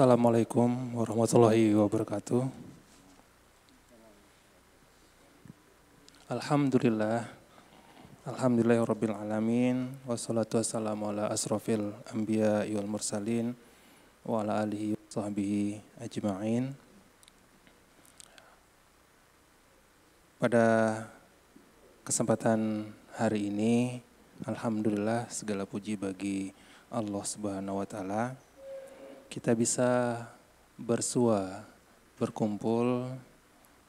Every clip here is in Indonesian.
Assalamualaikum warahmatullahi wabarakatuh. Alhamdulillah. Alhamdulillahirabbil alamin wassalatu wassalamu ala asrofil anbiya wal mursalin wa ala alihi ajmain. Pada kesempatan hari ini alhamdulillah segala puji bagi Allah Subhanahu wa taala kita bisa bersua, berkumpul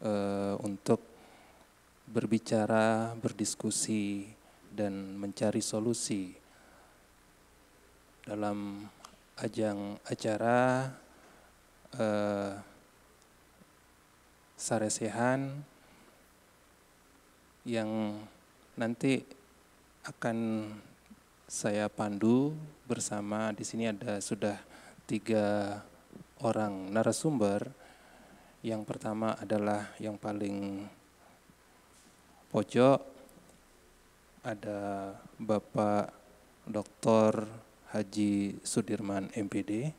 uh, untuk berbicara, berdiskusi, dan mencari solusi dalam ajang acara uh, eh, saresehan yang nanti akan saya pandu bersama di sini ada sudah tiga orang narasumber. Yang pertama adalah yang paling pojok ada Bapak Dr. Haji Sudirman MPD.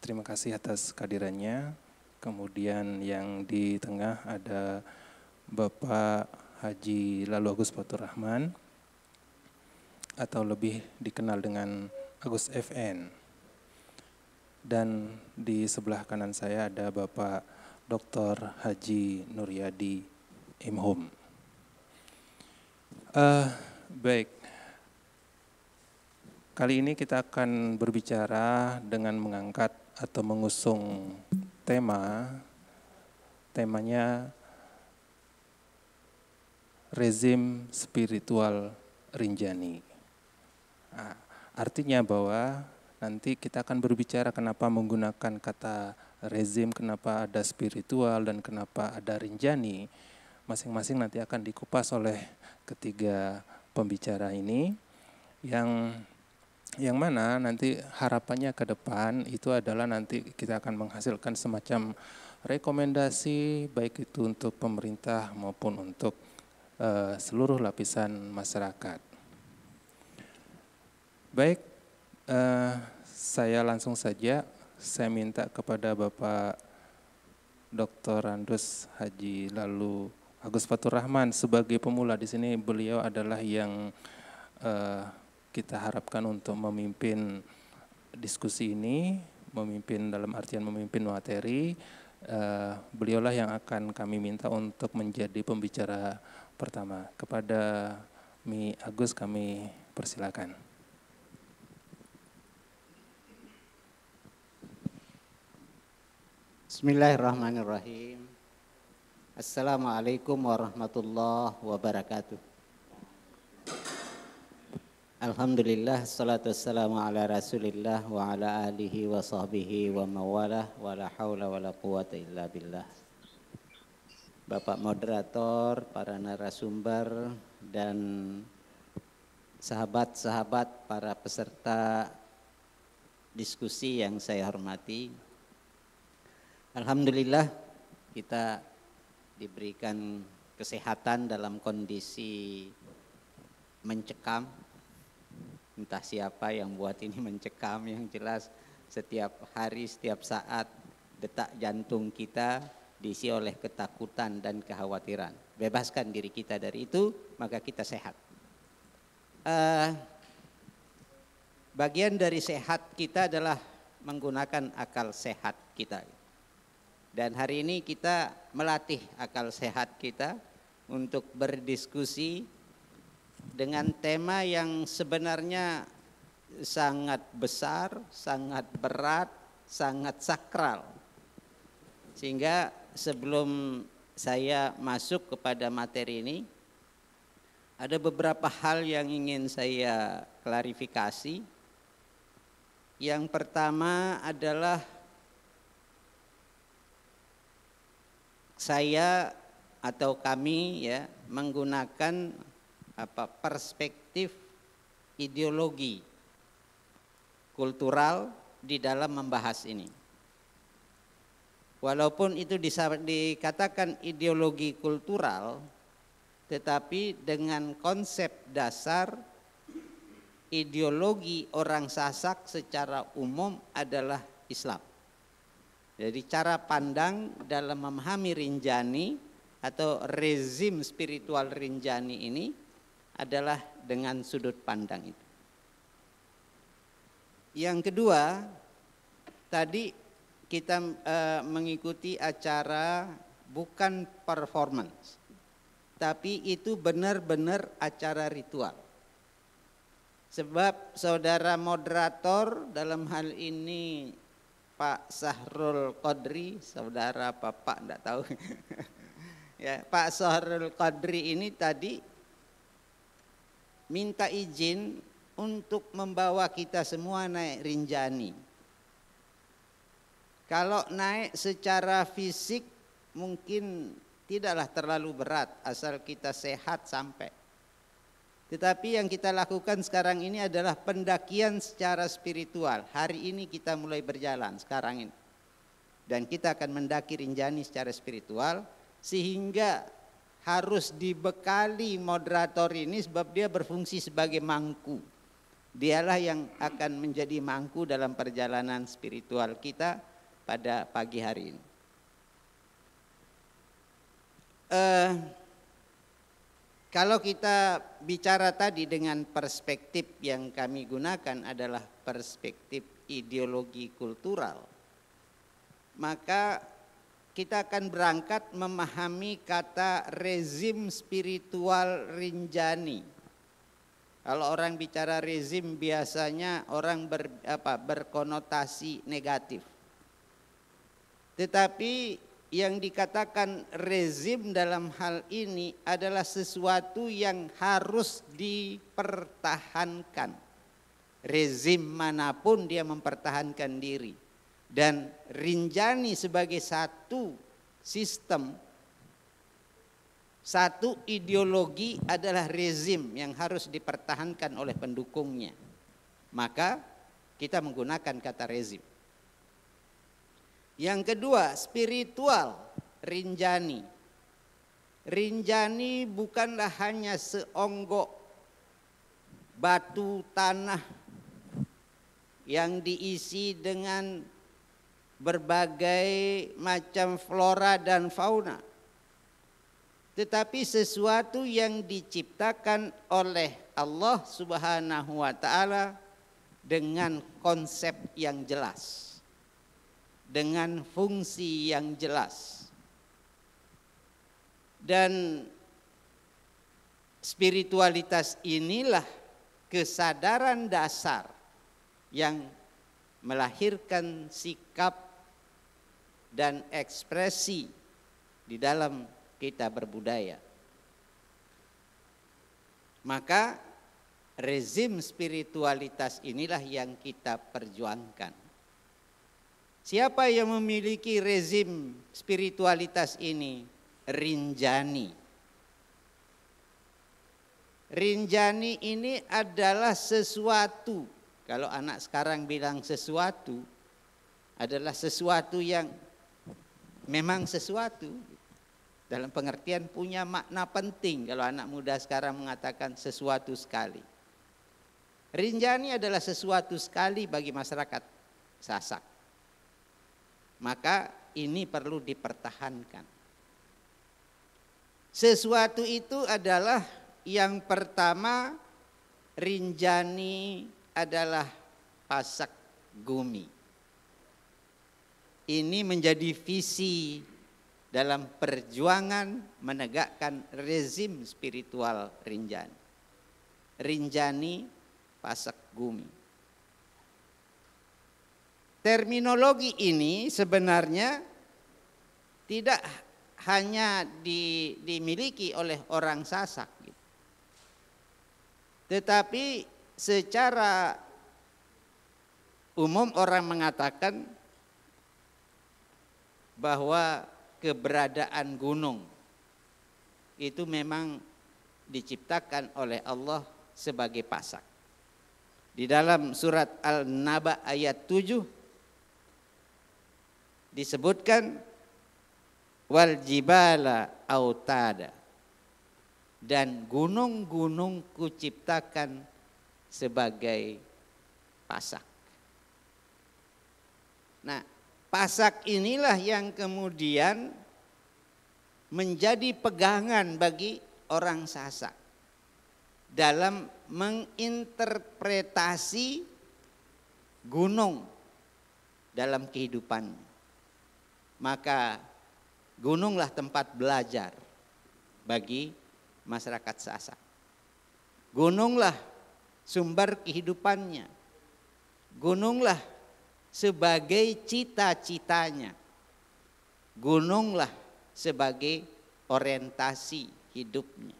Terima kasih atas kehadirannya. Kemudian yang di tengah ada Bapak Haji Lalu Agus Batur Rahman atau lebih dikenal dengan Agus FN. Dan di sebelah kanan saya ada Bapak Dr. Haji Nuryadi Imhum. Uh, baik, kali ini kita akan berbicara dengan mengangkat atau mengusung tema, temanya rezim spiritual Rinjani. Ah, artinya bahwa nanti kita akan berbicara kenapa menggunakan kata rezim, kenapa ada spiritual, dan kenapa ada rinjani. Masing-masing nanti akan dikupas oleh ketiga pembicara ini. Yang yang mana nanti harapannya ke depan itu adalah nanti kita akan menghasilkan semacam rekomendasi baik itu untuk pemerintah maupun untuk uh, seluruh lapisan masyarakat. Baik, Eh, saya langsung saja, saya minta kepada Bapak Dr. Randus Haji lalu Agus Fatur Rahman sebagai pemula di sini beliau adalah yang uh, kita harapkan untuk memimpin diskusi ini, memimpin dalam artian memimpin materi. Uh, beliaulah yang akan kami minta untuk menjadi pembicara pertama. Kepada Mi Agus kami persilakan. Bismillahirrahmanirrahim. Assalamualaikum warahmatullahi wabarakatuh. Alhamdulillah, salatu wassalamu ala rasulillah wa ala alihi wa sahbihi wa mawalah wa la hawla wa la quwata illa billah. Bapak moderator, para narasumber, dan sahabat-sahabat para peserta diskusi yang saya hormati, Alhamdulillah kita diberikan kesehatan dalam kondisi mencekam. Entah siapa yang buat ini mencekam yang jelas setiap hari, setiap saat detak jantung kita diisi oleh ketakutan dan kekhawatiran. Bebaskan diri kita dari itu, maka kita sehat. Uh, bagian dari sehat kita adalah menggunakan akal sehat kita. Dan hari ini kita melatih akal sehat kita untuk berdiskusi dengan tema yang sebenarnya sangat besar, sangat berat, sangat sakral. Sehingga sebelum saya masuk kepada materi ini, ada beberapa hal yang ingin saya klarifikasi. Yang pertama adalah saya atau kami ya menggunakan apa perspektif ideologi kultural di dalam membahas ini. Walaupun itu dikatakan ideologi kultural, tetapi dengan konsep dasar ideologi orang Sasak secara umum adalah Islam. Jadi cara pandang dalam memahami Rinjani atau rezim spiritual Rinjani ini adalah dengan sudut pandang itu. Yang kedua, tadi kita e, mengikuti acara bukan performance, tapi itu benar-benar acara ritual. Sebab saudara moderator dalam hal ini Pak Sahrul Qadri, saudara Bapak enggak tahu. ya, Pak Sahrul Qadri ini tadi minta izin untuk membawa kita semua naik Rinjani. Kalau naik secara fisik mungkin tidaklah terlalu berat asal kita sehat sampai. Tetapi yang kita lakukan sekarang ini adalah pendakian secara spiritual. Hari ini kita mulai berjalan sekarang ini. Dan kita akan mendaki Rinjani secara spiritual sehingga harus dibekali moderator ini sebab dia berfungsi sebagai mangku. Dialah yang akan menjadi mangku dalam perjalanan spiritual kita pada pagi hari ini. Uh, kalau kita bicara tadi dengan perspektif yang kami gunakan adalah perspektif ideologi kultural, maka kita akan berangkat memahami kata rezim spiritual Rinjani. Kalau orang bicara rezim biasanya orang ber, apa, berkonotasi negatif. Tetapi yang dikatakan rezim dalam hal ini adalah sesuatu yang harus dipertahankan. Rezim manapun dia mempertahankan diri. Dan Rinjani sebagai satu sistem, satu ideologi adalah rezim yang harus dipertahankan oleh pendukungnya. Maka kita menggunakan kata rezim. Yang kedua, spiritual Rinjani. Rinjani bukanlah hanya seonggok batu tanah yang diisi dengan berbagai macam flora dan fauna. Tetapi sesuatu yang diciptakan oleh Allah Subhanahu wa taala dengan konsep yang jelas dengan fungsi yang jelas. Dan spiritualitas inilah kesadaran dasar yang melahirkan sikap dan ekspresi di dalam kita berbudaya. Maka rezim spiritualitas inilah yang kita perjuangkan. Siapa yang memiliki rezim spiritualitas ini? Rinjani. Rinjani ini adalah sesuatu. Kalau anak sekarang bilang sesuatu, adalah sesuatu yang memang sesuatu. Dalam pengertian punya makna penting kalau anak muda sekarang mengatakan sesuatu sekali. Rinjani adalah sesuatu sekali bagi masyarakat Sasak. Maka ini perlu dipertahankan. Sesuatu itu adalah yang pertama rinjani adalah pasak gumi. Ini menjadi visi dalam perjuangan menegakkan rezim spiritual Rinjani. Rinjani pasak gumi. Terminologi ini sebenarnya tidak hanya di, dimiliki oleh orang Sasak. Gitu. Tetapi secara umum orang mengatakan bahwa keberadaan gunung itu memang diciptakan oleh Allah sebagai pasak. Di dalam surat Al-Naba ayat 7 disebutkan wal jibala autada dan gunung-gunung kuciptakan sebagai pasak. Nah, pasak inilah yang kemudian menjadi pegangan bagi orang sasak dalam menginterpretasi gunung dalam kehidupannya. Maka gununglah tempat belajar bagi masyarakat Sasak. Gununglah sumber kehidupannya. Gununglah sebagai cita-citanya. Gununglah sebagai orientasi hidupnya.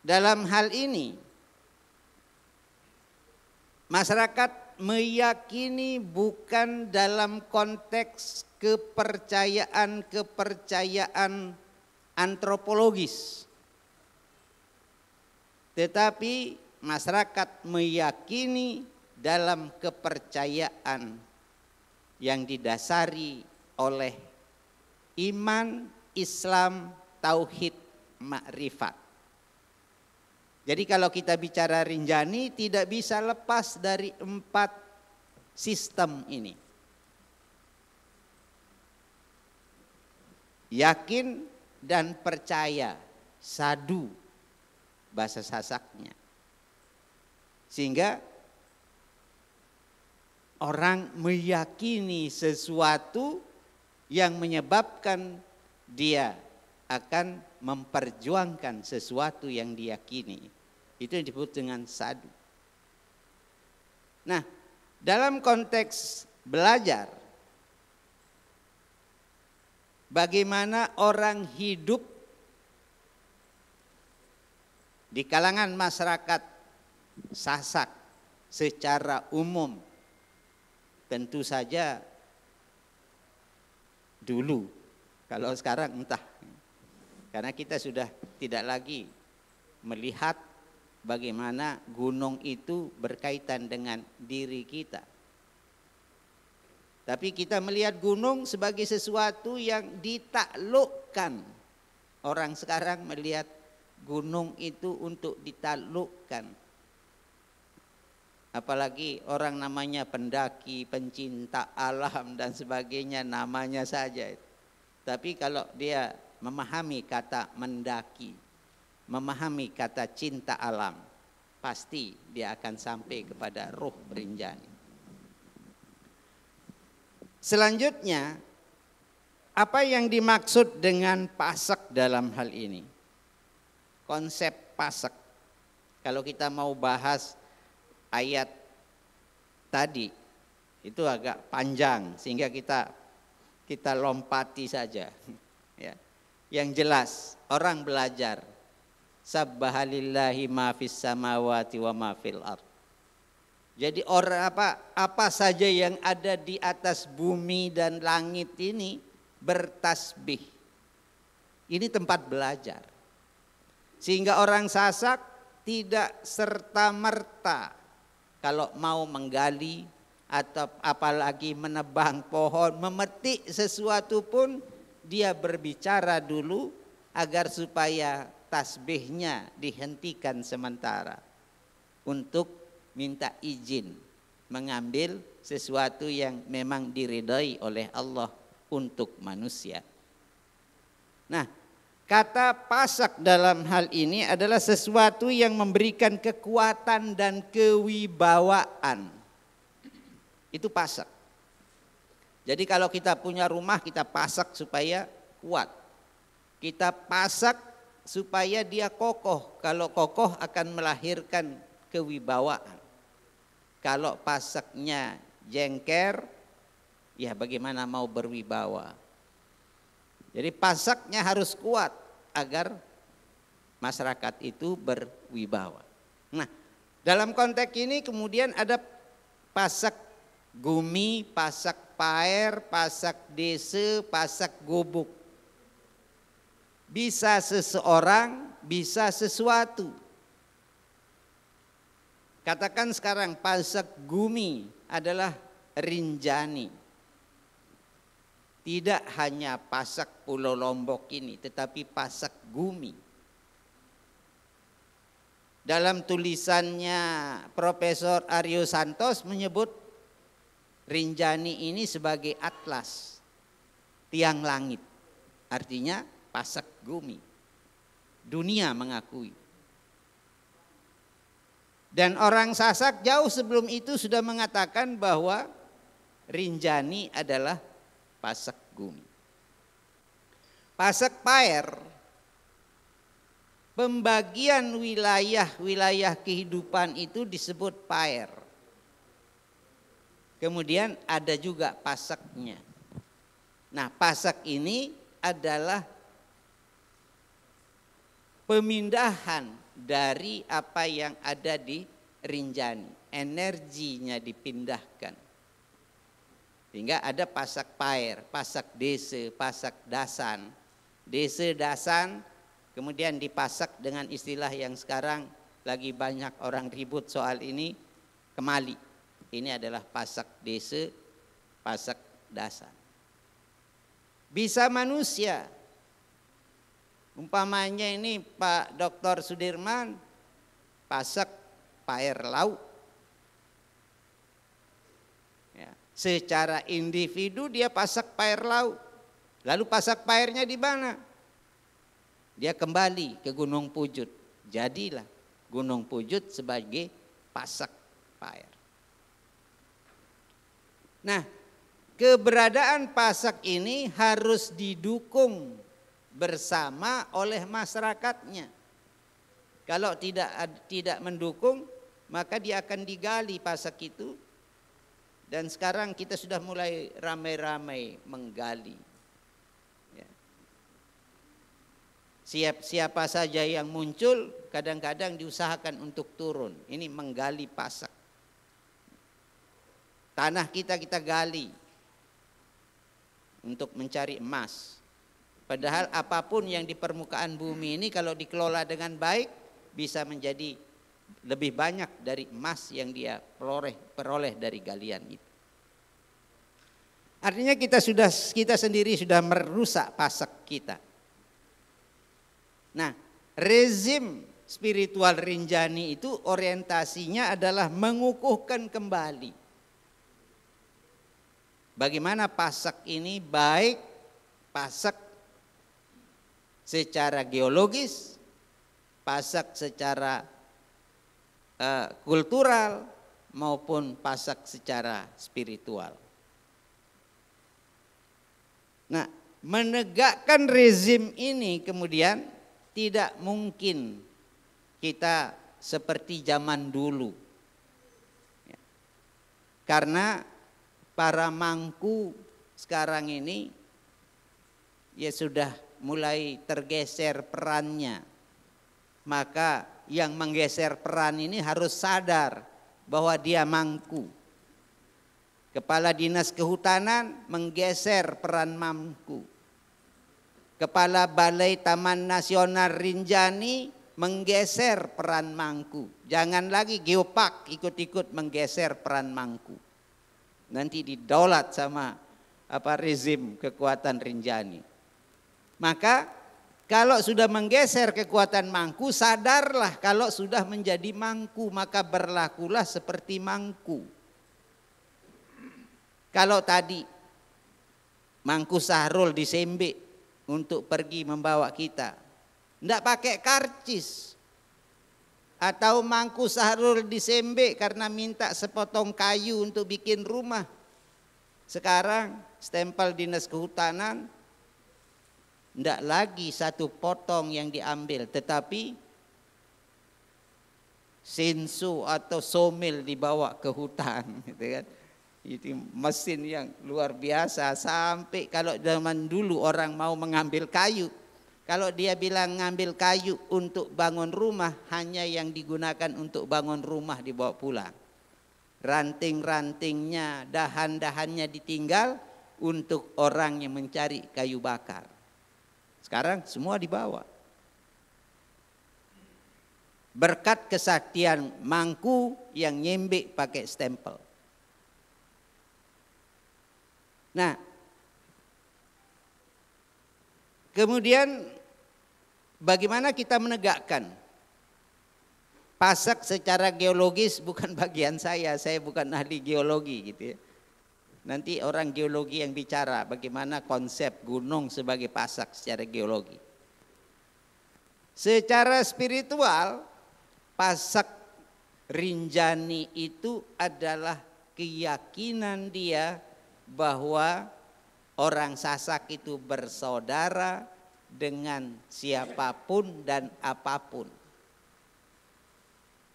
Dalam hal ini, masyarakat meyakini bukan dalam konteks kepercayaan-kepercayaan antropologis. Tetapi masyarakat meyakini dalam kepercayaan yang didasari oleh iman, Islam, tauhid, makrifat. Jadi kalau kita bicara Rinjani tidak bisa lepas dari empat sistem ini. Yakin dan percaya, sadu bahasa sasaknya. Sehingga orang meyakini sesuatu yang menyebabkan dia akan memperjuangkan sesuatu yang diyakini itu yang disebut dengan sadu. Nah, dalam konteks belajar, bagaimana orang hidup di kalangan masyarakat Sasak secara umum tentu saja dulu kalau sekarang entah karena kita sudah tidak lagi melihat bagaimana gunung itu berkaitan dengan diri kita. Tapi kita melihat gunung sebagai sesuatu yang ditaklukkan. Orang sekarang melihat gunung itu untuk ditaklukkan. Apalagi orang namanya pendaki, pencinta alam dan sebagainya namanya saja. Tapi kalau dia memahami kata mendaki, memahami kata cinta alam, pasti dia akan sampai kepada ruh Rinjani. Selanjutnya, apa yang dimaksud dengan pasak dalam hal ini? Konsep pasak. Kalau kita mau bahas ayat tadi, itu agak panjang sehingga kita kita lompati saja. Ya. Yang jelas, orang belajar Sabbaha ma fis samawati wa ma fil ard. Jadi orang apa apa saja yang ada di atas bumi dan langit ini bertasbih. Ini tempat belajar. Sehingga orang sasak tidak serta merta kalau mau menggali atau apalagi menebang pohon, memetik sesuatu pun dia berbicara dulu agar supaya tasbihnya dihentikan sementara untuk minta izin mengambil sesuatu yang memang diridai oleh Allah untuk manusia. Nah, kata pasak dalam hal ini adalah sesuatu yang memberikan kekuatan dan kewibawaan. Itu pasak. Jadi kalau kita punya rumah kita pasak supaya kuat. Kita pasak supaya dia kokoh. Kalau kokoh akan melahirkan kewibawaan. Kalau pasaknya jengker, ya bagaimana mau berwibawa. Jadi pasaknya harus kuat agar masyarakat itu berwibawa. Nah, dalam konteks ini kemudian ada pasak gumi, pasak paer, pasak desa, pasak gubuk. Bisa seseorang, bisa sesuatu. Katakan sekarang pasak gumi adalah rinjani. Tidak hanya pasak Pulau Lombok ini, tetapi pasak gumi dalam tulisannya Profesor Aryo Santos menyebut Rinjani ini sebagai atlas tiang langit. Artinya pasak gumi. Dunia mengakui. Dan orang Sasak jauh sebelum itu sudah mengatakan bahwa Rinjani adalah pasak gumi. Pasak Paer pembagian wilayah-wilayah kehidupan itu disebut paer. Kemudian ada juga pasaknya. Nah, pasak ini adalah pemindahan dari apa yang ada di Rinjani. Energinya dipindahkan. Sehingga ada pasak pair, pasak desa, pasak dasan. Desa dasan kemudian dipasak dengan istilah yang sekarang lagi banyak orang ribut soal ini, kemali. Ini adalah pasak desa, pasak dasan. Bisa manusia Umpamanya ini Pak Dr. Sudirman, pasak Pak Erlau. Ya. Secara individu dia pasak Pak Erlau. Lalu pasak Pairnya di mana? Dia kembali ke Gunung Pujut. Jadilah Gunung Pujut sebagai pasak Pair. Er. Nah, keberadaan pasak ini harus didukung bersama oleh masyarakatnya. Kalau tidak tidak mendukung, maka dia akan digali pasak itu. Dan sekarang kita sudah mulai ramai-ramai menggali. Ya. Siap, siapa saja yang muncul kadang-kadang diusahakan untuk turun. Ini menggali pasak. Tanah kita kita gali untuk mencari emas. Padahal apapun yang di permukaan bumi ini kalau dikelola dengan baik bisa menjadi lebih banyak dari emas yang dia peroleh, peroleh dari galian itu. Artinya kita sudah kita sendiri sudah merusak pasak kita. Nah, rezim spiritual Rinjani itu orientasinya adalah mengukuhkan kembali. Bagaimana pasak ini baik, pasak secara geologis, pasak secara uh, kultural maupun pasak secara spiritual. Nah, menegakkan rezim ini kemudian tidak mungkin kita seperti zaman dulu. Ya. Karena para mangku sekarang ini ya sudah mulai tergeser perannya. Maka yang menggeser peran ini harus sadar bahwa dia mangku. Kepala Dinas Kehutanan menggeser peran mangku. Kepala Balai Taman Nasional Rinjani menggeser peran mangku. Jangan lagi geopark ikut-ikut menggeser peran mangku. Nanti didolat sama apa rezim kekuatan Rinjani. Maka kalau sudah menggeser kekuatan mangku, sadarlah kalau sudah menjadi mangku, maka berlakulah seperti mangku. Kalau tadi mangku sahrul disembek untuk pergi membawa kita, tidak pakai karcis. Atau mangku sahrul disembek karena minta sepotong kayu untuk bikin rumah. Sekarang stempel dinas kehutanan tidak lagi satu potong yang diambil tetapi sensu atau somil dibawa ke hutan gitu kan itu mesin yang luar biasa sampai kalau zaman dulu orang mau mengambil kayu kalau dia bilang ngambil kayu untuk bangun rumah hanya yang digunakan untuk bangun rumah dibawa pulang ranting-rantingnya dahan-dahannya ditinggal untuk orang yang mencari kayu bakar sekarang semua dibawa. Berkat kesaktian mangku yang nyembek pakai stempel. Nah, kemudian bagaimana kita menegakkan Pasak secara geologis bukan bagian saya, saya bukan ahli geologi gitu ya. Nanti orang geologi yang bicara bagaimana konsep gunung sebagai pasak secara geologi. Secara spiritual, pasak rinjani itu adalah keyakinan dia bahwa orang Sasak itu bersaudara dengan siapapun dan apapun.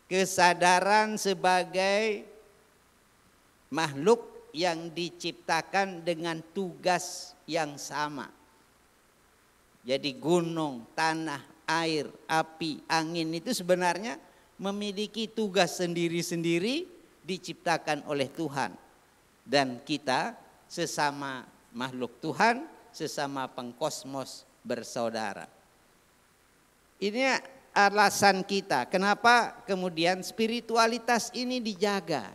Kesadaran sebagai makhluk yang diciptakan dengan tugas yang sama. Jadi gunung, tanah, air, api, angin itu sebenarnya memiliki tugas sendiri-sendiri diciptakan oleh Tuhan. Dan kita sesama makhluk Tuhan, sesama pengkosmos bersaudara. Ini alasan kita kenapa kemudian spiritualitas ini dijaga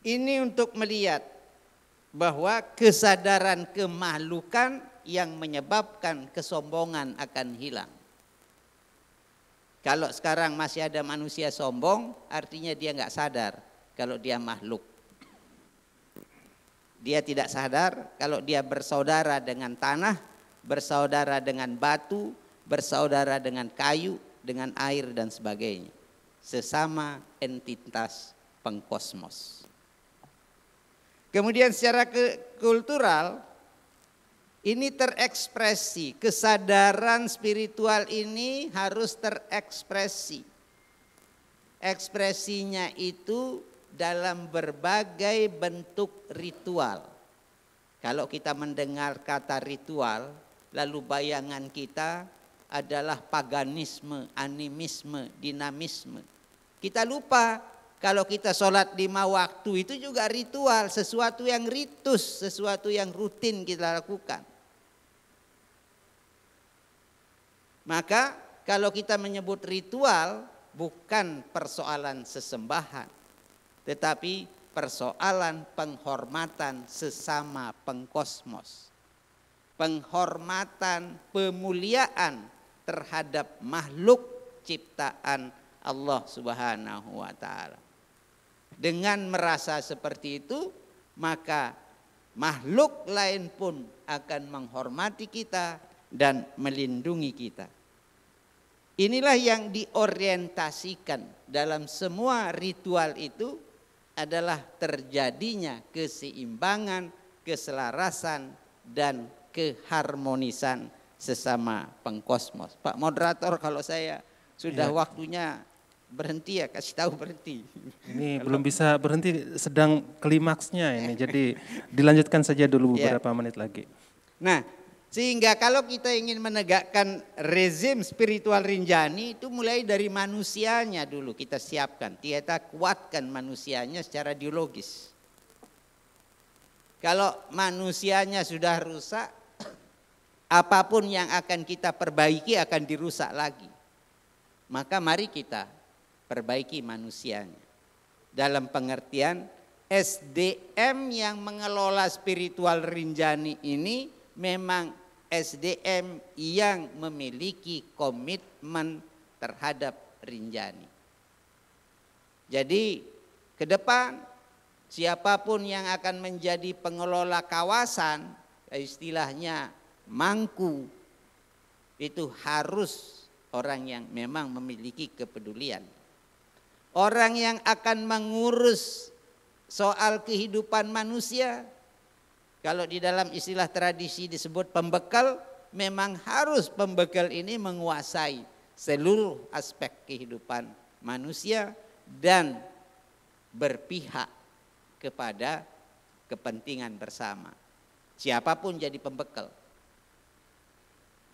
Ini untuk melihat bahwa kesadaran kemahlukan yang menyebabkan kesombongan akan hilang. Kalau sekarang masih ada manusia sombong, artinya dia nggak sadar kalau dia makhluk. Dia tidak sadar kalau dia bersaudara dengan tanah, bersaudara dengan batu, bersaudara dengan kayu, dengan air dan sebagainya. Sesama entitas pengkosmos. Kemudian secara ke kultural ini terekspresi, kesadaran spiritual ini harus terekspresi. Ekspresinya itu dalam berbagai bentuk ritual. Kalau kita mendengar kata ritual, lalu bayangan kita adalah paganisme, animisme, dinamisme. Kita lupa kalau kita sholat lima waktu itu juga ritual, sesuatu yang ritus, sesuatu yang rutin kita lakukan. Maka kalau kita menyebut ritual bukan persoalan sesembahan, tetapi persoalan penghormatan sesama pengkosmos. Penghormatan pemuliaan terhadap makhluk ciptaan Allah Subhanahu wa taala. Dengan merasa seperti itu, maka makhluk lain pun akan menghormati kita dan melindungi kita. Inilah yang diorientasikan dalam semua ritual itu adalah terjadinya keseimbangan, keselarasan, dan keharmonisan sesama pengkosmos. Pak moderator kalau saya sudah ya. waktunya berhenti ya kasih tahu berhenti. Ini belum bisa berhenti sedang klimaksnya ini. Jadi dilanjutkan saja dulu ya. beberapa ya. menit lagi. Nah, sehingga kalau kita ingin menegakkan rezim spiritual Rinjani itu mulai dari manusianya dulu kita siapkan. Kita kuatkan manusianya secara ideologis. Kalau manusianya sudah rusak, apapun yang akan kita perbaiki akan dirusak lagi. Maka mari kita perbaiki manusianya. Dalam pengertian SDM yang mengelola spiritual Rinjani ini memang SDM yang memiliki komitmen terhadap Rinjani. Jadi ke depan siapapun yang akan menjadi pengelola kawasan, istilahnya mangku, itu harus orang yang memang memiliki kepedulian Orang yang akan mengurus soal kehidupan manusia. Kalau di dalam istilah tradisi disebut pembekal, memang harus pembekal ini menguasai seluruh aspek kehidupan manusia dan berpihak kepada kepentingan bersama. Siapapun jadi pembekal.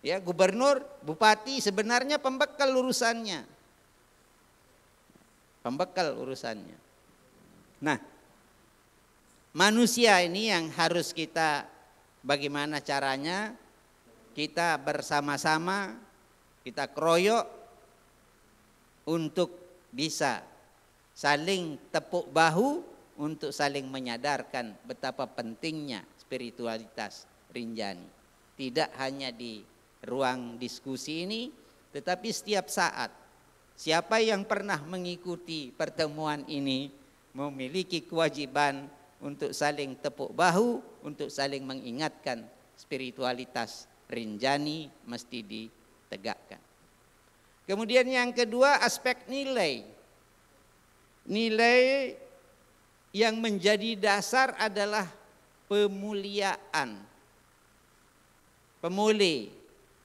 Ya, gubernur, bupati sebenarnya pembekal lurusannya pembekal urusannya. Nah, manusia ini yang harus kita bagaimana caranya kita bersama-sama kita keroyok untuk bisa saling tepuk bahu untuk saling menyadarkan betapa pentingnya spiritualitas Rinjani. Tidak hanya di ruang diskusi ini, tetapi setiap saat Siapa yang pernah mengikuti pertemuan ini memiliki kewajiban untuk saling tepuk bahu, untuk saling mengingatkan spiritualitas Rinjani mesti ditegakkan. Kemudian yang kedua aspek nilai. Nilai yang menjadi dasar adalah pemuliaan. pemuli.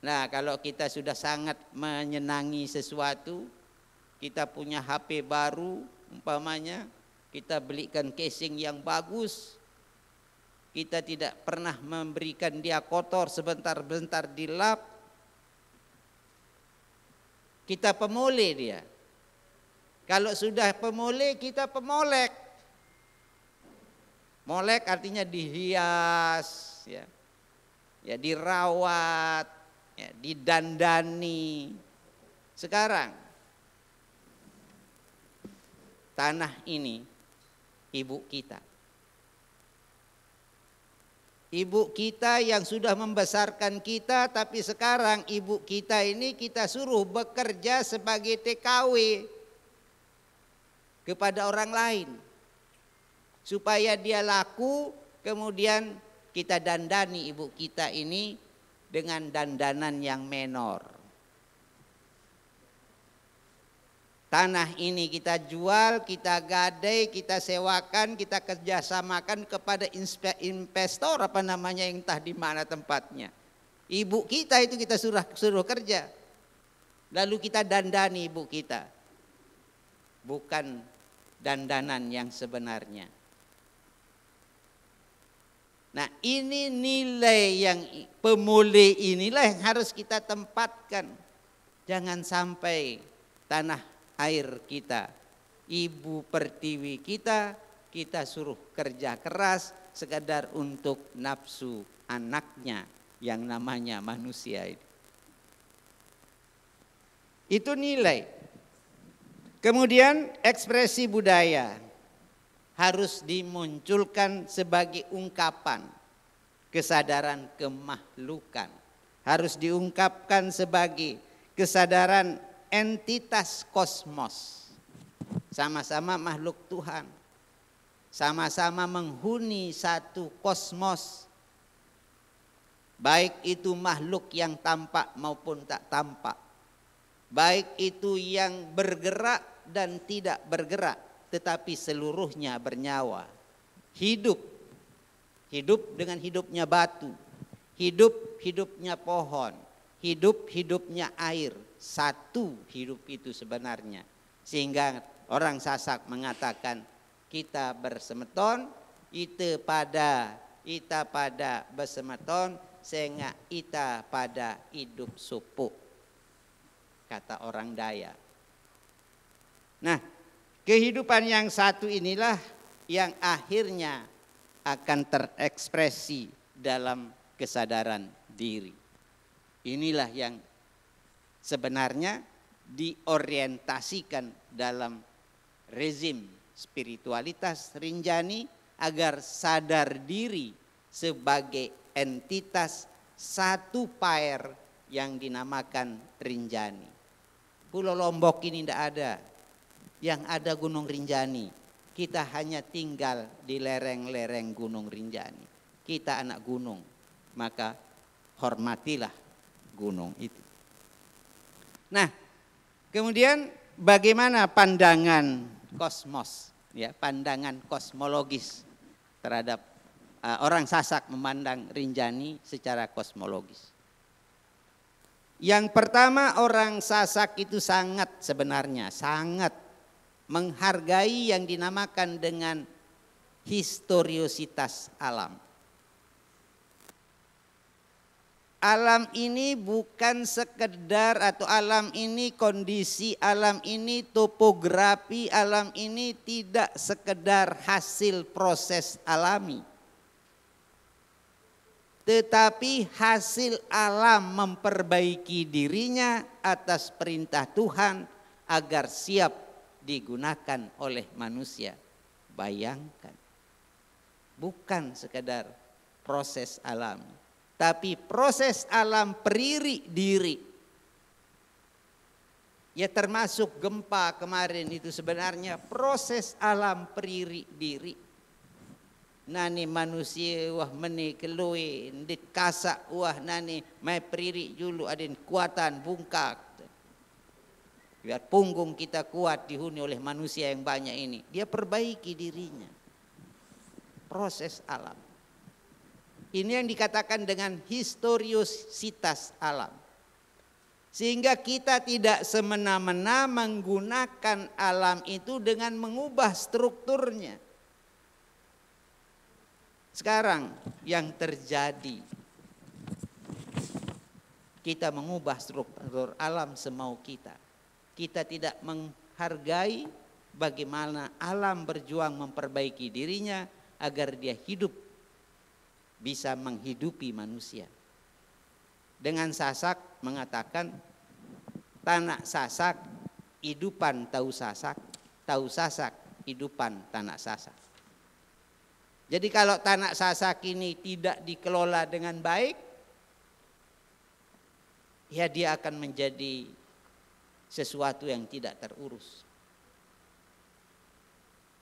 Nah, kalau kita sudah sangat menyenangi sesuatu, kita punya HP baru umpamanya, kita belikan casing yang bagus, kita tidak pernah memberikan dia kotor sebentar-bentar dilap, kita pemoleh dia. Kalau sudah pemoleh kita pemolek. Molek artinya dihias, ya, ya dirawat, ya, didandani. Sekarang tanah ini ibu kita. Ibu kita yang sudah membesarkan kita tapi sekarang ibu kita ini kita suruh bekerja sebagai TKW kepada orang lain. Supaya dia laku kemudian kita dandani ibu kita ini dengan dandanan yang menor. Tanah ini kita jual, kita gadai, kita sewakan, kita kerjasamakan kepada investor apa namanya yang entah di mana tempatnya. Ibu kita itu kita suruh, suruh kerja. Lalu kita dandani ibu kita. Bukan dandanan yang sebenarnya. Nah ini nilai yang pemulih inilah yang harus kita tempatkan. Jangan sampai tanah air kita, ibu pertiwi kita, kita suruh kerja keras sekadar untuk nafsu anaknya yang namanya manusia ini. Itu nilai. Kemudian ekspresi budaya harus dimunculkan sebagai ungkapan kesadaran kemahlukan. Harus diungkapkan sebagai kesadaran entitas kosmos. Sama-sama makhluk Tuhan. Sama-sama menghuni satu kosmos. Baik itu makhluk yang tampak maupun tak tampak. Baik itu yang bergerak dan tidak bergerak. Tetapi seluruhnya bernyawa. Hidup. Hidup dengan hidupnya batu. Hidup hidupnya pohon. Hidup hidupnya air satu hidup itu sebenarnya. Sehingga orang Sasak mengatakan kita bersemeton, itu pada, kita pada bersemeton, sehingga kita pada hidup supuk. Kata orang Daya Nah, kehidupan yang satu inilah yang akhirnya akan terekspresi dalam kesadaran diri. Inilah yang sebenarnya diorientasikan dalam rezim spiritualitas Rinjani agar sadar diri sebagai entitas satu pair yang dinamakan Rinjani. Pulau Lombok ini tidak ada, yang ada Gunung Rinjani. Kita hanya tinggal di lereng-lereng Gunung Rinjani. Kita anak gunung, maka hormatilah gunung itu. Nah, kemudian bagaimana pandangan kosmos, ya, pandangan kosmologis terhadap uh, orang Sasak memandang Rinjani secara kosmologis. Yang pertama orang Sasak itu sangat sebenarnya sangat menghargai yang dinamakan dengan historiositas alam. alam ini bukan sekedar atau alam ini kondisi alam ini topografi alam ini tidak sekedar hasil proses alami tetapi hasil alam memperbaiki dirinya atas perintah Tuhan agar siap digunakan oleh manusia bayangkan bukan sekedar proses alami tapi proses alam periri diri. Ya termasuk gempa kemarin itu sebenarnya proses alam periri diri. Nani manusia wah meni keluwe ndit kasak wah nani mai periri julu adin kuatan bungkak. Biar punggung kita kuat dihuni oleh manusia yang banyak ini. Dia perbaiki dirinya. Proses alam. Ini yang dikatakan dengan historiositas alam. Sehingga kita tidak semena-mena menggunakan alam itu dengan mengubah strukturnya. Sekarang yang terjadi kita mengubah struktur alam semau kita. Kita tidak menghargai bagaimana alam berjuang memperbaiki dirinya agar dia hidup bisa menghidupi manusia. Dengan sasak mengatakan tanah sasak hidupan tahu sasak, tahu sasak hidupan tanah sasak. Jadi kalau tanah sasak ini tidak dikelola dengan baik, ya dia akan menjadi sesuatu yang tidak terurus.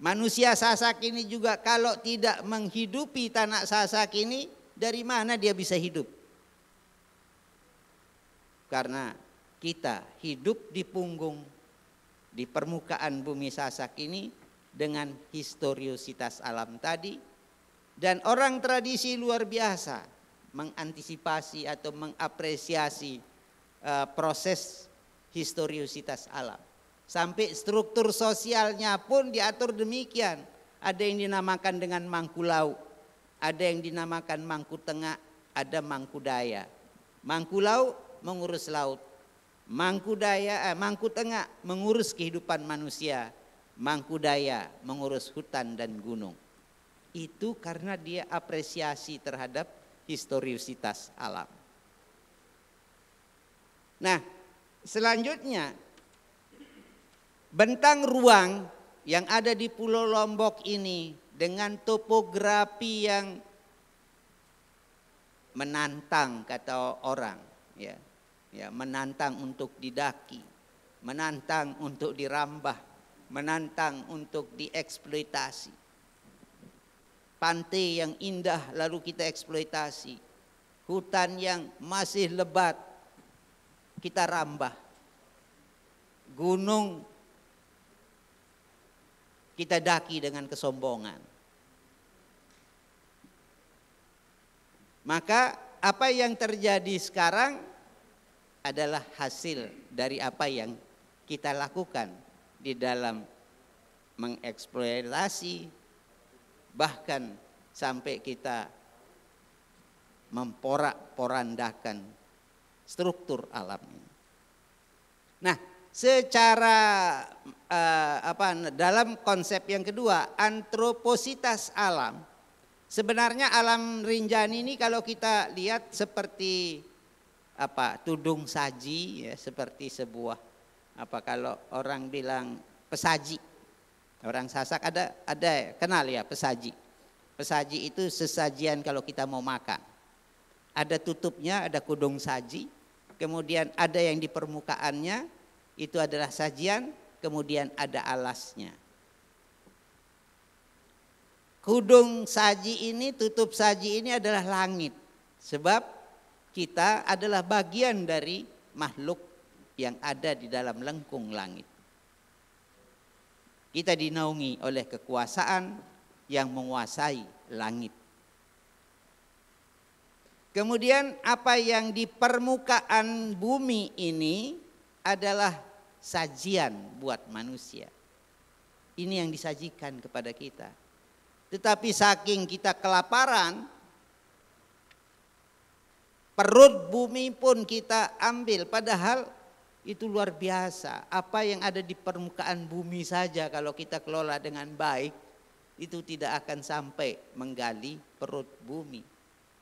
Manusia sasak ini juga kalau tidak menghidupi tanah sasak ini, dari mana dia bisa hidup? Karena kita hidup di punggung, di permukaan bumi sasak ini dengan historiositas alam tadi dan orang tradisi luar biasa mengantisipasi atau mengapresiasi uh, proses historiositas alam. Sampai struktur sosialnya pun diatur demikian. Ada yang dinamakan dengan mangku lauk, ada yang dinamakan mangku tengah, ada mangku daya. Mangku lauk mengurus laut, mangku daya eh, mangku tengah mengurus kehidupan manusia, mangku daya mengurus hutan dan gunung. Itu karena dia apresiasi terhadap historisitas alam. Nah, selanjutnya Bentang ruang yang ada di Pulau Lombok ini dengan topografi yang menantang kata orang, ya, ya menantang untuk didaki, menantang untuk dirambah, menantang untuk dieksploitasi. Pantai yang indah lalu kita eksploitasi, hutan yang masih lebat kita rambah, gunung kita daki dengan kesombongan. Maka apa yang terjadi sekarang adalah hasil dari apa yang kita lakukan di dalam mengeksploitasi bahkan sampai kita memporak-porandakan struktur alam ini. Nah, secara uh, apa dalam konsep yang kedua antropositas alam sebenarnya alam Rinjani ini kalau kita lihat seperti apa tudung saji ya seperti sebuah apa kalau orang bilang pesaji orang Sasak ada ada kenal ya pesaji pesaji itu sesajian kalau kita mau makan ada tutupnya ada kudung saji kemudian ada yang di permukaannya itu adalah sajian kemudian ada alasnya. Kudung saji ini, tutup saji ini adalah langit. Sebab kita adalah bagian dari makhluk yang ada di dalam lengkung langit. Kita dinaungi oleh kekuasaan yang menguasai langit. Kemudian apa yang di permukaan bumi ini adalah sajian buat manusia. Ini yang disajikan kepada kita. Tetapi saking kita kelaparan, perut bumi pun kita ambil. Padahal itu luar biasa. Apa yang ada di permukaan bumi saja kalau kita kelola dengan baik, itu tidak akan sampai menggali perut bumi.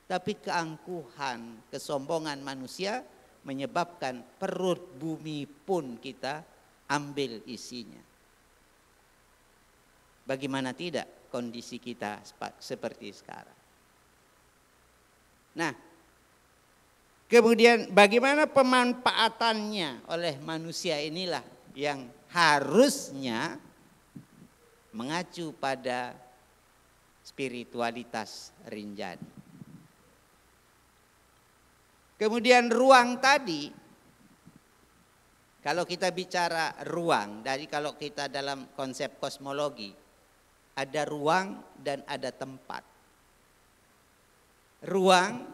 Tapi keangkuhan, kesombongan manusia menyebabkan perut bumi pun kita ambil isinya. Bagaimana tidak kondisi kita seperti sekarang. Nah, kemudian bagaimana pemanfaatannya oleh manusia inilah yang harusnya mengacu pada spiritualitas Rinjani. Kemudian ruang tadi, kalau kita bicara ruang, dari kalau kita dalam konsep kosmologi, ada ruang dan ada tempat. Ruang,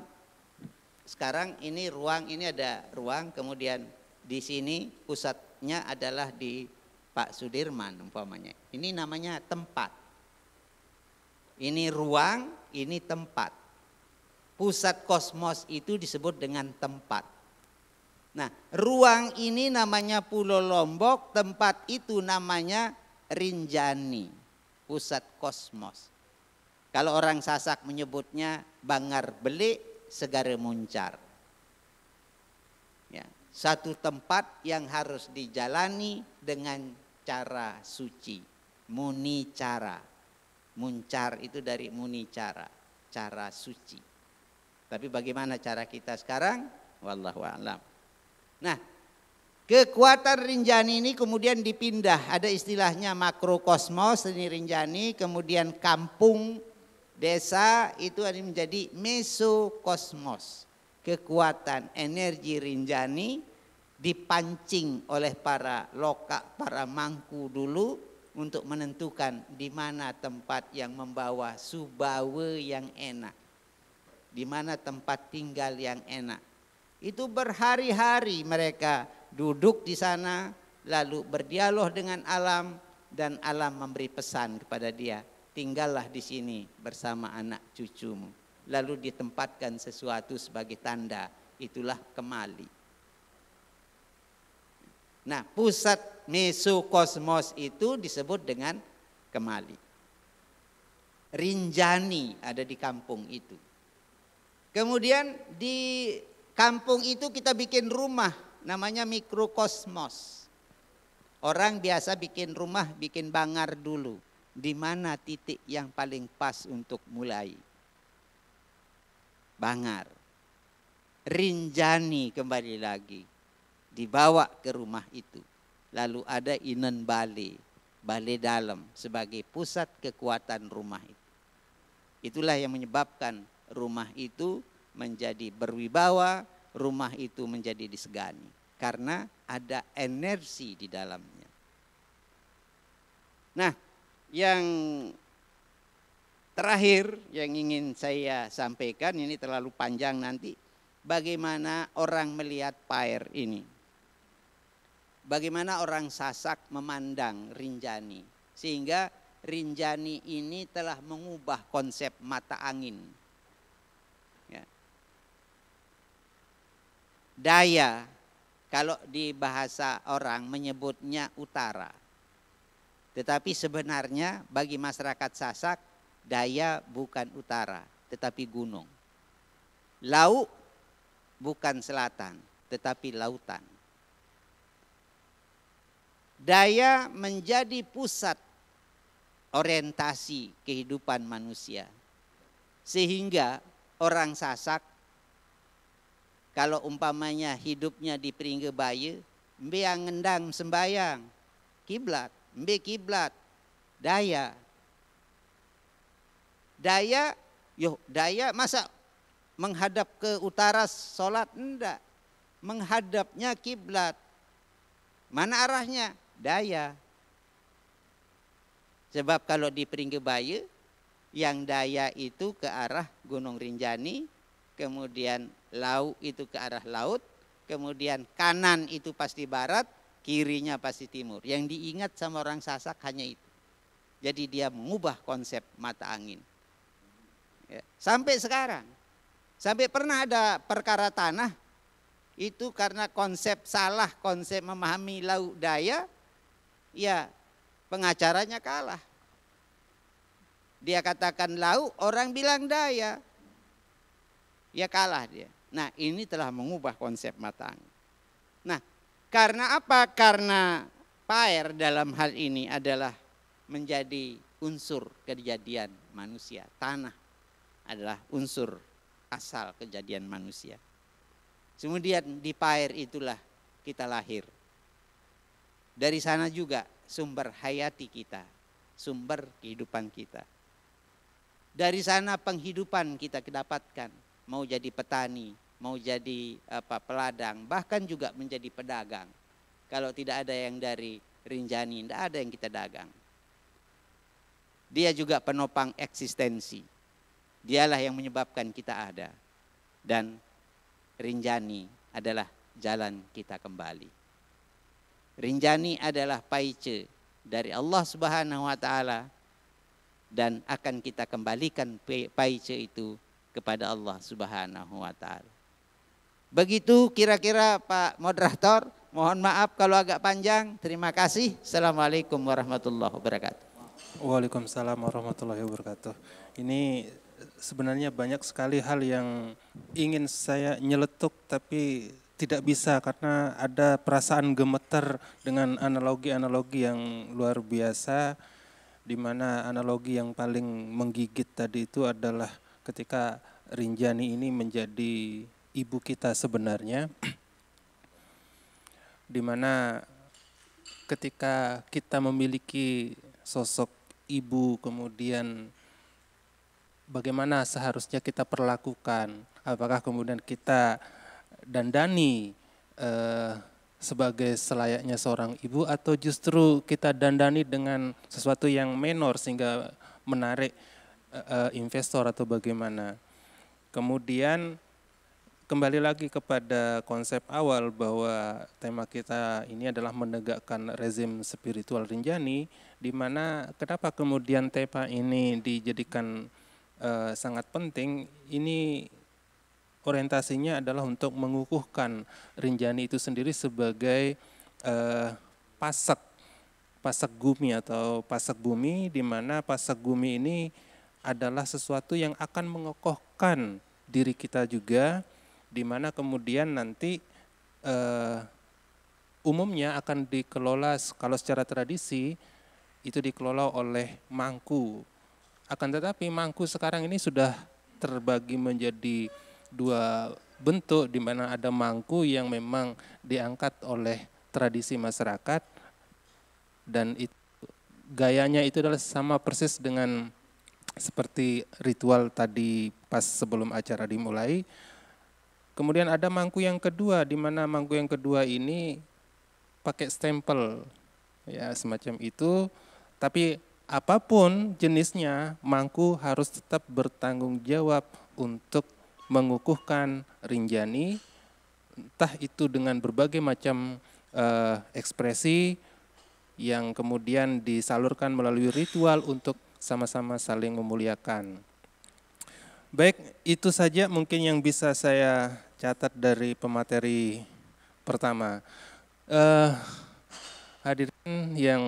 sekarang ini ruang ini ada ruang, kemudian di sini pusatnya adalah di Pak Sudirman umpamanya. Ini namanya tempat. Ini ruang, ini tempat. Pusat kosmos itu disebut dengan tempat. Nah, ruang ini namanya Pulau Lombok, tempat itu namanya Rinjani, pusat kosmos. Kalau orang Sasak menyebutnya Bangar Belik, Segara Muncar. Ya, satu tempat yang harus dijalani dengan cara suci, muni Muncar itu dari muni cara suci. Tapi bagaimana cara kita sekarang? Wallahu a'lam. Nah, kekuatan Rinjani ini kemudian dipindah. Ada istilahnya makrokosmos ini Rinjani, kemudian kampung, desa itu menjadi mesokosmos. Kekuatan energi Rinjani dipancing oleh para lokak, para mangku dulu untuk menentukan di mana tempat yang membawa subawe yang enak di mana tempat tinggal yang enak. Itu berhari-hari mereka duduk di sana lalu berdialog dengan alam dan alam memberi pesan kepada dia, tinggallah di sini bersama anak cucumu. Lalu ditempatkan sesuatu sebagai tanda, itulah kemali. Nah, pusat mesokosmos itu disebut dengan kemali. Rinjani ada di kampung itu. Kemudian di kampung itu kita bikin rumah namanya mikrokosmos. Orang biasa bikin rumah, bikin bangar dulu. Di mana titik yang paling pas untuk mulai? Bangar. Rinjani kembali lagi. Dibawa ke rumah itu. Lalu ada inen Bali. Bali dalam sebagai pusat kekuatan rumah itu. Itulah yang menyebabkan rumah itu menjadi berwibawa, rumah itu menjadi disegani karena ada energi di dalamnya. Nah, yang terakhir yang ingin saya sampaikan ini terlalu panjang nanti bagaimana orang melihat pair ini. Bagaimana orang Sasak memandang Rinjani sehingga Rinjani ini telah mengubah konsep mata angin daya. Kalau di bahasa orang menyebutnya utara. Tetapi sebenarnya bagi masyarakat Sasak daya bukan utara tetapi gunung. Lauk bukan selatan tetapi lautan. Daya menjadi pusat orientasi kehidupan manusia. Sehingga orang Sasak kalau umpamanya hidupnya di peringga baya, mbe ngendang sembayang, kiblat, mbe kiblat, daya. Daya, yo daya masa menghadap ke utara solat? Enggak. Menghadapnya kiblat. Mana arahnya? Daya. Sebab kalau di peringga baya, yang daya itu ke arah Gunung Rinjani, kemudian laut itu ke arah laut, kemudian kanan itu pasti barat, kirinya pasti timur. Yang diingat sama orang Sasak hanya itu. Jadi dia mengubah konsep mata angin. Ya, sampai sekarang, sampai pernah ada perkara tanah, itu karena konsep salah, konsep memahami lauk daya, ya pengacaranya kalah. Dia katakan lauk, orang bilang daya ya kalah dia. Nah ini telah mengubah konsep matang. Nah karena apa? Karena paer dalam hal ini adalah menjadi unsur kejadian manusia. Tanah adalah unsur asal kejadian manusia. Kemudian di paer itulah kita lahir. Dari sana juga sumber hayati kita, sumber kehidupan kita. Dari sana penghidupan kita kedapatkan mau jadi petani, mau jadi apa peladang, bahkan juga menjadi pedagang. Kalau tidak ada yang dari Rinjani, tidak ada yang kita dagang. Dia juga penopang eksistensi. Dialah yang menyebabkan kita ada. Dan Rinjani adalah jalan kita kembali. Rinjani adalah paice dari Allah Subhanahu wa taala dan akan kita kembalikan paice itu kepada Allah Subhanahu wa taala. Begitu kira-kira Pak moderator, mohon maaf kalau agak panjang. Terima kasih. Assalamualaikum warahmatullahi wabarakatuh. Waalaikumsalam warahmatullahi wabarakatuh. Ini sebenarnya banyak sekali hal yang ingin saya nyeletuk tapi tidak bisa karena ada perasaan gemeter dengan analogi-analogi yang luar biasa di mana analogi yang paling menggigit tadi itu adalah ketika Rinjani ini menjadi ibu kita sebenarnya, di mana ketika kita memiliki sosok ibu, kemudian bagaimana seharusnya kita perlakukan, apakah kemudian kita dandani eh, sebagai selayaknya seorang ibu, atau justru kita dandani dengan sesuatu yang menor sehingga menarik uh, investor atau bagaimana. Kemudian kembali lagi kepada konsep awal bahwa tema kita ini adalah menegakkan rezim spiritual Rinjani, di mana kenapa kemudian tema ini dijadikan uh, sangat penting, ini orientasinya adalah untuk mengukuhkan Rinjani itu sendiri sebagai uh, pasak, pasak gumi atau pasak bumi, di mana pasak gumi ini adalah sesuatu yang akan mengokohkan diri kita juga di mana kemudian nanti uh, umumnya akan dikelola kalau secara tradisi itu dikelola oleh mangku. Akan tetapi mangku sekarang ini sudah terbagi menjadi dua bentuk di mana ada mangku yang memang diangkat oleh tradisi masyarakat dan itu gayanya itu adalah sama persis dengan seperti ritual tadi pas sebelum acara dimulai. Kemudian ada mangku yang kedua, di mana mangku yang kedua ini pakai stempel, ya semacam itu. Tapi apapun jenisnya, mangku harus tetap bertanggung jawab untuk mengukuhkan rinjani, entah itu dengan berbagai macam eh, ekspresi yang kemudian disalurkan melalui ritual untuk sama-sama saling memuliakan. Baik, itu saja mungkin yang bisa saya catat dari pemateri pertama. Uh, hadirin yang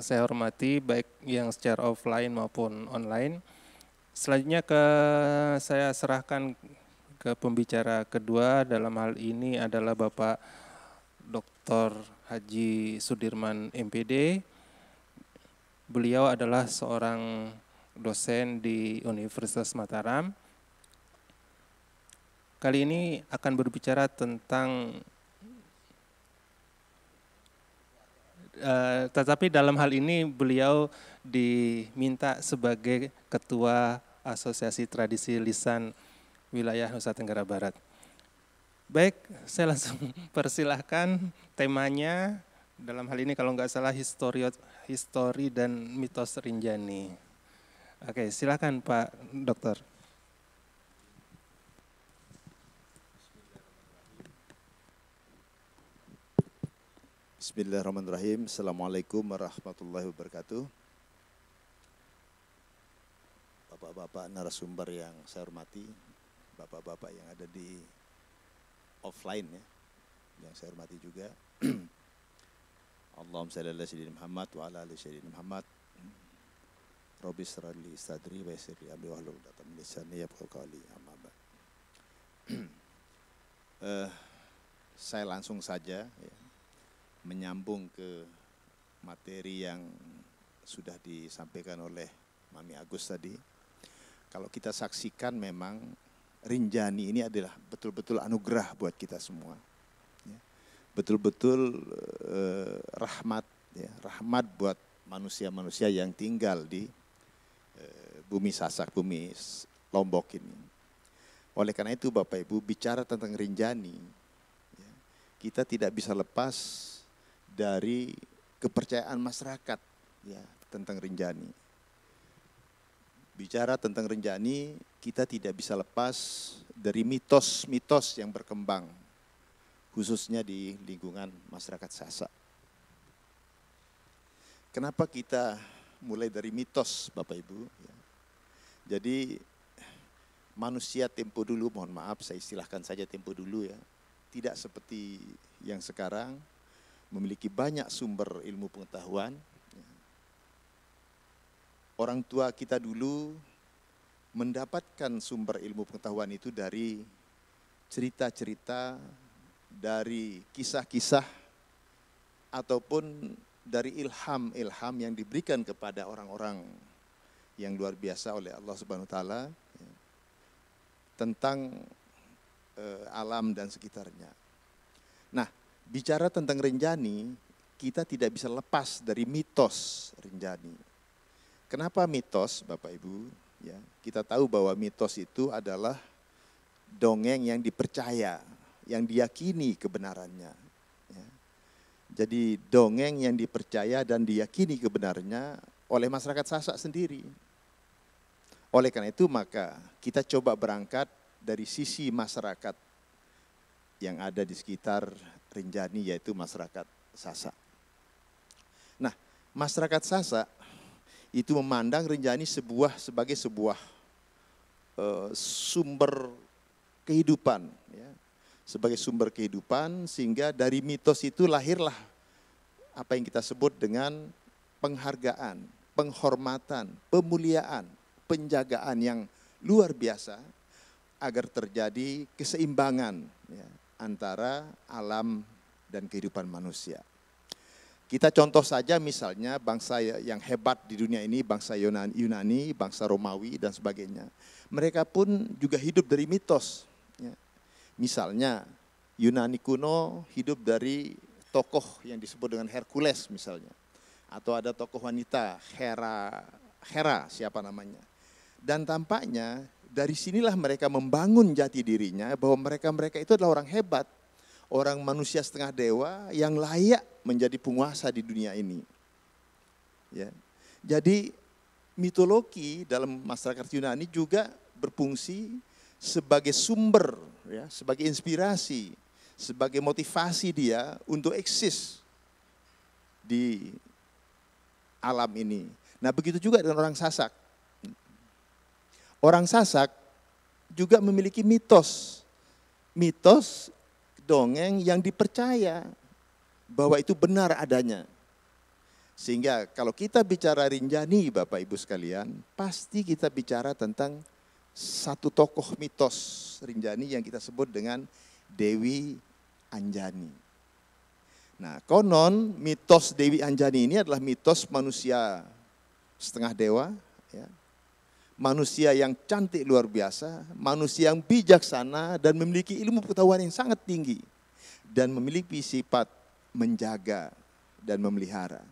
saya hormati, baik yang secara offline maupun online. Selanjutnya ke saya serahkan ke pembicara kedua dalam hal ini adalah Bapak Dr. Haji Sudirman MPD Beliau adalah seorang dosen di Universitas Mataram. Kali ini akan berbicara tentang Uh, tetapi dalam hal ini beliau diminta sebagai ketua Asosiasi Tradisi Lisan Wilayah Nusa Tenggara Barat. Baik, saya langsung persilahkan temanya dalam hal ini kalau nggak salah histori, histori dan mitos Rinjani. Oke, silakan Pak Dokter. Bismillahirrahmanirrahim. Assalamualaikum warahmatullahi wabarakatuh. Bapak-bapak narasumber yang saya hormati, bapak-bapak yang ada di offline ya, yang saya hormati juga. Allahumma salli ala sayyidina Muhammad wa ala ali sayyidina Muhammad. Rabbi srali sadri wa yassir li amri wahlul 'uqdatam min lisani yafqahu qawli. Amma ba'd. uh, saya langsung saja ya, menyambung ke materi yang sudah disampaikan oleh Mami Agus tadi. Kalau kita saksikan memang Rinjani ini adalah betul-betul anugerah buat kita semua betul-betul eh, rahmat ya, rahmat buat manusia-manusia yang tinggal di eh, bumi Sasak, bumi Lombok ini. Oleh karena itu Bapak Ibu bicara tentang Rinjani, ya, kita tidak bisa lepas dari kepercayaan masyarakat ya, tentang Rinjani. Bicara tentang Rinjani, kita tidak bisa lepas dari mitos-mitos yang berkembang khususnya di lingkungan masyarakat Sasak. Kenapa kita mulai dari mitos Bapak Ibu? Ya. Jadi manusia tempo dulu, mohon maaf saya istilahkan saja tempo dulu ya, tidak seperti yang sekarang, memiliki banyak sumber ilmu pengetahuan. Ya. Orang tua kita dulu mendapatkan sumber ilmu pengetahuan itu dari cerita-cerita dari kisah-kisah ataupun dari ilham-ilham yang diberikan kepada orang-orang yang luar biasa oleh Allah Subhanahu wa taala ya, tentang eh, alam dan sekitarnya. Nah, bicara tentang Rinjani, kita tidak bisa lepas dari mitos Rinjani. Kenapa mitos, Bapak Ibu? Ya, kita tahu bahwa mitos itu adalah dongeng yang dipercaya yang diyakini kebenarannya. Ya. Jadi dongeng yang dipercaya dan diyakini kebenarannya oleh masyarakat Sasak sendiri. Oleh karena itu maka kita coba berangkat dari sisi masyarakat yang ada di sekitar Rinjani yaitu masyarakat Sasak. Nah, masyarakat Sasak itu memandang Rinjani sebuah sebagai sebuah uh, sumber kehidupan, ya, sebagai sumber kehidupan sehingga dari mitos itu lahirlah apa yang kita sebut dengan penghargaan, penghormatan, pemuliaan, penjagaan yang luar biasa agar terjadi keseimbangan ya, antara alam dan kehidupan manusia. Kita contoh saja misalnya bangsa yang hebat di dunia ini, bangsa Yunani, bangsa Romawi dan sebagainya. Mereka pun juga hidup dari mitos. Misalnya Yunani kuno hidup dari tokoh yang disebut dengan Hercules misalnya. Atau ada tokoh wanita Hera, Hera siapa namanya. Dan tampaknya dari sinilah mereka membangun jati dirinya bahwa mereka-mereka itu adalah orang hebat. Orang manusia setengah dewa yang layak menjadi penguasa di dunia ini. Ya. Jadi mitologi dalam masyarakat Yunani juga berfungsi sebagai sumber, ya, sebagai inspirasi, sebagai motivasi dia untuk eksis di alam ini. Nah begitu juga dengan orang Sasak. Orang Sasak juga memiliki mitos. Mitos dongeng yang dipercaya bahwa itu benar adanya. Sehingga kalau kita bicara Rinjani Bapak Ibu sekalian, pasti kita bicara tentang satu tokoh mitos Rinjani yang kita sebut dengan Dewi Anjani. Nah, konon mitos Dewi Anjani ini adalah mitos manusia setengah dewa, ya. manusia yang cantik luar biasa, manusia yang bijaksana dan memiliki ilmu pengetahuan yang sangat tinggi dan memiliki sifat menjaga dan memelihara.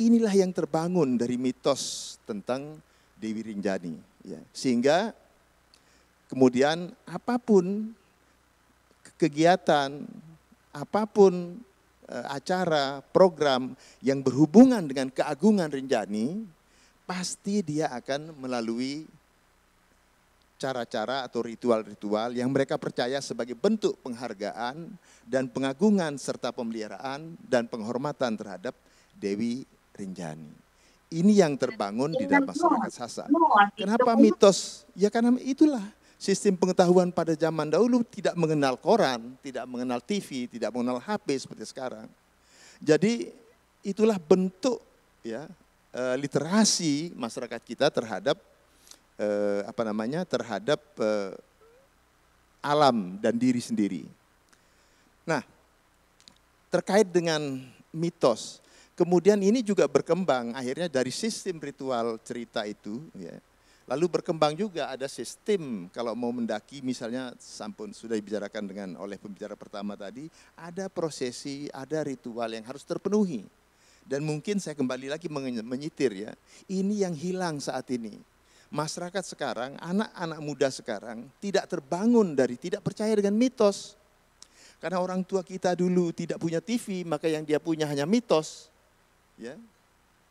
Inilah yang terbangun dari mitos tentang Dewi Rinjani. Ya. Sehingga Kemudian apapun kegiatan, apapun e, acara, program yang berhubungan dengan keagungan Rinjani, pasti dia akan melalui cara-cara atau ritual-ritual yang mereka percaya sebagai bentuk penghargaan dan pengagungan serta pemeliharaan dan penghormatan terhadap Dewi Rinjani. Ini yang terbangun di dalam masyarakat Sasak. Kenapa mitos? Ya karena itulah sistem pengetahuan pada zaman dahulu tidak mengenal koran, tidak mengenal TV, tidak mengenal HP seperti sekarang. Jadi itulah bentuk ya eh, literasi masyarakat kita terhadap eh, apa namanya terhadap eh, alam dan diri sendiri. Nah, terkait dengan mitos, kemudian ini juga berkembang akhirnya dari sistem ritual cerita itu ya, Lalu berkembang juga ada sistem kalau mau mendaki misalnya sampun sudah dibicarakan dengan oleh pembicara pertama tadi, ada prosesi, ada ritual yang harus terpenuhi. Dan mungkin saya kembali lagi menyitir ya, ini yang hilang saat ini. Masyarakat sekarang, anak-anak muda sekarang tidak terbangun dari tidak percaya dengan mitos. Karena orang tua kita dulu tidak punya TV, maka yang dia punya hanya mitos. Ya,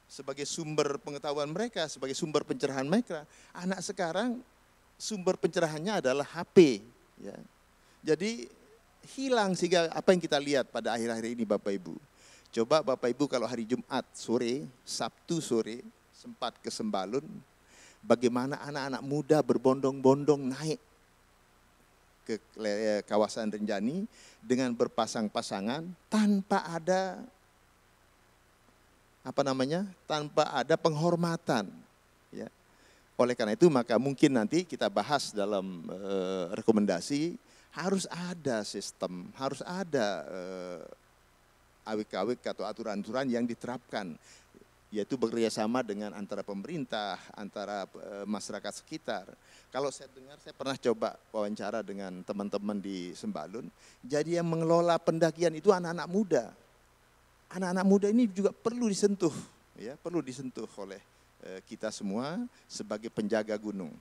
sebagai sumber pengetahuan mereka, sebagai sumber pencerahan mereka. Anak sekarang sumber pencerahannya adalah HP. Ya. Jadi hilang sehingga apa yang kita lihat pada akhir-akhir ini Bapak Ibu. Coba Bapak Ibu kalau hari Jumat sore, Sabtu sore sempat ke Sembalun, bagaimana anak-anak muda berbondong-bondong naik ke kawasan Renjani dengan berpasang-pasangan tanpa ada apa namanya tanpa ada penghormatan. Ya. Oleh karena itu maka mungkin nanti kita bahas dalam e, rekomendasi harus ada sistem, harus ada e, awik-awik atau aturan-aturan yang diterapkan yaitu bekerja sama dengan antara pemerintah, antara e, masyarakat sekitar. Kalau saya dengar, saya pernah coba wawancara dengan teman-teman di Sembalun, jadi yang mengelola pendakian itu anak-anak muda anak-anak muda ini juga perlu disentuh, ya, perlu disentuh oleh eh, kita semua sebagai penjaga gunung.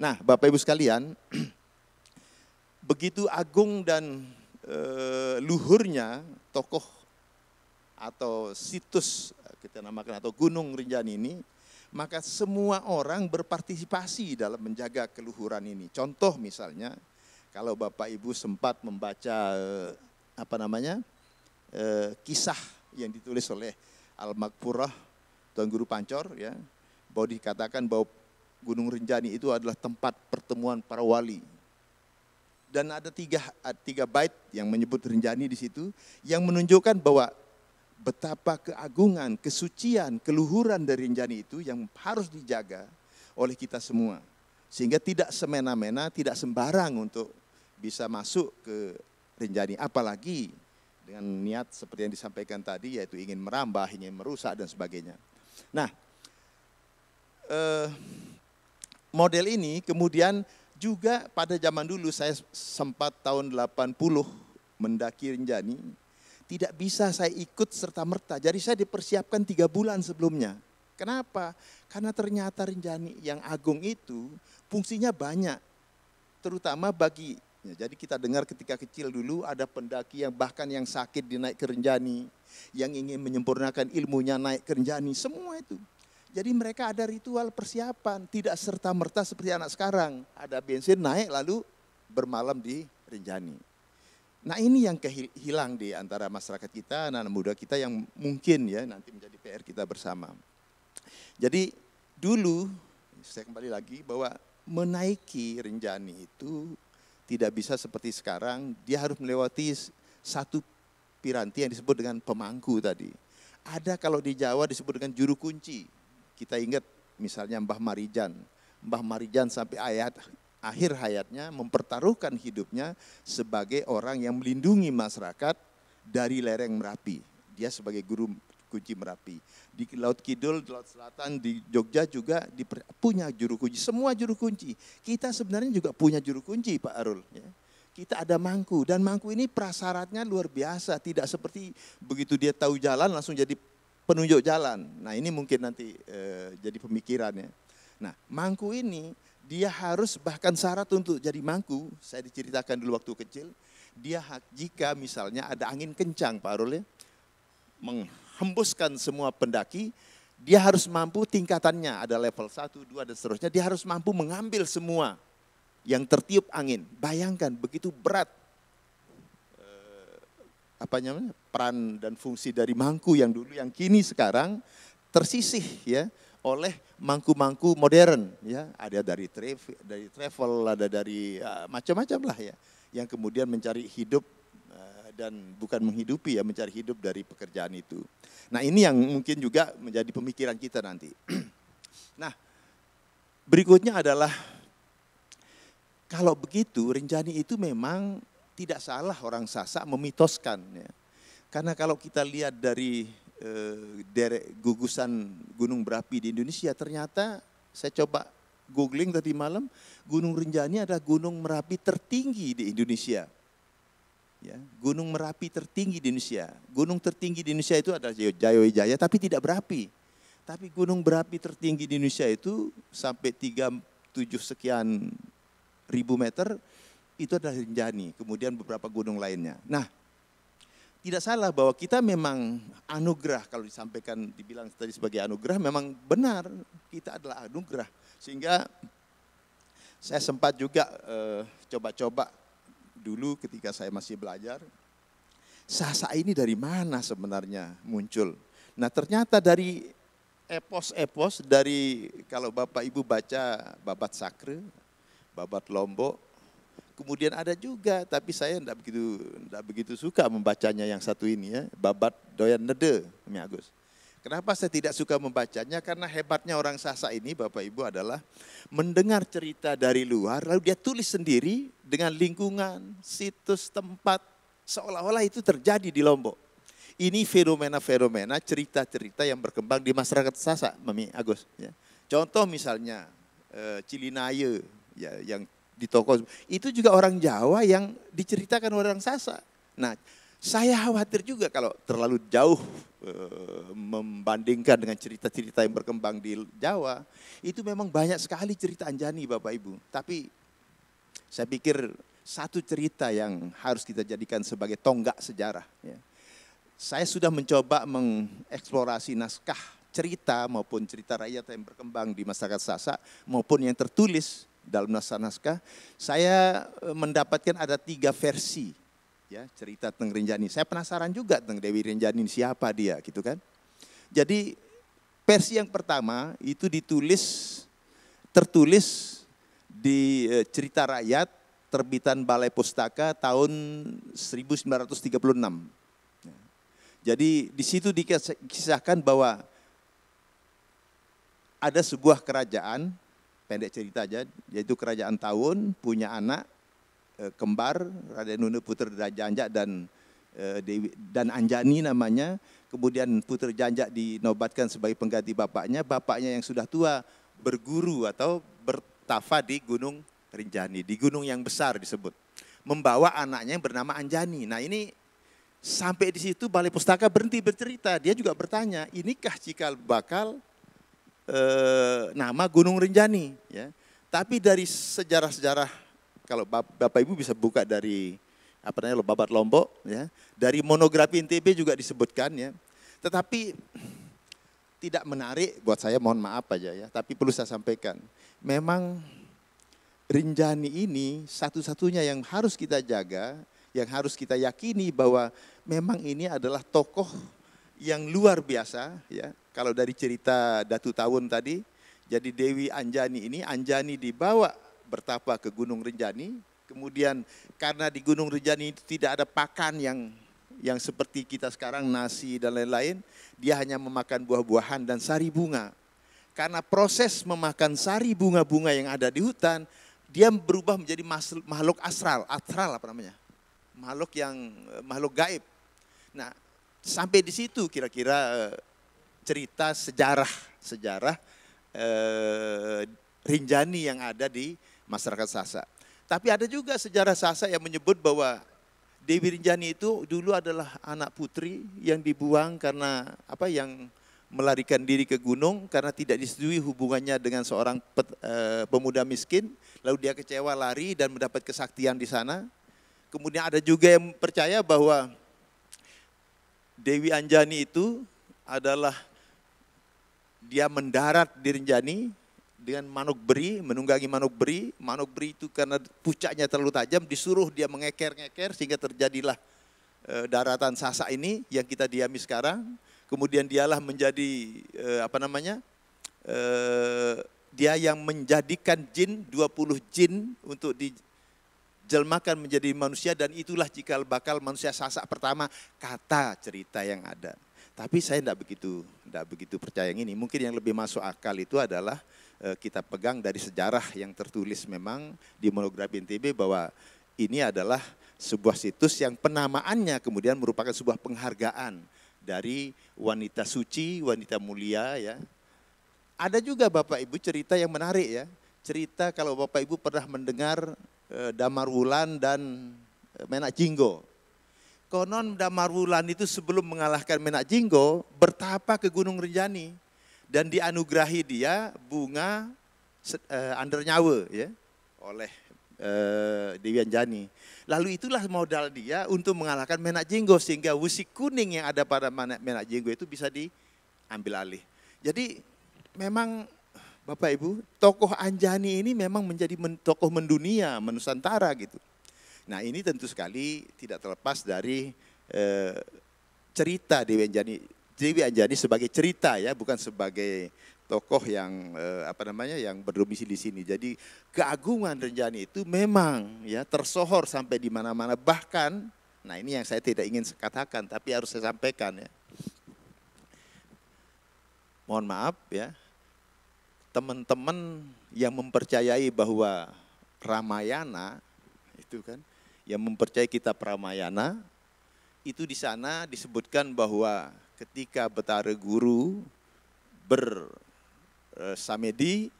Nah, Bapak Ibu sekalian, begitu agung dan e, luhurnya tokoh atau situs kita namakan atau Gunung Rinjani ini, maka semua orang berpartisipasi dalam menjaga keluhuran ini. Contoh misalnya, kalau Bapak Ibu sempat membaca eh, apa namanya E, kisah yang ditulis oleh Al-Makfurah Tuan Guru Pancor ya bahwa dikatakan bahwa Gunung Rinjani itu adalah tempat pertemuan para wali. Dan ada tiga, tiga bait yang menyebut Rinjani di situ yang menunjukkan bahwa betapa keagungan, kesucian, keluhuran dari Rinjani itu yang harus dijaga oleh kita semua. Sehingga tidak semena-mena, tidak sembarang untuk bisa masuk ke Rinjani. Apalagi dengan niat seperti yang disampaikan tadi yaitu ingin merambah, ingin merusak dan sebagainya. Nah, eh, model ini kemudian juga pada zaman dulu saya sempat tahun 80 mendaki rinjani tidak bisa saya ikut serta-merta. Jadi saya dipersiapkan tiga bulan sebelumnya. Kenapa? Karena ternyata rinjani yang agung itu fungsinya banyak. Terutama bagi Ya, jadi kita dengar ketika kecil dulu ada pendaki yang bahkan yang sakit dinaik ke Renjani, yang ingin menyempurnakan ilmunya naik ke Renjani, semua itu. Jadi mereka ada ritual persiapan, tidak serta-merta seperti anak sekarang. Ada bensin naik lalu bermalam di Renjani. Nah ini yang kehilang di antara masyarakat kita, anak-anak muda kita yang mungkin ya nanti menjadi PR kita bersama. Jadi dulu, saya kembali lagi bahwa menaiki Rinjani itu tidak bisa seperti sekarang, dia harus melewati satu piranti yang disebut dengan pemangku tadi. Ada kalau di Jawa disebut dengan juru kunci. Kita ingat misalnya Mbah Marijan. Mbah Marijan sampai ayat akhir hayatnya mempertaruhkan hidupnya sebagai orang yang melindungi masyarakat dari lereng Merapi. Dia sebagai guru kunci Merapi. Di Laut Kidul, di Laut Selatan, di Jogja juga di, punya juru kunci. Semua juru kunci. Kita sebenarnya juga punya juru kunci Pak Arul. Ya. Kita ada mangku dan mangku ini prasyaratnya luar biasa. Tidak seperti begitu dia tahu jalan langsung jadi penunjuk jalan. Nah ini mungkin nanti e, jadi pemikirannya. Nah mangku ini dia harus bahkan syarat untuk jadi mangku, saya diceritakan dulu waktu kecil, dia jika misalnya ada angin kencang Pak Arul ya, meng, hembuskan semua pendaki, dia harus mampu tingkatannya, ada level 1, 2, dan seterusnya, dia harus mampu mengambil semua yang tertiup angin. Bayangkan begitu berat eh, apa namanya peran dan fungsi dari mangku yang dulu yang kini sekarang tersisih ya oleh mangku-mangku modern ya ada dari travel dari travel ada dari uh, macam-macam lah ya yang kemudian mencari hidup dan bukan menghidupi ya mencari hidup dari pekerjaan itu. Nah ini yang mungkin juga menjadi pemikiran kita nanti. nah berikutnya adalah kalau begitu Rinjani itu memang tidak salah orang Sasak memitoskan ya. Karena kalau kita lihat dari eh, derek gugusan gunung berapi di Indonesia ternyata saya coba googling tadi malam Gunung Rinjani adalah gunung merapi tertinggi di Indonesia. Ya, gunung Merapi tertinggi di Indonesia. Gunung tertinggi di Indonesia itu adalah Jayawijaya tapi tidak berapi. Tapi gunung berapi tertinggi di Indonesia itu sampai 37 sekian ribu meter itu adalah Rinjani, kemudian beberapa gunung lainnya. Nah, tidak salah bahwa kita memang anugerah kalau disampaikan dibilang tadi sebagai anugerah memang benar kita adalah anugerah sehingga saya sempat juga eh, coba-coba eh, dulu ketika saya masih belajar, sasa ini dari mana sebenarnya muncul? Nah ternyata dari epos-epos dari kalau Bapak Ibu baca Babat Sakre, Babat Lombok, kemudian ada juga tapi saya tidak begitu tidak begitu suka membacanya yang satu ini ya, Babat Doyan Nede, Mi Agus. Kenapa saya tidak suka membacanya? Karena hebatnya orang Sasa ini Bapak Ibu adalah mendengar cerita dari luar lalu dia tulis sendiri dengan lingkungan, situs, tempat seolah-olah itu terjadi di Lombok. Ini fenomena-fenomena cerita-cerita yang berkembang di masyarakat Sasa, Mami Agus. Ya. Contoh misalnya e, eh, Cilinaye ya, yang di toko itu juga orang Jawa yang diceritakan orang Sasa. Nah, saya khawatir juga kalau terlalu jauh Eh, membandingkan dengan cerita-cerita yang berkembang di Jawa, itu memang banyak sekali cerita Anjani Bapak Ibu. Tapi saya pikir satu cerita yang harus kita jadikan sebagai tonggak sejarah. Ya. Saya sudah mencoba mengeksplorasi naskah cerita maupun cerita rakyat yang berkembang di masyarakat Sasak maupun yang tertulis dalam naskah-naskah. Saya eh, mendapatkan ada tiga versi ya cerita tentang Rinjani. Saya penasaran juga tentang Dewi Rinjani siapa dia gitu kan. Jadi versi yang pertama itu ditulis tertulis di eh, Cerita Rakyat terbitan Balai Pustaka tahun 1936. Ya. Jadi di situ dikisahkan bahwa ada sebuah kerajaan, pendek cerita aja, yaitu kerajaan tahun punya anak Eh, kembar Raden Nunu puter Janjak dan eh, Dewi, dan Anjani namanya. Kemudian puter Janjak dinobatkan sebagai pengganti bapaknya. Bapaknya yang sudah tua berguru atau bertafa di Gunung Rinjani, di gunung yang besar disebut. Membawa anaknya yang bernama Anjani. Nah ini sampai di situ Balai Pustaka berhenti bercerita. Dia juga bertanya, inikah cikal bakal eh, nama Gunung Rinjani? Ya. Tapi dari sejarah-sejarah kalau Bapak Ibu bisa buka dari apa namanya Babat Lombok ya. Dari monografi NTB juga disebutkan ya. Tetapi tidak menarik buat saya mohon maaf aja ya, tapi perlu saya sampaikan. Memang Rinjani ini satu-satunya yang harus kita jaga, yang harus kita yakini bahwa memang ini adalah tokoh yang luar biasa ya. Kalau dari cerita Datu Tahun tadi, jadi Dewi Anjani ini Anjani dibawa bertapa ke Gunung Rinjani Kemudian karena di Gunung Rinjani itu tidak ada pakan yang yang seperti kita sekarang nasi dan lain-lain, dia hanya memakan buah-buahan dan sari bunga. Karena proses memakan sari bunga-bunga yang ada di hutan, dia berubah menjadi makhluk astral, astral apa namanya? Makhluk yang makhluk gaib. Nah, sampai di situ kira-kira eh, cerita sejarah sejarah eh, Rinjani yang ada di masyarakat Sasak. Tapi ada juga sejarah Sasak yang menyebut bahwa Dewi Rinjani itu dulu adalah anak putri yang dibuang karena apa yang melarikan diri ke gunung karena tidak disetujui hubungannya dengan seorang pet, e, pemuda miskin, lalu dia kecewa lari dan mendapat kesaktian di sana. Kemudian ada juga yang percaya bahwa Dewi Anjani itu adalah dia mendarat di Rinjani dengan manuk beri, menunggangi manuk beri. Manuk beri itu karena pucaknya terlalu tajam, disuruh dia mengeker-ngeker sehingga terjadilah eh, daratan sasak ini yang kita diami sekarang. Kemudian dialah menjadi eh, apa namanya? Eh, dia yang menjadikan jin 20 jin untuk dijelmakan menjadi manusia dan itulah cikal bakal manusia sasak pertama kata cerita yang ada. Tapi saya tidak begitu, tidak begitu percaya yang ini. Mungkin yang lebih masuk akal itu adalah Eh, kita pegang dari sejarah yang tertulis memang di monografi NTB bahwa ini adalah sebuah situs yang penamaannya kemudian merupakan sebuah penghargaan dari wanita suci, wanita mulia ya. Ada juga Bapak Ibu cerita yang menarik ya. Cerita kalau Bapak Ibu pernah mendengar Damarwulan eh, Damar Wulan dan eh, Menak Jinggo. Konon Damar Wulan itu sebelum mengalahkan Menak Jinggo bertapa ke Gunung Rinjani dan dianugerahi dia bunga uh, eh, andernyawa ya oleh uh, Dewi Anjani. Lalu itulah modal dia untuk mengalahkan menak jenggo sehingga wusi kuning yang ada pada menak jenggo itu bisa diambil alih. Jadi memang Bapak Ibu, tokoh Anjani ini memang menjadi men, tokoh mendunia, menusantara gitu. Nah ini tentu sekali tidak terlepas dari eh, cerita Dewi Anjani Dewi Anjani sebagai cerita ya, bukan sebagai tokoh yang eh, apa namanya yang berdomisili di sini. Jadi keagungan Renjani itu memang ya tersohor sampai di mana-mana bahkan nah ini yang saya tidak ingin katakan tapi harus saya sampaikan ya. Mohon maaf ya. Teman-teman yang mempercayai bahwa Ramayana itu kan yang mempercayai kitab Ramayana itu di sana disebutkan bahwa ketika Betara Guru bersamedi eh,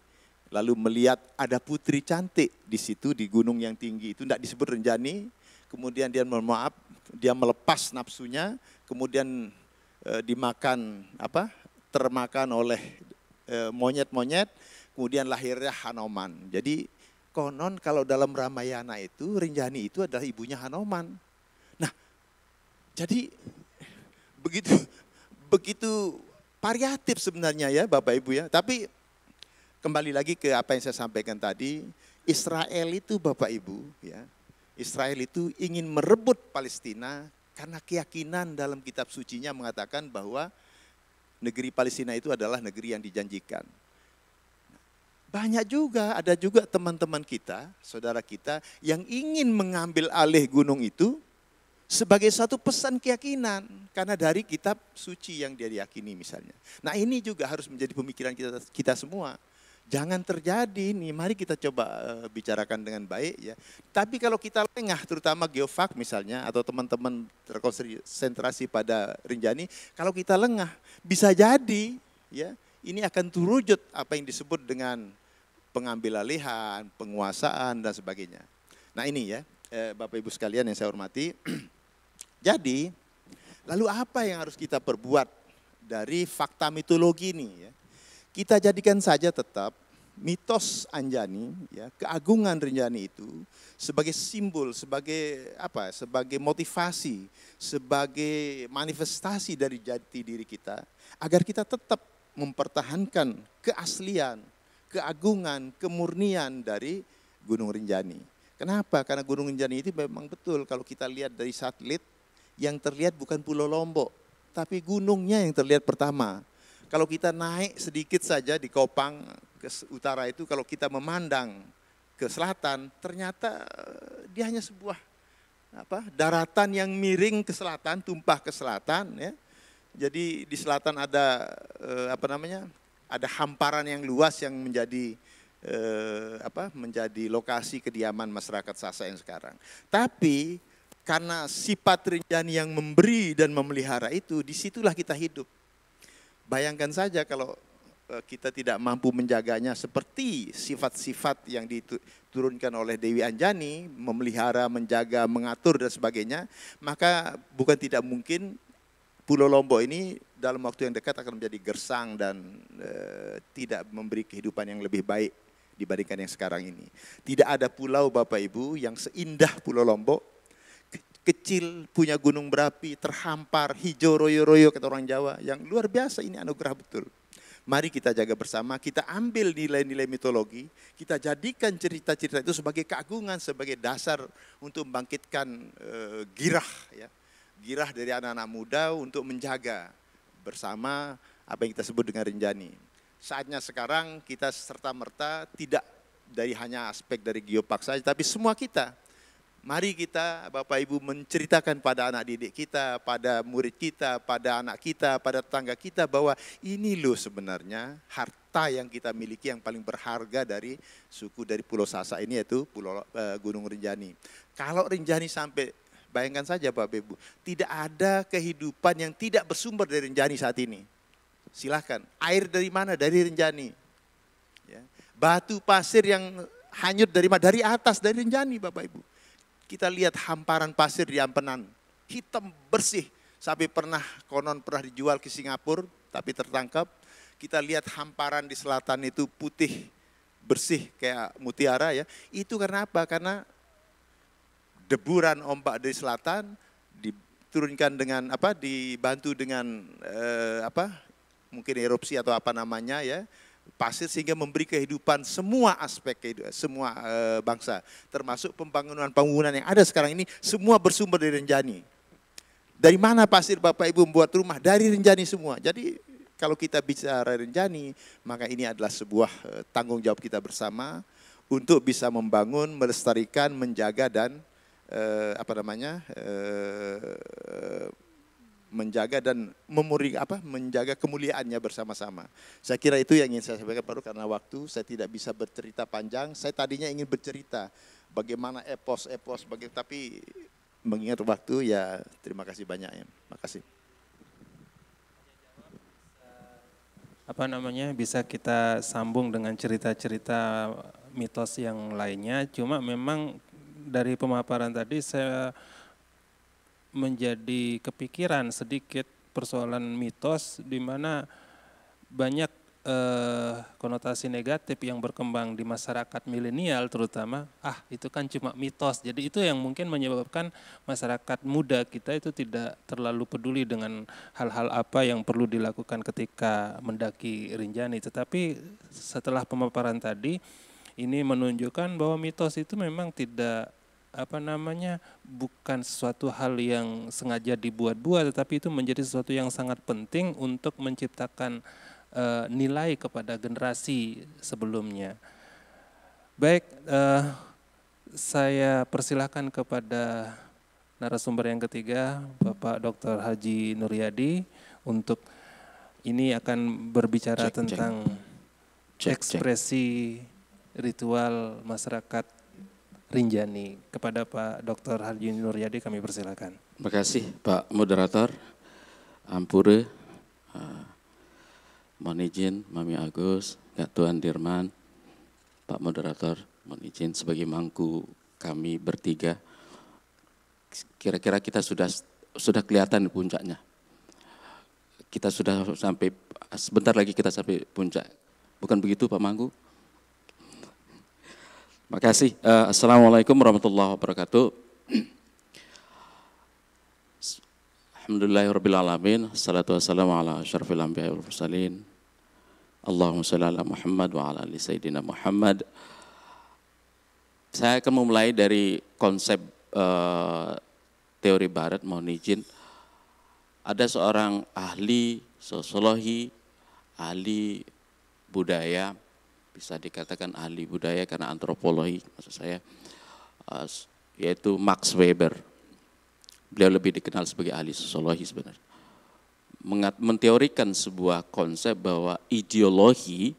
lalu melihat ada putri cantik di situ di gunung yang tinggi itu tidak disebut Renjani kemudian dia mohon maaf dia melepas nafsunya kemudian e, dimakan apa termakan oleh eh, monyet-monyet e, kemudian lahirnya Hanoman jadi konon kalau dalam Ramayana itu Renjani itu adalah ibunya Hanoman nah jadi begitu begitu variatif sebenarnya ya Bapak Ibu ya. Tapi kembali lagi ke apa yang saya sampaikan tadi, Israel itu Bapak Ibu ya. Israel itu ingin merebut Palestina karena keyakinan dalam kitab sucinya mengatakan bahwa negeri Palestina itu adalah negeri yang dijanjikan. Banyak juga, ada juga teman-teman kita, saudara kita yang ingin mengambil alih gunung itu sebagai satu pesan keyakinan karena dari kitab suci yang dia yakini misalnya. Nah, ini juga harus menjadi pemikiran kita kita semua. Jangan terjadi nih, mari kita coba eh, bicarakan dengan baik ya. Tapi kalau kita lengah terutama geofak misalnya atau teman-teman terkonsentrasi pada Rinjani, kalau kita lengah bisa jadi ya, ini akan terwujud apa yang disebut dengan pengambilalihan, penguasaan dan sebagainya. Nah, ini ya eh, Bapak Ibu sekalian yang saya hormati, Jadi, lalu apa yang harus kita perbuat dari fakta mitologi ini? Ya? Kita jadikan saja tetap mitos Anjani, ya, keagungan Rinjani itu sebagai simbol, sebagai apa? Sebagai motivasi, sebagai manifestasi dari jati diri kita agar kita tetap mempertahankan keaslian, keagungan, kemurnian dari Gunung Rinjani. Kenapa? Karena Gunung Rinjani itu memang betul kalau kita lihat dari satelit yang terlihat bukan Pulau Lombok, tapi gunungnya yang terlihat pertama. Kalau kita naik sedikit saja di Kopang ke utara itu, kalau kita memandang ke selatan, ternyata eh, dia hanya sebuah apa daratan yang miring ke selatan, tumpah ke selatan, ya. Jadi di selatan ada eh, apa namanya? Ada hamparan yang luas yang menjadi eh, apa? Menjadi lokasi kediaman masyarakat yang sekarang. Tapi karena sifat Rinjani yang memberi dan memelihara itu, disitulah kita hidup. Bayangkan saja kalau eh, kita tidak mampu menjaganya seperti sifat-sifat yang diturunkan oleh Dewi Anjani, memelihara, menjaga, mengatur dan sebagainya, maka bukan tidak mungkin Pulau Lombok ini dalam waktu yang dekat akan menjadi gersang dan e, tidak memberi kehidupan yang lebih baik dibandingkan yang sekarang ini. Tidak ada pulau Bapak Ibu yang seindah Pulau Lombok kecil, punya gunung berapi, terhampar, hijau, royo-royo, kata orang Jawa. Yang luar biasa ini anugerah betul. Mari kita jaga bersama, kita ambil nilai-nilai mitologi, kita jadikan cerita-cerita itu sebagai keagungan, sebagai dasar untuk membangkitkan e, girah, ya. girah dari anak-anak muda untuk menjaga bersama apa yang kita sebut dengan Rinjani. Saatnya sekarang kita serta merta tidak dari hanya aspek dari geopark saja, tapi semua kita Mari kita, Bapak Ibu, menceritakan pada anak didik kita, pada murid kita, pada anak kita, pada tetangga kita bahwa ini loh sebenarnya harta yang kita miliki yang paling berharga dari suku dari Pulau Sasa ini yaitu Pulau eh, Gunung Rinjani. Kalau Rinjani sampai bayangkan saja Bapak Ibu, tidak ada kehidupan yang tidak bersumber dari Rinjani saat ini. Silahkan, air dari mana? Dari Rinjani. Ya. Batu pasir yang hanyut dari dari atas dari Rinjani Bapak Ibu kita lihat hamparan pasir di Ampenan, hitam bersih. Sapi pernah konon pernah dijual ke Singapura tapi tertangkap. Kita lihat hamparan di selatan itu putih bersih kayak mutiara ya. Itu karena apa? Karena deburan ombak dari selatan diturunkan dengan apa dibantu dengan eh, apa mungkin erupsi atau apa namanya ya pasir sehingga memberi kehidupan semua aspek kehidupan semua e, bangsa termasuk pembangunan-pembangunan yang ada sekarang ini semua bersumber dari Renjani. Dari mana pasir Bapak Ibu membuat rumah? Dari Renjani semua. Jadi kalau kita bicara Renjani, maka ini adalah sebuah eh, tanggung jawab kita bersama untuk bisa membangun, melestarikan, menjaga dan e, apa namanya e, menjaga dan memuri apa menjaga kemuliaannya bersama-sama. Saya kira itu yang ingin saya sampaikan baru karena waktu saya tidak bisa bercerita panjang. Saya tadinya ingin bercerita bagaimana epos-epos bagi tapi mengingat waktu ya terima kasih banyak ya. Makasih. Apa namanya bisa kita sambung dengan cerita-cerita mitos yang lainnya cuma memang dari pemaparan tadi saya menjadi kepikiran sedikit persoalan mitos di mana banyak eh, konotasi negatif yang berkembang di masyarakat milenial terutama ah itu kan cuma mitos jadi itu yang mungkin menyebabkan masyarakat muda kita itu tidak terlalu peduli dengan hal-hal apa yang perlu dilakukan ketika mendaki Rinjani tetapi setelah pemaparan tadi ini menunjukkan bahwa mitos itu memang tidak apa namanya bukan sesuatu hal yang sengaja dibuat-buat tetapi itu menjadi sesuatu yang sangat penting untuk menciptakan uh, nilai kepada generasi sebelumnya. Baik, uh, saya persilahkan kepada narasumber yang ketiga, Bapak Dr. Haji Nuryadi untuk ini akan berbicara cek, tentang cek. ekspresi cek. ritual masyarakat Rinjani. Kepada Pak Dr. Nur Nuryadi kami persilakan. Terima kasih Pak Moderator, Ampure, uh, mohon izin Mami Agus, Kak ya Tuan Dirman, Pak Moderator, mohon izin sebagai mangku kami bertiga, kira-kira kita sudah sudah kelihatan di puncaknya. Kita sudah sampai, sebentar lagi kita sampai puncak. Bukan begitu Pak Mangku? Makasih. Uh, Assalamualaikum warahmatullahi wabarakatuh. Alhamdulillahirrabbilalamin Salatu wassalamu ala syarfil anbiya wal mursalin Allahumma salli ala Muhammad wa ala ali Sayyidina Muhammad Saya akan memulai dari konsep uh, teori barat mohon izin Ada seorang ahli sosiologi, ahli budaya bisa dikatakan ahli budaya karena antropologi maksud saya eh, yaitu Max Weber. Beliau lebih dikenal sebagai ahli sosiologi sebenarnya. Mengat, menteorikan sebuah konsep bahwa ideologi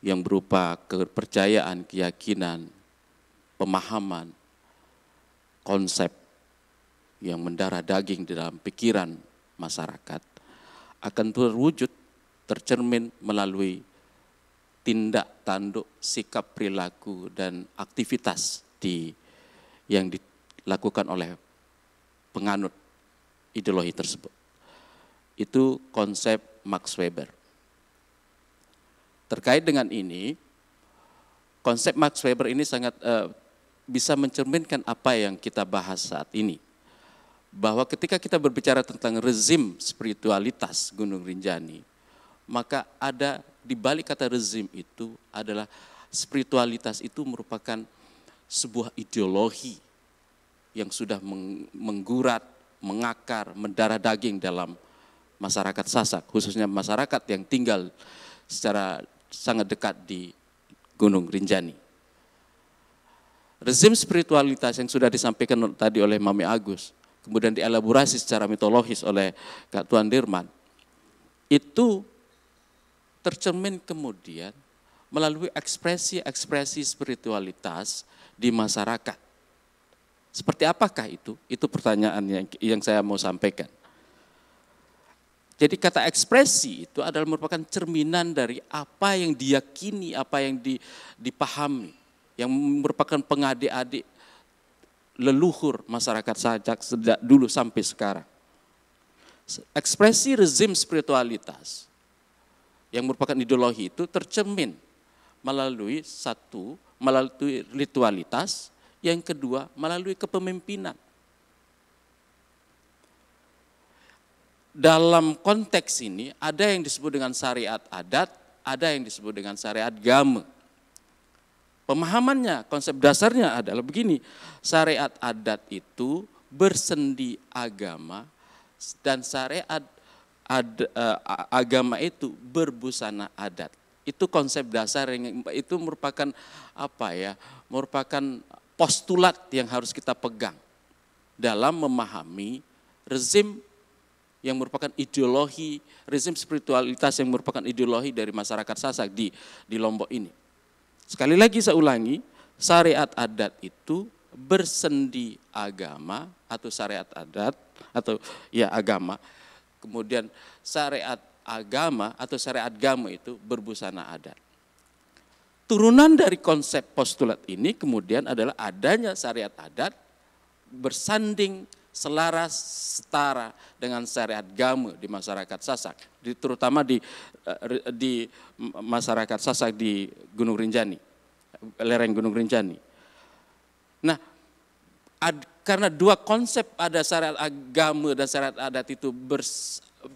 yang berupa kepercayaan, keyakinan, pemahaman, konsep yang mendarah daging di dalam pikiran masyarakat akan terwujud, tercermin melalui tindak tanduk, sikap perilaku dan aktivitas di yang dilakukan oleh penganut ideologi tersebut. Itu konsep Max Weber. Terkait dengan ini, konsep Max Weber ini sangat uh, bisa mencerminkan apa yang kita bahas saat ini. Bahwa ketika kita berbicara tentang rezim spiritualitas Gunung Rinjani, maka ada di balik kata rezim itu adalah spiritualitas itu merupakan sebuah ideologi yang sudah menggurat, mengakar, mendarah daging dalam masyarakat Sasak, khususnya masyarakat yang tinggal secara sangat dekat di Gunung Rinjani. Rezim spiritualitas yang sudah disampaikan tadi oleh Mami Agus, kemudian dielaborasi secara mitologis oleh Kak Tuan Dirman, itu tercermin kemudian melalui ekspresi-ekspresi spiritualitas di masyarakat. Seperti apakah itu? Itu pertanyaan yang, yang saya mau sampaikan. Jadi kata ekspresi itu adalah merupakan cerminan dari apa yang diyakini, apa yang dipahami, yang merupakan pengadik-adik leluhur masyarakat sejak dulu sampai sekarang. Ekspresi rezim spiritualitas yang merupakan ideologi itu tercermin melalui satu, melalui ritualitas, yang kedua melalui kepemimpinan. Dalam konteks ini ada yang disebut dengan syariat adat, ada yang disebut dengan syariat agama. Pemahamannya, konsep dasarnya adalah begini, syariat adat itu bersendi agama dan syariat ad, uh, agama itu berbusana adat. Itu konsep dasar yang itu merupakan apa ya? Merupakan postulat yang harus kita pegang dalam memahami rezim yang merupakan ideologi rezim spiritualitas yang merupakan ideologi dari masyarakat Sasak di di Lombok ini. Sekali lagi saya ulangi, syariat adat itu bersendi agama atau syariat adat atau ya agama Kemudian syariat agama atau syariat agama itu berbusana adat. Turunan dari konsep postulat ini kemudian adalah adanya syariat adat bersanding selaras setara dengan syariat agama di masyarakat Sasak, terutama di eh, di masyarakat Sasak di Gunung Rinjani, lereng Gunung Rinjani. Nah, karena dua konsep ada syariat agama dan syariat adat itu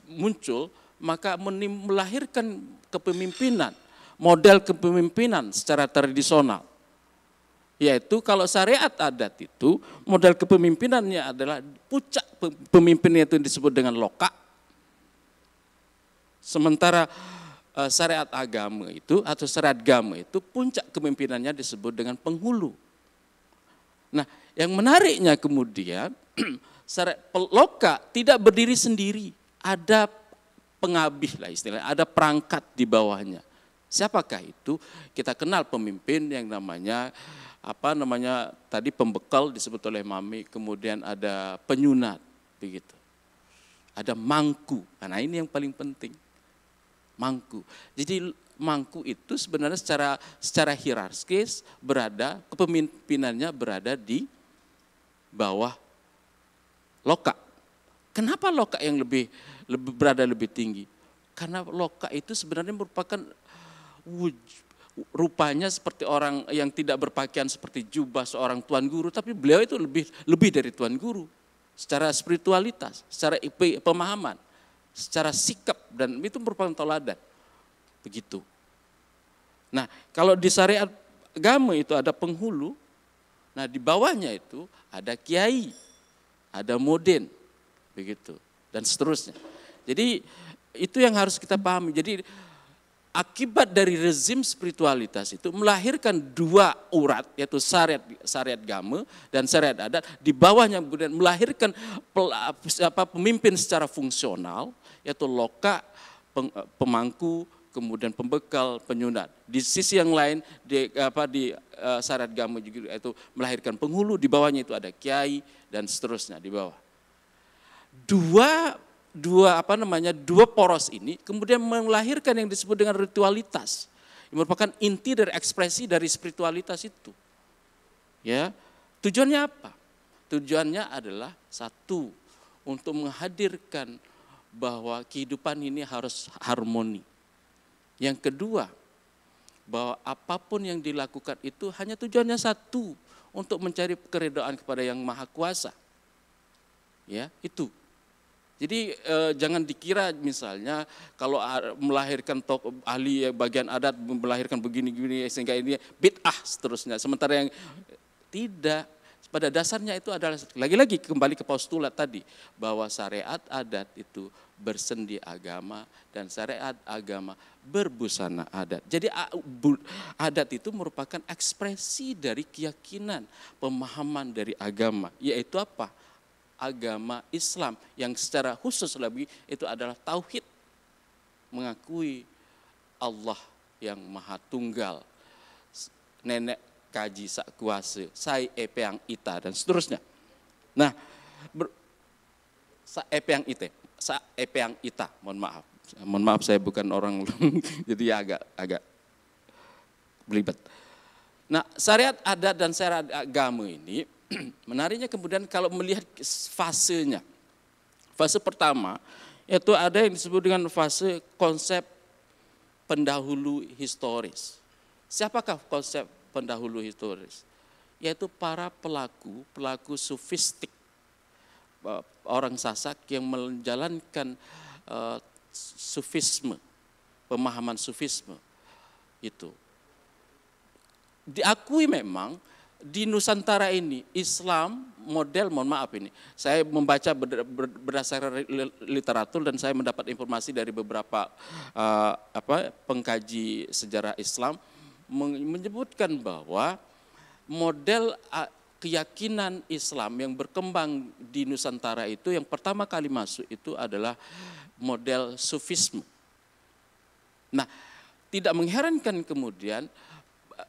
muncul, maka melahirkan kepemimpinan, model kepemimpinan secara tradisional. Yaitu kalau syariat adat itu model kepemimpinannya adalah puncak pemimpinnya itu disebut dengan loka. Sementara eh, syariat agama itu atau syariat agama itu puncak kepemimpinannya disebut dengan penghulu. Nah, yang menariknya kemudian Loka tidak berdiri sendiri, ada pengabih lah istilahnya, ada perangkat di bawahnya. Siapakah itu? Kita kenal pemimpin yang namanya apa namanya tadi pembekal disebut oleh mami, kemudian ada penyunat begitu. Ada mangku. Nah, ini yang paling penting. Mangku. Jadi mangku itu sebenarnya secara secara hierarkis berada kepemimpinannya berada di bawah loka. Kenapa loka yang lebih, lebih berada lebih tinggi? Karena loka itu sebenarnya merupakan wujud rupanya seperti orang yang tidak berpakaian seperti jubah seorang tuan guru, tapi beliau itu lebih lebih dari tuan guru secara spiritualitas, secara IP, pemahaman, secara sikap dan itu merupakan toladan. Begitu. Nah, kalau di syariat agama itu ada penghulu, Nah di bawahnya itu ada kiai, ada modin, begitu dan seterusnya. Jadi itu yang harus kita pahami. Jadi akibat dari rezim spiritualitas itu melahirkan dua urat yaitu syariat syariat agama dan syariat adat di bawahnya kemudian melahirkan apa, pemimpin secara fungsional yaitu loka pemangku kemudian pembekal, penyunat. Di sisi yang lain di apa di uh, syarat gamu juga itu melahirkan penghulu di bawahnya itu ada kiai dan seterusnya di bawah. Dua dua apa namanya dua poros ini kemudian melahirkan yang disebut dengan ritualitas yang merupakan inti dari ekspresi dari spiritualitas itu. Ya. Tujuannya apa? Tujuannya adalah satu untuk menghadirkan bahwa kehidupan ini harus harmoni yang kedua, bahwa apapun yang dilakukan itu hanya tujuannya satu, untuk mencari keredoan kepada yang maha kuasa. Ya, itu. Jadi eh, jangan dikira misalnya kalau ah, melahirkan tok, ahli bagian adat melahirkan begini-gini sehingga ini bid'ah seterusnya. Sementara yang tidak pada dasarnya itu adalah lagi-lagi kembali ke postulat tadi bahwa syariat adat itu bersendi agama dan syariat agama berbusana adat. Jadi adat itu merupakan ekspresi dari keyakinan, pemahaman dari agama, yaitu apa? Agama Islam yang secara khusus lebih itu adalah tauhid. Mengakui Allah yang Maha Tunggal. Nenek kaji kuasa, sai epeang ita dan seterusnya. Nah, ber, epeang ite Epeang eh, Ita, mohon maaf. Mohon maaf saya bukan orang jadi agak agak belibet. Nah, syariat adat dan syariat agama ini menariknya kemudian kalau melihat fasenya. Fase pertama yaitu ada yang disebut dengan fase konsep pendahulu historis. Siapakah konsep pendahulu historis? Yaitu para pelaku, pelaku sufistik Eh, orang Sasak yang menjalankan eh, sufisme, pemahaman sufisme itu. Diakui memang di Nusantara ini Islam model mohon maaf ini saya membaca berdasarkan literatur dan saya mendapat informasi dari beberapa uh, apa pengkaji sejarah Islam menyebutkan bahwa model keyakinan Islam yang berkembang di Nusantara itu yang pertama kali masuk itu adalah model sufisme. Nah, tidak mengherankan kemudian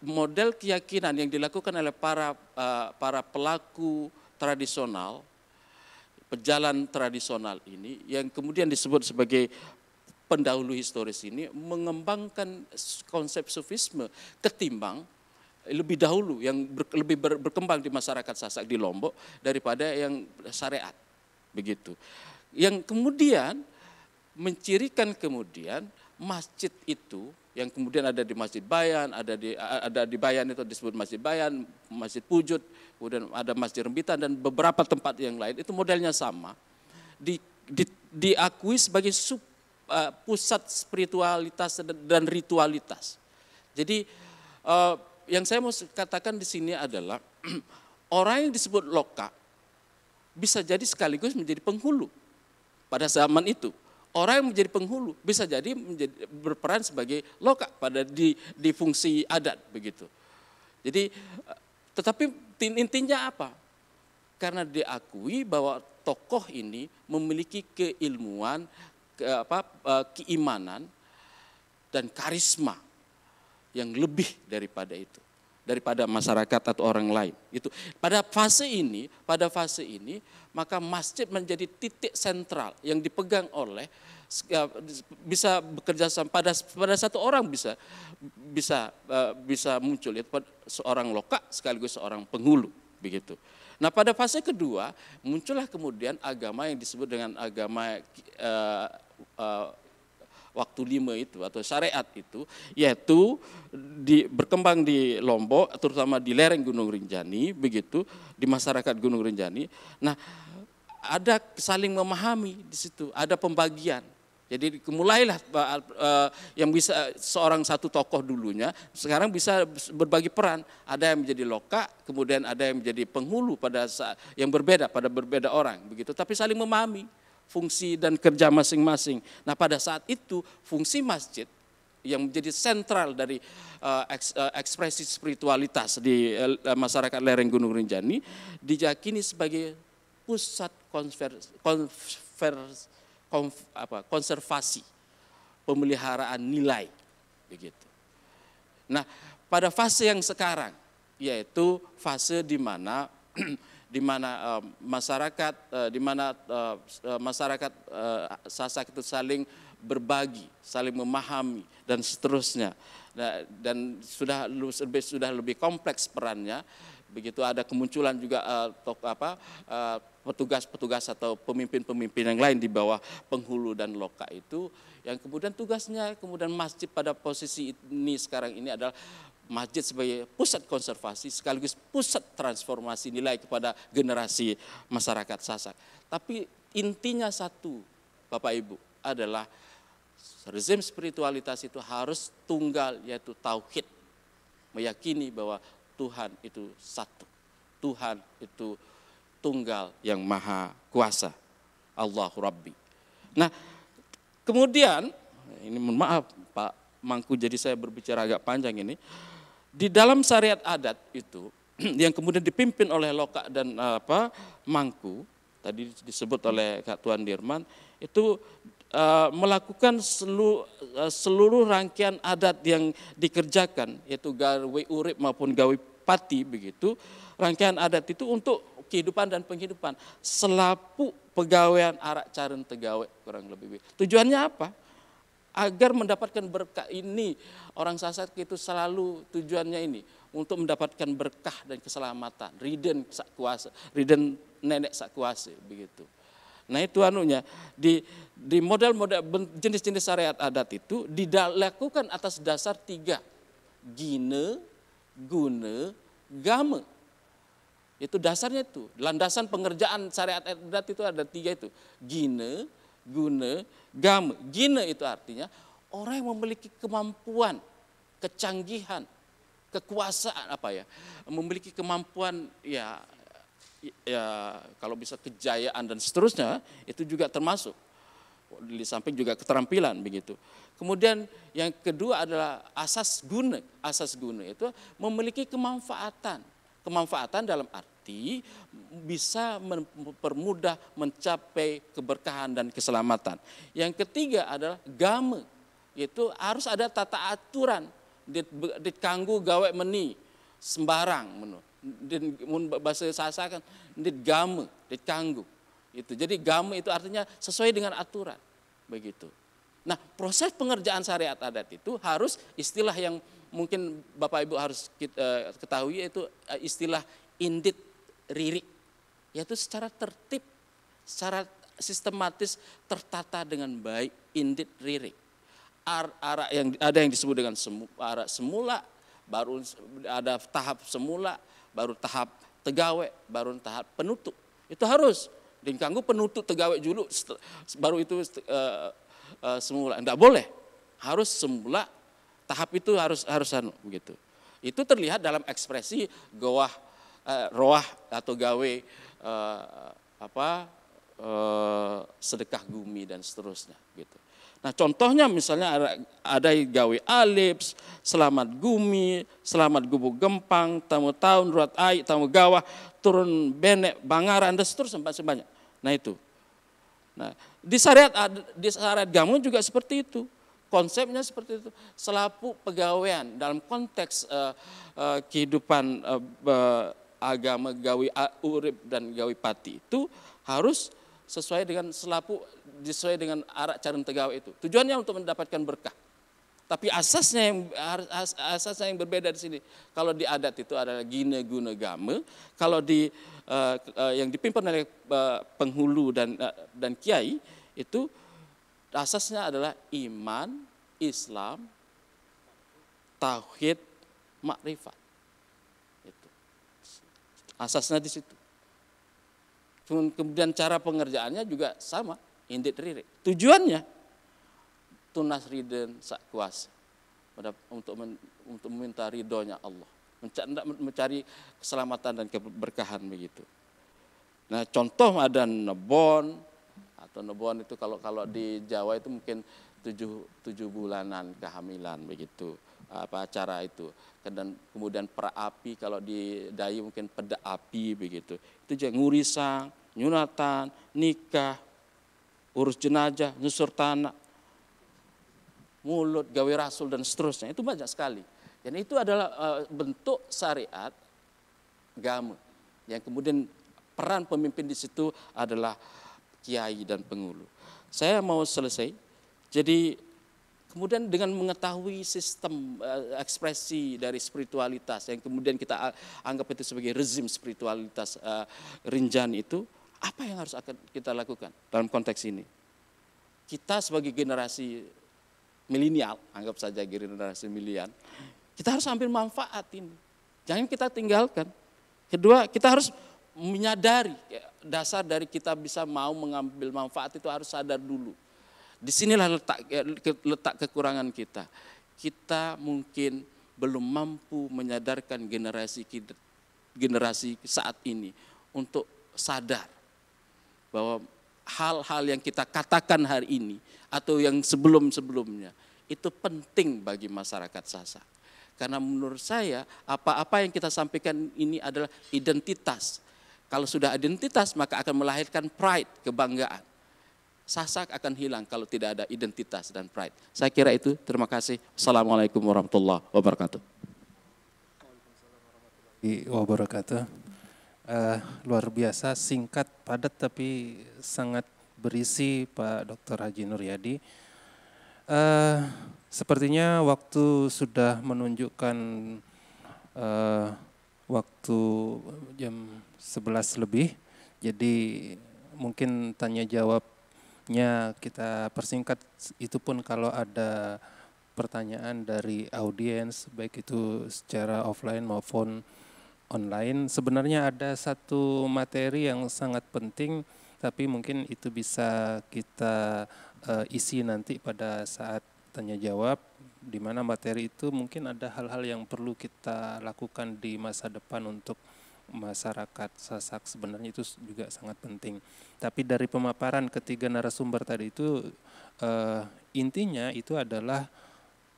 model keyakinan yang dilakukan oleh para eh, para pelaku tradisional pejalan tradisional ini yang kemudian disebut sebagai pendahulu historis ini mengembangkan konsep sufisme ketimbang lebih dahulu yang ber, lebih ber, berkembang di masyarakat Sasak di Lombok daripada yang syariat begitu. Yang kemudian mencirikan kemudian masjid itu yang kemudian ada di Masjid Bayan, ada di ada di Bayan itu disebut Masjid Bayan, Masjid Pujut, kemudian ada Masjid Rembitan dan beberapa tempat yang lain itu modelnya sama. Di, di, diakui sebagai sub, uh, pusat spiritualitas dan, ritualitas. Jadi uh, yang saya mau katakan di sini adalah orang yang disebut loka bisa jadi sekaligus menjadi penghulu pada zaman itu. Orang yang menjadi penghulu bisa jadi menjadi, berperan sebagai loka pada di, di fungsi adat begitu. Jadi eh, tetapi intinya apa? Karena diakui bahwa tokoh ini memiliki keilmuan, ke, apa, eh, keimanan dan karisma yang lebih daripada itu daripada masyarakat atau orang lain itu pada fase ini pada fase ini maka masjid menjadi titik sentral yang dipegang oleh ya, bisa bekerja sama pada pada satu orang bisa bisa eh, bisa muncul itu seorang loka sekaligus seorang penghulu begitu. Nah, pada fase kedua muncullah kemudian agama yang disebut dengan agama uh, waktu lima itu atau syariat itu yaitu di, berkembang di Lombok terutama di lereng Gunung Rinjani begitu di masyarakat Gunung Rinjani. Nah ada saling memahami di situ, ada pembagian. Jadi mulailah eh, yang bisa seorang satu tokoh dulunya, sekarang bisa berbagi peran. Ada yang menjadi loka, kemudian ada yang menjadi penghulu pada saat yang berbeda pada berbeda orang begitu, tapi saling memahami fungsi dan kerja masing-masing. Nah pada saat itu fungsi masjid yang menjadi sentral dari eh, eh, ekspresi spiritualitas di eh, masyarakat lereng Gunung Rinjani dijakini sebagai pusat konver, konver, konf, apa, konservasi pemeliharaan nilai begitu. Nah, pada fase yang sekarang yaitu fase di mana di mana uh, masyarakat uh, di mana uh, masyarakat uh, sasak itu saling berbagi, saling memahami dan seterusnya. Nah, dan sudah lebih sudah lebih kompleks perannya. Begitu ada kemunculan juga uh, tok, apa petugas-petugas uh, atau pemimpin-pemimpin yang lain di bawah penghulu dan loka itu yang kemudian tugasnya kemudian masjid pada posisi ini sekarang ini adalah masjid sebagai pusat konservasi sekaligus pusat transformasi nilai kepada generasi masyarakat Sasak. Tapi intinya satu, Bapak Ibu, adalah rezim spiritualitas itu harus tunggal yaitu tauhid. Meyakini bahwa Tuhan itu satu. Tuhan itu tunggal yang maha kuasa. Allahu Rabbi. Nah, kemudian ini mohon maaf Pak Mangku jadi saya berbicara agak panjang ini. Di dalam syariat adat itu yang kemudian dipimpin oleh Loka dan eh, apa Mangku tadi disebut oleh Kak Tuan Dirman itu uh, melakukan selu uh, seluruh rangkaian adat yang dikerjakan yaitu gawe urip maupun gawe pati begitu rangkaian adat itu untuk kehidupan dan penghidupan selapu pegawaian arak caren tegawe kurang lebih tujuannya apa agar mendapatkan berkah ini orang sasat itu selalu tujuannya ini untuk mendapatkan berkah dan keselamatan riden sak kuasa riden nenek sak kuasa begitu nah itu anunya di di model-model jenis-jenis syariat adat itu dilakukan atas dasar tiga gine gune game itu dasarnya itu landasan pengerjaan syariat adat itu ada tiga itu gine guna, gam, Gina itu artinya orang yang memiliki kemampuan, kecanggihan, kekuasaan apa ya, memiliki kemampuan ya ya kalau bisa kejayaan dan seterusnya itu juga termasuk di samping juga keterampilan begitu. Kemudian yang kedua adalah asas guna. Asas guna itu memiliki kemanfaatan. Kemanfaatan dalam arti hati bisa mempermudah mencapai keberkahan dan keselamatan. Yang ketiga adalah game, yaitu harus ada tata aturan, dikanggu gawe meni sembarang menurut dan bahasa bahasa sasakan di game di kanggu itu jadi game itu artinya sesuai dengan aturan begitu nah proses pengerjaan syariat adat itu harus istilah yang mungkin bapak ibu harus eh, ketahui itu eh, istilah indit ririk, yaitu secara tertib, secara sistematis, tertata dengan baik, indit ririk. Ar, arak yang ada yang disebut dengan semu, arak semula, baru ada tahap semula, baru tahap tegawe, baru tahap penutup. Itu harus. Dan kanggu penutup tegawe dulu, baru itu uh, uh, semula. Tidak boleh. Harus semula, tahap itu harus harusan begitu. Itu terlihat dalam ekspresi goah uh, roah atau gawe uh, apa uh, sedekah gumi dan seterusnya gitu. Nah contohnya misalnya ada, ada gawe alips, selamat gumi, selamat gubuk gempang, tamu tahun, ruat air, tamu gawah, turun benek, bangaran, dan seterusnya banyak. Nah itu. Nah, di syariat di syariat gamu juga seperti itu. Konsepnya seperti itu. selapu pegawaian dalam konteks uh, uh, kehidupan uh, agama gawi urip dan gawi pati itu harus sesuai dengan selapu sesuai dengan arak carun tegawa itu. Tujuannya untuk mendapatkan berkah. Tapi asasnya yang asasnya yang berbeda di sini. Kalau di adat itu adalah gine guna game, kalau di uh, uh, yang dipimpin oleh uh, penghulu dan uh, dan kiai itu asasnya adalah iman, Islam, tauhid, makrifat. Asasnya di situ. Kemudian cara pengerjaannya juga sama, indit ririk. Tujuannya tunas riden sak kuasa untuk men, untuk meminta ridhonya Allah mencari keselamatan dan keberkahan begitu. Nah contoh ada nebon atau nebon itu kalau kalau di Jawa itu mungkin tujuh, tujuh bulanan kehamilan begitu apa cara itu dan kemudian per api kalau di dayu mungkin peda api begitu itu juga ngurisang nyunatan nikah urus jenazah nyusur tanah mulut gawe rasul dan seterusnya itu banyak sekali dan itu adalah eh, bentuk syariat gamu yang kemudian peran pemimpin di situ adalah kiai dan pengulu saya mau selesai jadi Kemudian dengan mengetahui sistem eh, ekspresi dari spiritualitas yang kemudian kita eh, anggap itu sebagai rezim spiritualitas eh, rinjani itu, apa yang harus akan kita lakukan dalam konteks ini? Kita sebagai generasi milenial, anggap saja generasi milenial, kita harus ambil manfaat ini. Jangan kita tinggalkan. Kedua, kita harus menyadari ya, dasar dari kita bisa mau mengambil manfaat itu harus sadar dulu Disinilah letak letak kekurangan kita. Kita mungkin belum mampu menyadarkan generasi kita, generasi saat ini untuk sadar bahwa hal-hal yang kita katakan hari ini atau yang sebelum-sebelumnya itu penting bagi masyarakat Sasak. Karena menurut saya apa-apa yang kita sampaikan ini adalah identitas. Kalau sudah identitas maka akan melahirkan pride, kebanggaan sasak akan hilang kalau tidak ada identitas dan pride. Saya kira itu. Terima kasih. Assalamualaikum warahmatullahi wabarakatuh. Wabarakatuh. Uh, luar biasa, singkat, padat, tapi sangat berisi Pak Dr. Haji Nuryadi. Uh, sepertinya waktu sudah menunjukkan uh, waktu jam 11 lebih, jadi mungkin tanya jawab kita persingkat itu pun kalau ada pertanyaan dari audiens baik itu secara offline maupun online. Sebenarnya ada satu materi yang sangat penting tapi mungkin itu bisa kita uh, isi nanti pada saat tanya jawab di mana materi itu mungkin ada hal-hal yang perlu kita lakukan di masa depan untuk masyarakat Sasak sebenarnya itu juga sangat penting. Tapi dari pemaparan ketiga narasumber tadi itu uh, intinya itu adalah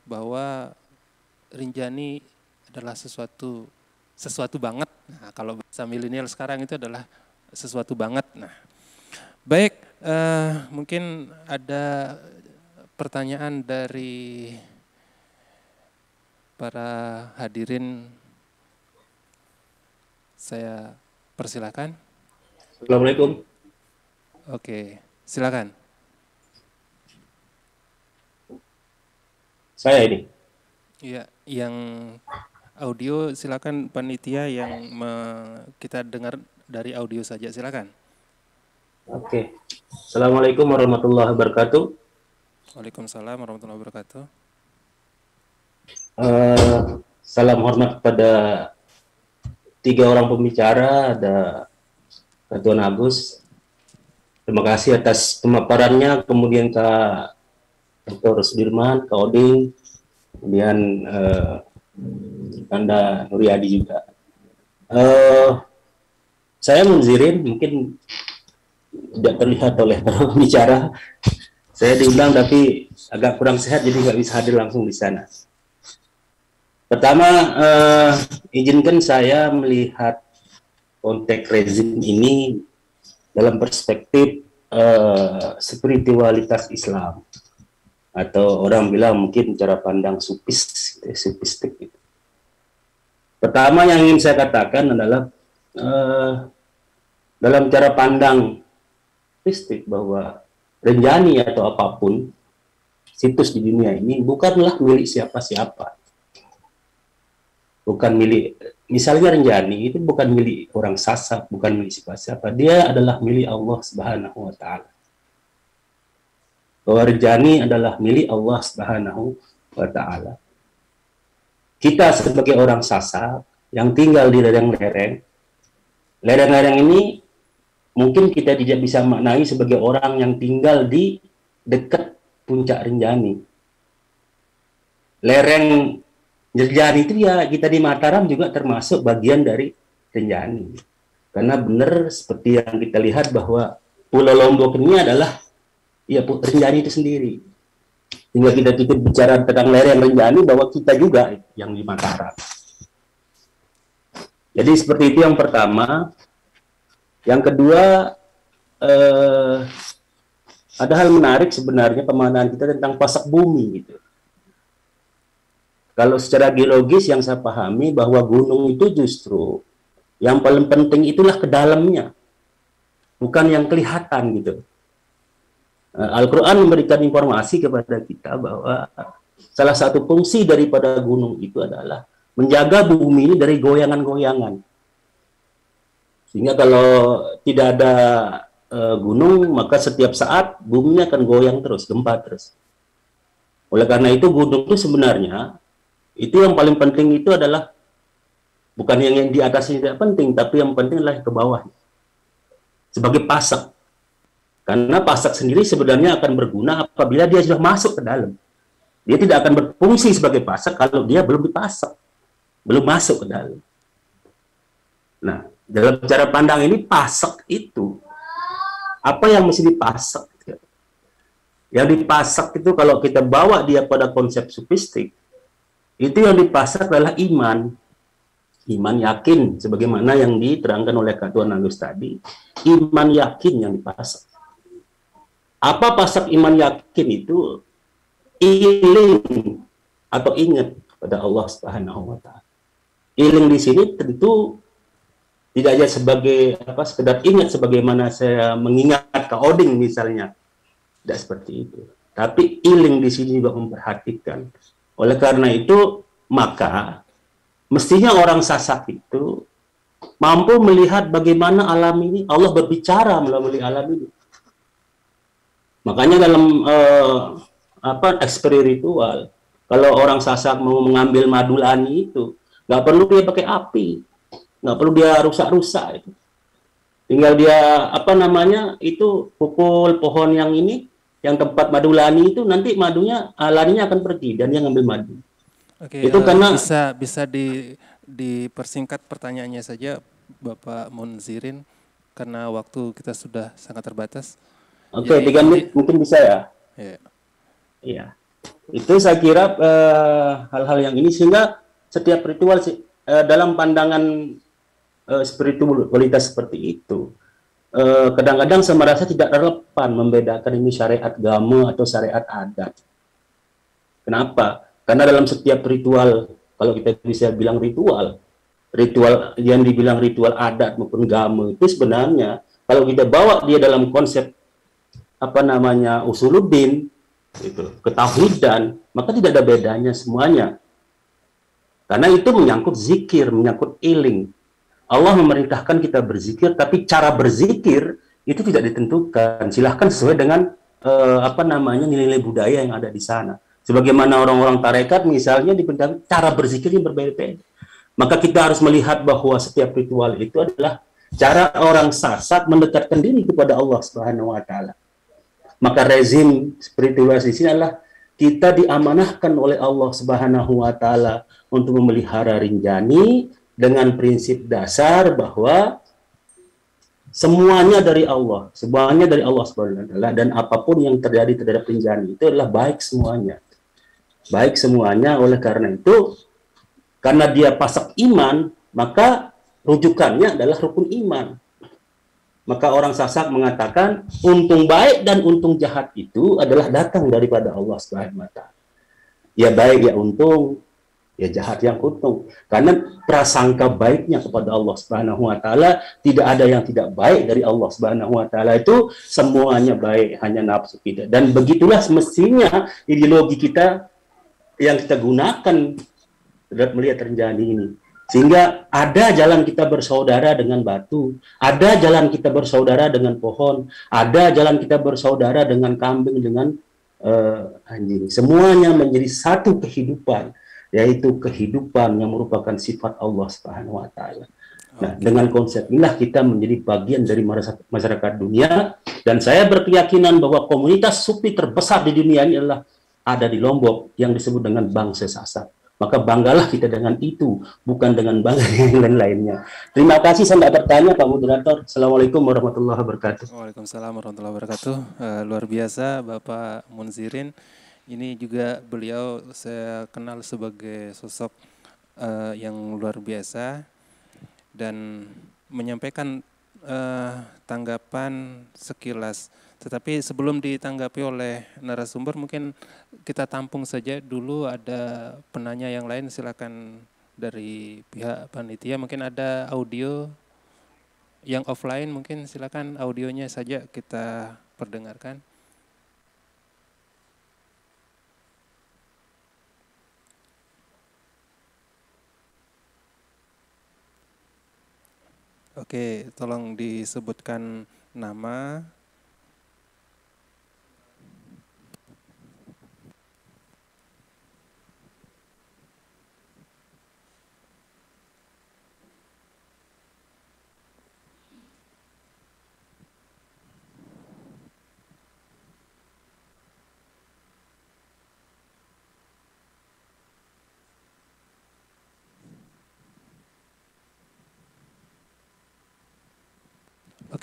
bahwa Rinjani adalah sesuatu sesuatu banget. Nah, kalau bahasa milenial sekarang itu adalah sesuatu banget. Nah, baik uh, mungkin ada pertanyaan dari para hadirin saya persilakan. Assalamualaikum. Oke, silakan. Saya ini. Iya, yang audio silakan panitia yang me, kita dengar dari audio saja silakan. Oke. Assalamualaikum warahmatullahi wabarakatuh. Waalaikumsalam warahmatullahi wabarakatuh. Uh, salam hormat kepada tiga orang pembicara, ada Ketua Agus. Terima kasih atas pemaparannya, kemudian ke Dr. Sudirman, ke Oding, kemudian eh, Anda Nuriadi juga. Eh, saya menzirin mungkin tidak terlihat oleh para pembicara. Saya diundang tapi agak kurang sehat jadi nggak bisa hadir langsung di sana. Pertama, uh, izinkan saya melihat konteks rezim ini dalam perspektif uh, spiritualitas Islam atau orang bilang mungkin cara pandang supis, supistik. Gitu. Pertama yang ingin saya katakan adalah uh, dalam cara pandang supistik bahwa Renjani atau apapun situs di dunia ini bukanlah milik siapa-siapa bukan milik misalnya Renjani itu bukan milik orang sasak, bukan milik siapa-siapa. Dia adalah milik Allah Subhanahu wa taala. Bahwa Renjani adalah milik Allah Subhanahu wa taala. Kita sebagai orang sasak yang tinggal di lereng-lereng, lereng-lereng ini mungkin kita tidak bisa maknai sebagai orang yang tinggal di dekat puncak Renjani. Lereng Jerjani itu ya kita di Mataram juga termasuk bagian dari Renjani. Karena benar seperti yang kita lihat bahwa Pulau Lombok ini adalah ya Renjani itu sendiri. sehingga kita tidak bicara tentang lereng Renjani bahwa kita juga yang di Mataram. Jadi seperti itu yang pertama. Yang kedua eh, ada hal menarik sebenarnya pemandangan kita tentang pasak bumi gitu. Kalau secara geologis yang saya pahami bahwa gunung itu justru yang paling penting itulah ke dalamnya. Bukan yang kelihatan gitu. Eh, Al-Quran memberikan informasi kepada kita bahwa salah satu fungsi daripada gunung itu adalah menjaga bumi ini dari goyangan-goyangan. Sehingga kalau tidak ada eh, gunung, maka setiap saat bumi akan goyang terus, gempa terus. Oleh karena itu gunung itu sebenarnya itu yang paling penting itu adalah bukan yang yang di atasnya tidak penting tapi yang penting adalah ke bawah sebagai pasak karena pasak sendiri sebenarnya akan berguna apabila dia sudah masuk ke dalam dia tidak akan berfungsi sebagai pasak kalau dia belum dipasak belum masuk ke dalam nah dalam cara pandang ini pasak itu apa yang mesti dipasak yang dipasak itu kalau kita bawa dia pada konsep sufistik itu yang dipasar adalah iman iman yakin sebagaimana yang diterangkan oleh Tuhan Agus tadi iman yakin yang dipasar apa pasak iman yakin itu iling atau ingat pada Allah Subhanahu wa taala iling di sini tentu tidak hanya sebagai apa sekedar ingat sebagaimana saya mengingat ke Oding misalnya tidak seperti itu tapi iling di sini juga memperhatikan oleh karena itu, maka mestinya orang sasak itu mampu melihat bagaimana alam ini Allah berbicara melalui alam ini. Makanya dalam uh, apa spiritual, kalau orang sasak mau mengambil madulani itu, nggak perlu dia pakai api, nggak perlu dia rusak-rusak itu. Tinggal dia apa namanya itu pukul pohon yang ini, yang tempat madu lani itu nanti madunya ah, larinya akan pergi dan dia ngambil madu. Oke. Itu uh, karena bisa bisa di dipersingkat pertanyaannya saja Bapak Munzirin karena waktu kita sudah sangat terbatas. Oke, okay, tiga menit mungkin bisa ya. Iya. Iya. Itu saya kira eh, hal-hal uh, yang ini sehingga setiap ritual uh, dalam pandangan uh, spiritualitas seperti itu Eh, kadang-kadang saya merasa tidak relevan membedakan ini syariat agama atau syariat adat. Kenapa? Karena dalam setiap ritual, kalau kita bisa bilang ritual, ritual yang dibilang ritual adat maupun agama itu sebenarnya kalau kita bawa dia dalam konsep apa namanya usuluddin, itu ketahudan, maka tidak ada bedanya semuanya. Karena itu menyangkut zikir, menyangkut iling, Allah memerintahkan kita berzikir, tapi cara berzikir itu tidak ditentukan. Silahkan sesuai dengan uh, apa namanya nilai-nilai budaya yang ada di sana. Sebagaimana orang-orang tarekat misalnya di cara berzikirnya berbeda-beda. Maka kita harus melihat bahwa setiap ritual itu adalah cara orang sasat mendekatkan diri kepada Allah Subhanahu wa taala. Maka rezim spiritualis di sini adalah kita diamanahkan oleh Allah Subhanahu wa taala untuk memelihara rinjani dengan prinsip dasar bahwa semuanya dari Allah, semuanya dari Allah SWT dan apapun yang terjadi terhadap Rinjani itu adalah baik semuanya. Baik semuanya oleh karena itu karena dia pasak iman, maka rujukannya adalah rukun iman. Maka orang sasak mengatakan untung baik dan untung jahat itu adalah datang daripada Allah swt Ya baik ya untung, ya jahat yang untung karena prasangka baiknya kepada Allah Subhanahu wa taala tidak ada yang tidak baik dari Allah Subhanahu wa taala itu semuanya baik hanya nafsu kita dan begitulah semestinya ideologi kita yang kita gunakan terhadap melihat terjadi ini sehingga ada jalan kita bersaudara dengan batu ada jalan kita bersaudara dengan pohon ada jalan kita bersaudara dengan kambing dengan uh, anjing semuanya menjadi satu kehidupan yaitu kehidupan yang merupakan sifat Allah Subhanahu wa taala. Nah, dengan konsep inilah kita menjadi bagian dari masyarakat dunia dan saya berkeyakinan bahwa komunitas sufi terbesar di dunia ini adalah ada di Lombok yang disebut dengan bangsa Sasa. Maka banggalah kita dengan itu, bukan dengan bangga yang lain-lainnya. Terima kasih, sampai bertanya Pak Moderator. Assalamualaikum warahmatullahi wabarakatuh. Waalaikumsalam warahmatullahi wabarakatuh. Uh, luar biasa Bapak Munzirin. Ini juga beliau saya kenal sebagai sosok uh, yang luar biasa dan menyampaikan uh, tanggapan sekilas. Tetapi sebelum ditanggapi oleh narasumber, mungkin kita tampung saja dulu ada penanya yang lain. Silakan dari pihak panitia. Mungkin ada audio yang offline, mungkin silakan audionya saja kita perdengarkan. Oke, tolong disebutkan nama,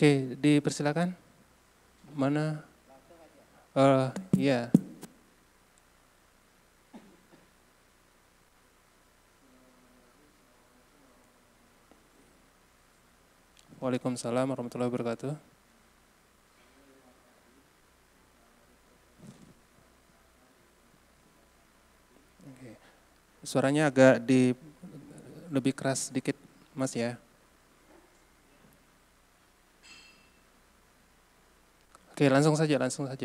Oke, dipersilakan. Mana? Uh, iya. Yeah. Waalaikumsalam warahmatullahi wabarakatuh. Oke. Suaranya agak di lebih keras sedikit, Mas ya. 对蓝色红色解蓝色红色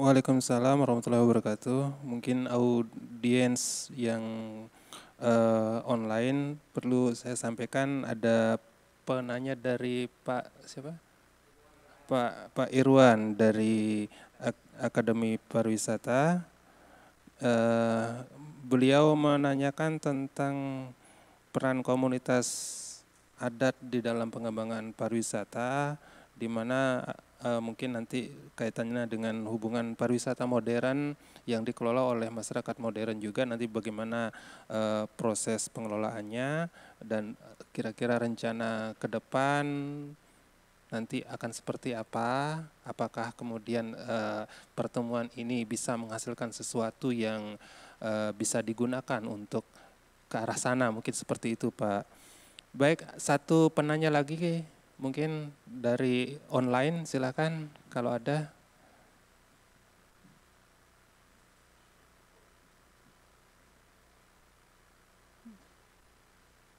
Waalaikumsalam warahmatullahi wabarakatuh. Mungkin audiens yang uh, online perlu saya sampaikan ada penanya dari Pak siapa? Pak Pak Irwan dari Akademi Pariwisata. Uh, beliau menanyakan tentang peran komunitas adat di dalam pengembangan pariwisata di mana uh, mungkin nanti kaitannya dengan hubungan pariwisata modern yang dikelola oleh masyarakat modern juga nanti bagaimana uh, proses pengelolaannya dan kira-kira rencana ke depan nanti akan seperti apa apakah kemudian uh, pertemuan ini bisa menghasilkan sesuatu yang uh, bisa digunakan untuk ke arah sana mungkin seperti itu Pak baik satu penanya lagi Mungkin dari online silakan kalau ada.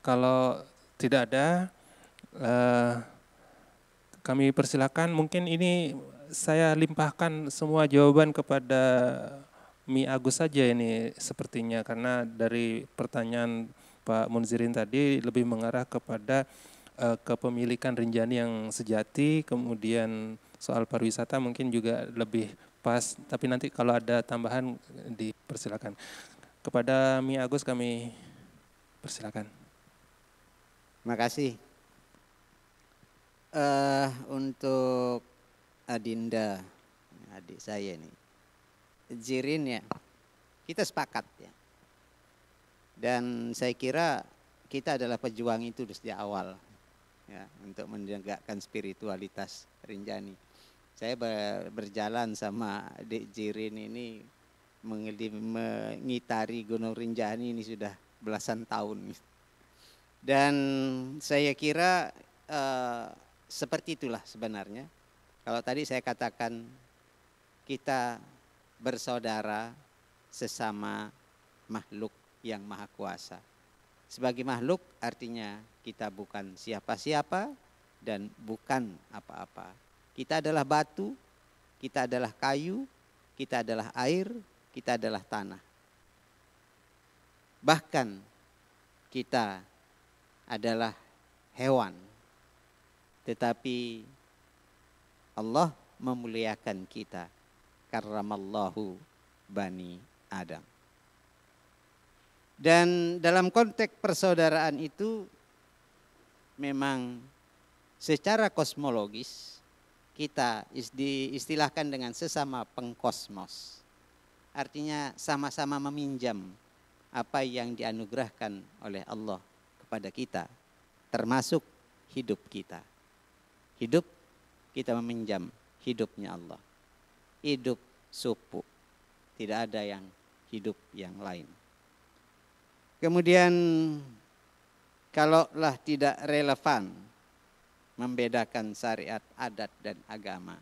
Kalau tidak ada, eh, kami persilakan. Mungkin ini saya limpahkan semua jawaban kepada Mi Agus saja ini sepertinya karena dari pertanyaan Pak Munzirin tadi lebih mengarah kepada uh, kepemilikan Rinjani yang sejati, kemudian soal pariwisata mungkin juga lebih pas. Tapi nanti kalau ada tambahan dipersilakan. Kepada Mi Agus kami persilakan. Terima kasih. Uh, untuk Adinda, adik saya ini, Jirin ya, kita sepakat ya. Dan saya kira kita adalah pejuang itu sejak awal ya untuk menegakkan spiritualitas Rinjani. Saya berjalan sama Dek Jirin ini mengitari Gunung Rinjani ini sudah belasan tahun. Dan saya kira eh, seperti itulah sebenarnya. Kalau tadi saya katakan kita bersaudara sesama makhluk yang maha kuasa sebagai makhluk artinya kita bukan siapa-siapa dan bukan apa-apa. Kita adalah batu, kita adalah kayu, kita adalah air, kita adalah tanah. Bahkan kita adalah hewan. Tetapi Allah memuliakan kita. Karramallahu bani Adam. Dan dalam konteks persaudaraan itu memang secara kosmologis kita diistilahkan dengan sesama pengkosmos. Artinya sama-sama meminjam apa yang dianugerahkan oleh Allah kepada kita, termasuk hidup kita. Hidup kita meminjam hidupnya Allah. Hidup supu. Tidak ada yang hidup yang lain. Kemudian kalaulah tidak relevan membedakan syariat adat dan agama.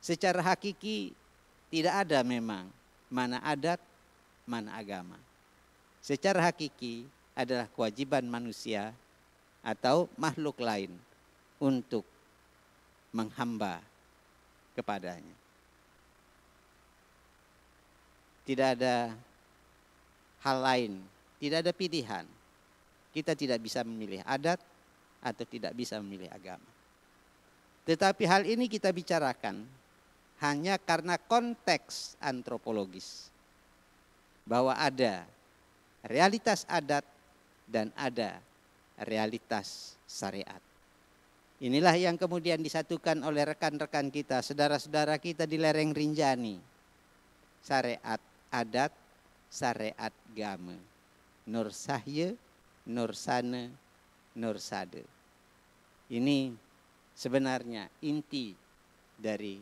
Secara hakiki tidak ada memang mana adat, mana agama. Secara hakiki adalah kewajiban manusia atau makhluk lain untuk menghamba kepadanya. Tidak ada hal lain tidak ada pilihan. Kita tidak bisa memilih adat atau tidak bisa memilih agama. Tetapi hal ini kita bicarakan hanya karena konteks antropologis. Bahwa ada realitas adat dan ada realitas syariat. Inilah yang kemudian disatukan oleh rekan-rekan kita, saudara-saudara kita di lereng Rinjani. Syariat adat, syariat gama nur sahye, nur sana, nur sada. Ini sebenarnya inti dari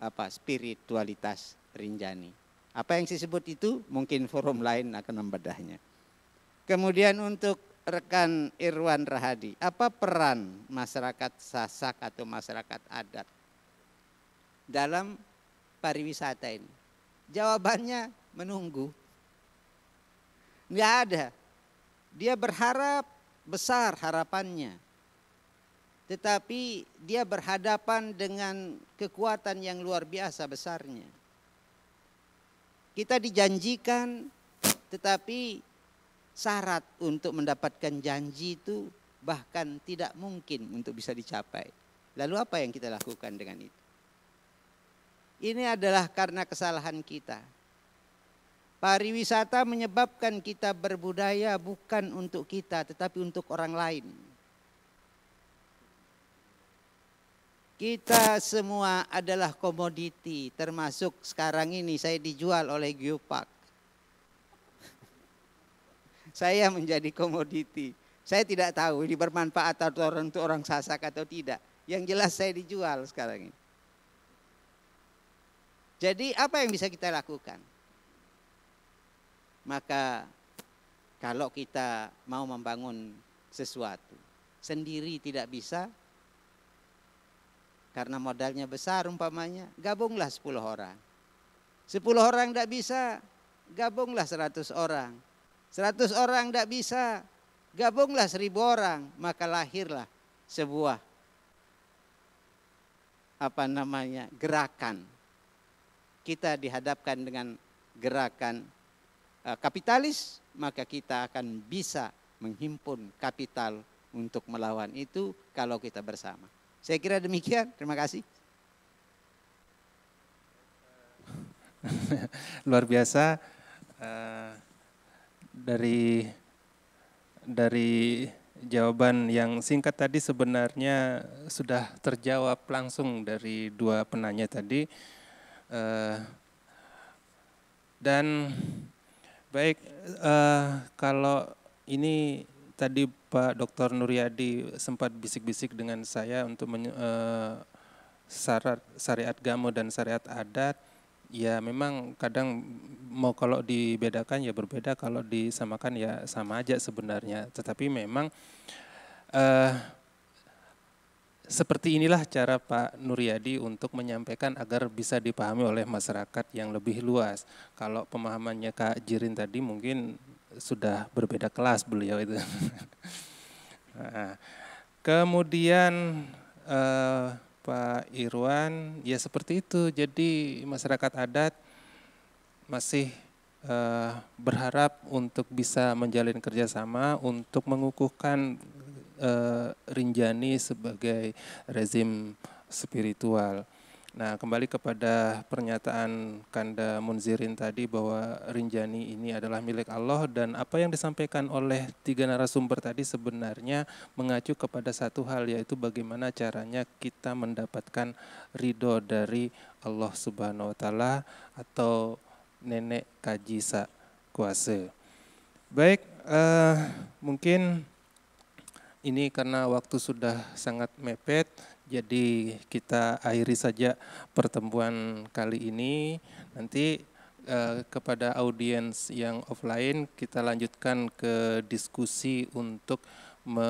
apa spiritualitas Rinjani. Apa yang saya sebut itu mungkin forum lain akan membedahnya. Kemudian untuk rekan Irwan Rahadi, apa peran masyarakat Sasak atau masyarakat adat dalam pariwisata ini? Jawabannya menunggu. Nggak ada. Dia berharap besar harapannya. Tetapi dia berhadapan dengan kekuatan yang luar biasa besarnya. Kita dijanjikan tetapi syarat untuk mendapatkan janji itu bahkan tidak mungkin untuk bisa dicapai. Lalu apa yang kita lakukan dengan itu? Ini adalah karena kesalahan kita. Pariwisata menyebabkan kita berbudaya bukan untuk kita tetapi untuk orang lain. Kita semua adalah komoditi termasuk sekarang ini saya dijual oleh Geopark. saya menjadi komoditi. Saya tidak tahu ini bermanfaat atau untuk orang sasak atau tidak. Yang jelas saya dijual sekarang ini. Jadi apa yang bisa kita lakukan? Maka kalau kita mau membangun sesuatu sendiri tidak bisa karena modalnya besar umpamanya, gabunglah 10 orang. 10 orang tidak bisa, gabunglah 100 orang. 100 orang tidak bisa, gabunglah 1000 orang, maka lahirlah sebuah apa namanya gerakan. Kita dihadapkan dengan gerakan Eh, kapitalis, maka kita akan bisa menghimpun kapital untuk melawan itu kalau kita bersama. Saya kira demikian. Terima kasih. Luar biasa uh, dari dari jawaban yang singkat tadi sebenarnya sudah terjawab langsung dari dua penanya tadi uh, dan Baik, uh, kalau ini tadi Pak Dr. Nuryadi sempat bisik-bisik dengan saya untuk menye- uh, syarat syariat gamo dan syariat adat, ya memang kadang mau kalau dibedakan ya berbeda, kalau disamakan ya sama aja sebenarnya. Tetapi memang uh, seperti inilah cara Pak Nuryadi untuk menyampaikan agar bisa dipahami oleh masyarakat yang lebih luas. Kalau pemahamannya Kak Jirin tadi mungkin sudah berbeda kelas beliau itu. nah, kemudian eh, Pak Irwan, ya seperti itu. Jadi masyarakat adat masih eh, berharap untuk bisa menjalin kerjasama untuk mengukuhkan uh, Rinjani sebagai rezim spiritual. Nah, kembali kepada pernyataan Kanda Munzirin tadi bahwa Rinjani ini adalah milik Allah dan apa yang disampaikan oleh tiga narasumber tadi sebenarnya mengacu kepada satu hal yaitu bagaimana caranya kita mendapatkan ridho dari Allah Subhanahu wa taala atau nenek Kajisa Kuasa. Baik, uh, mungkin ini karena waktu sudah sangat mepet, jadi kita akhiri saja pertemuan kali ini. Nanti eh, kepada audiens yang offline kita lanjutkan ke diskusi untuk me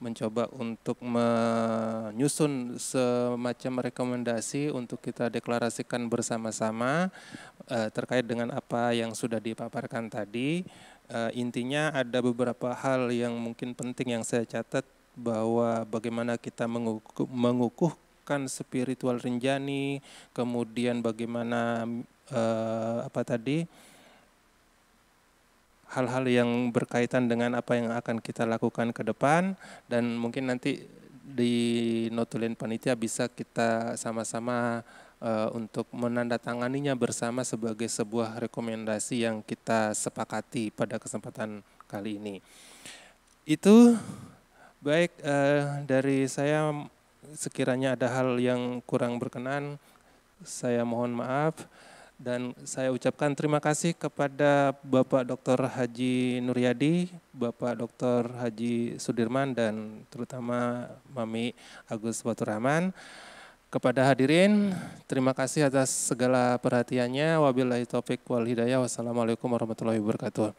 mencoba untuk menyusun semacam rekomendasi untuk kita deklarasikan bersama-sama eh, terkait dengan apa yang sudah dipaparkan tadi uh, intinya ada beberapa hal yang mungkin penting yang saya catat bahwa bagaimana kita mengukuh, mengukuhkan spiritual Rinjani, kemudian bagaimana uh, apa tadi hal-hal yang berkaitan dengan apa yang akan kita lakukan ke depan dan mungkin nanti di notulen panitia bisa kita sama-sama Eh, untuk menandatanganinya bersama sebagai sebuah rekomendasi yang kita sepakati pada kesempatan kali ini. Itu baik eh, dari saya sekiranya ada hal yang kurang berkenan saya mohon maaf dan saya ucapkan terima kasih kepada Bapak Dr. Haji Nuryadi, Bapak Dr. Haji Sudirman dan terutama Mami Agus Baturrahman kepada hadirin. Terima kasih atas segala perhatiannya. Wabillahi taufik wal hidayah. Wassalamualaikum warahmatullahi wabarakatuh.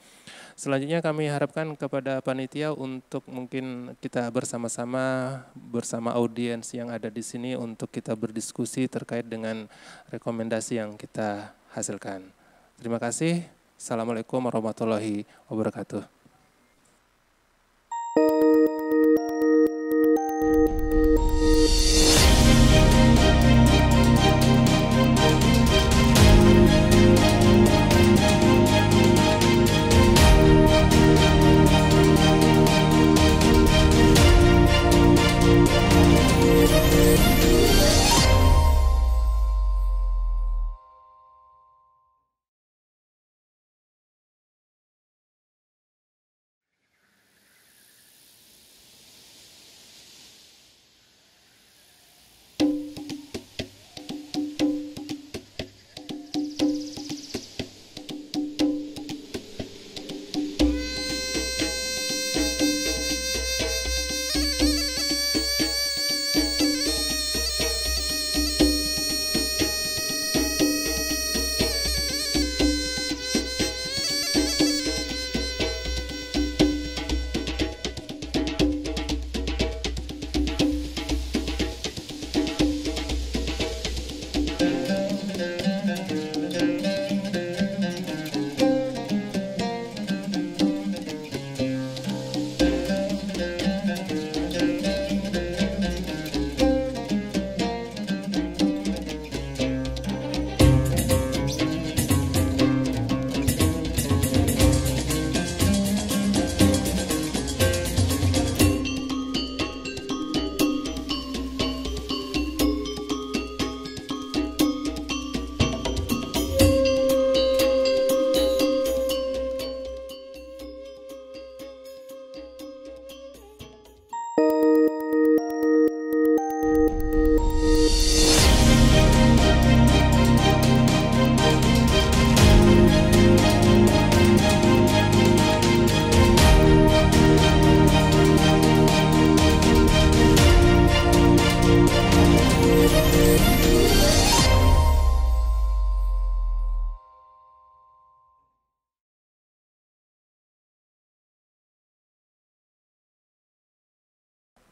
Selanjutnya kami harapkan kepada panitia untuk mungkin kita bersama-sama bersama audiens yang ada di sini untuk kita berdiskusi terkait dengan rekomendasi yang kita hasilkan. Terima kasih. Assalamualaikum warahmatullahi wabarakatuh.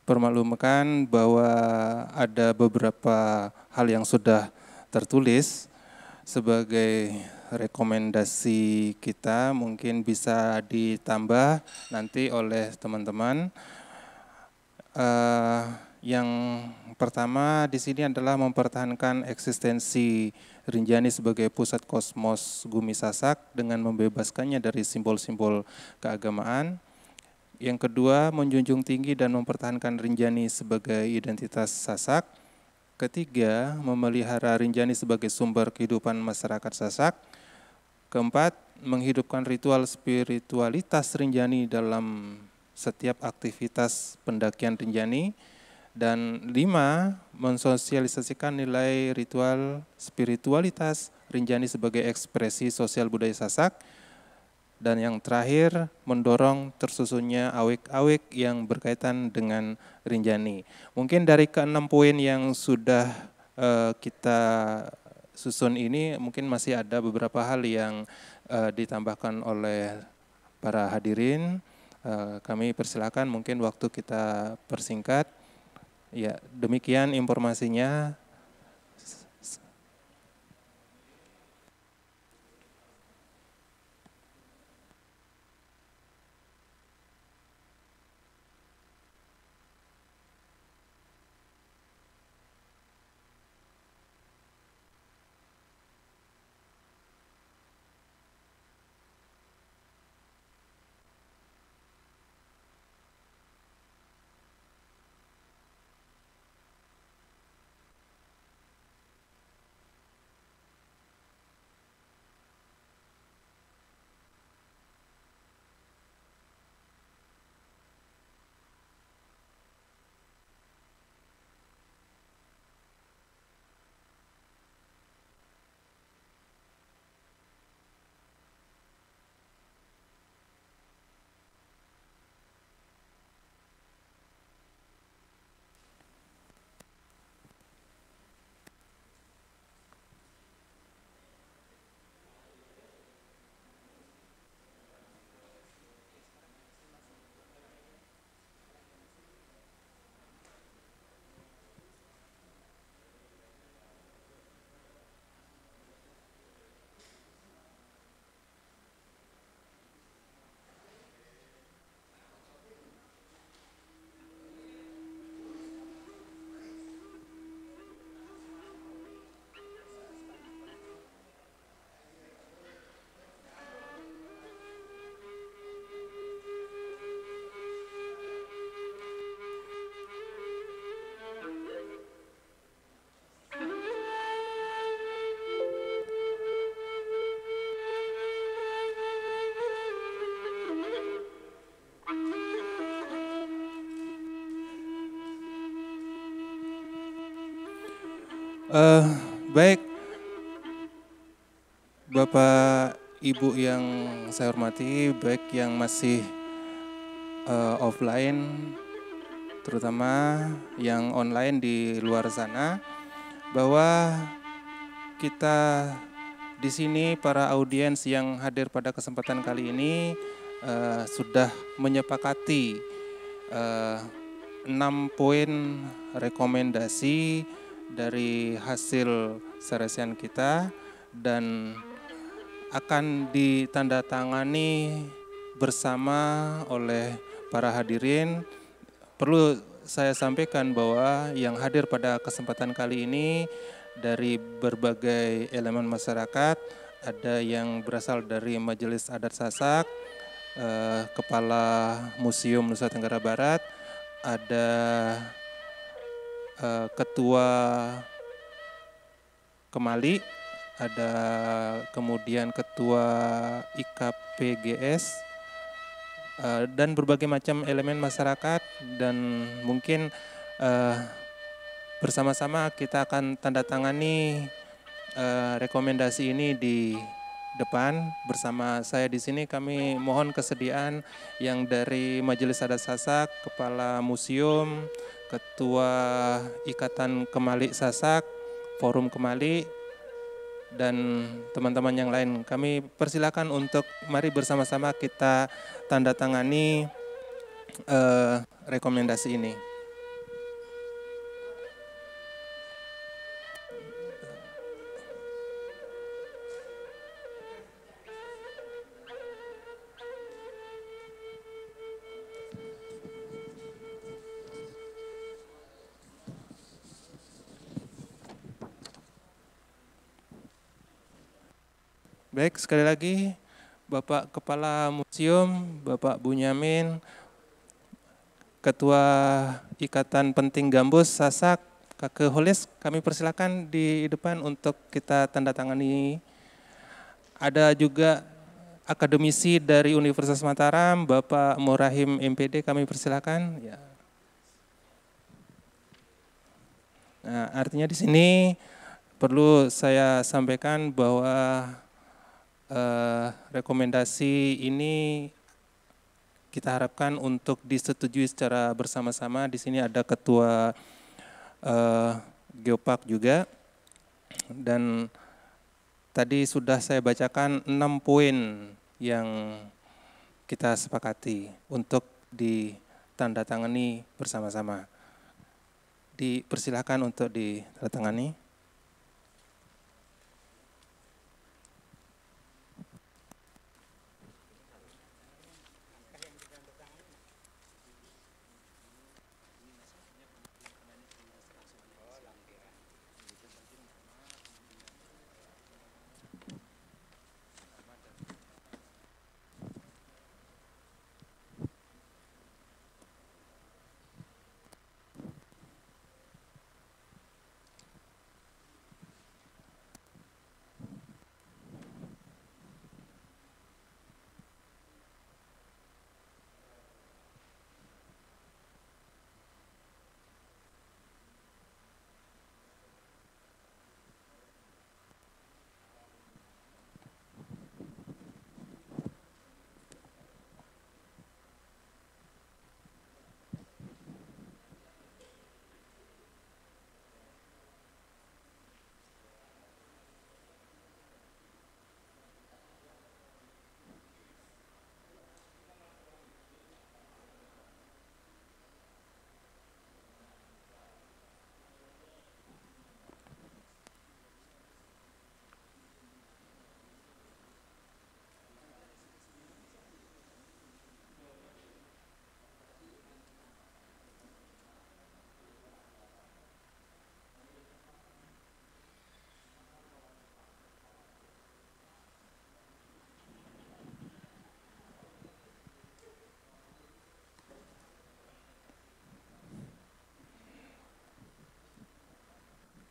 permaklumkan bahwa ada beberapa hal yang sudah tertulis sebagai rekomendasi kita mungkin bisa ditambah nanti oleh teman-teman. Uh, yang pertama di sini adalah mempertahankan eksistensi Rinjani sebagai pusat kosmos Gumi Sasak dengan membebaskannya dari simbol-simbol keagamaan. Yang kedua, menjunjung tinggi dan mempertahankan Rinjani sebagai identitas Sasak. Ketiga, memelihara Rinjani sebagai sumber kehidupan masyarakat Sasak. Keempat, menghidupkan ritual spiritualitas Rinjani dalam setiap aktivitas pendakian Rinjani. Dan lima, mensosialisasikan nilai ritual spiritualitas Rinjani sebagai ekspresi sosial budaya Sasak dan yang terakhir mendorong tersusunnya awik-awik yang berkaitan dengan Rinjani. Mungkin dari keenam poin yang sudah uh, kita susun ini mungkin masih ada beberapa hal yang uh, ditambahkan oleh para hadirin. Uh, kami persilakan mungkin waktu kita persingkat. Ya, demikian informasinya. Uh, baik, Bapak Ibu yang saya hormati, baik yang masih uh, offline, terutama yang online di luar sana, bahwa kita di sini para audiens yang hadir pada kesempatan kali ini uh, sudah menyepakati uh, poin rekomendasi dari hasil seresian kita dan akan ditandatangani bersama oleh para hadirin. Perlu saya sampaikan bahwa yang hadir pada kesempatan kali ini dari berbagai elemen masyarakat, ada yang berasal dari Majelis Adat Sasak, eh, Kepala Museum Nusa Tenggara Barat, ada uh, ketua Kemali, ada kemudian ketua IKPGS uh, eh, dan berbagai macam elemen masyarakat dan mungkin uh, bersama-sama kita akan tanda tangani uh, rekomendasi ini di depan bersama saya di sini kami mohon kesediaan yang dari Majelis Adat Sasak, Kepala Museum, Ketua Ikatan Kemalik Sasak, Forum Kemalik, dan teman-teman yang lain. Kami persilakan untuk mari bersama-sama kita tanda tangani uh, rekomendasi ini. Baik, sekali lagi Bapak Kepala Museum, Bapak Bunyamin, Ketua Ikatan Penting Gambus, Sasak, Kakek Holis, kami persilakan di depan untuk kita tanda tangani. Ada juga akademisi dari Universitas Mataram, Bapak Murahim MPD, kami persilakan. Ya. Nah, artinya di sini perlu saya sampaikan bahwa Eh, rekomendasi ini kita harapkan untuk disetujui secara bersama-sama. Di sini ada ketua uh, Geopark juga dan tadi sudah saya bacakan enam poin yang kita sepakati untuk ditandatangani bersama-sama. Dipersilahkan untuk ditandatangani.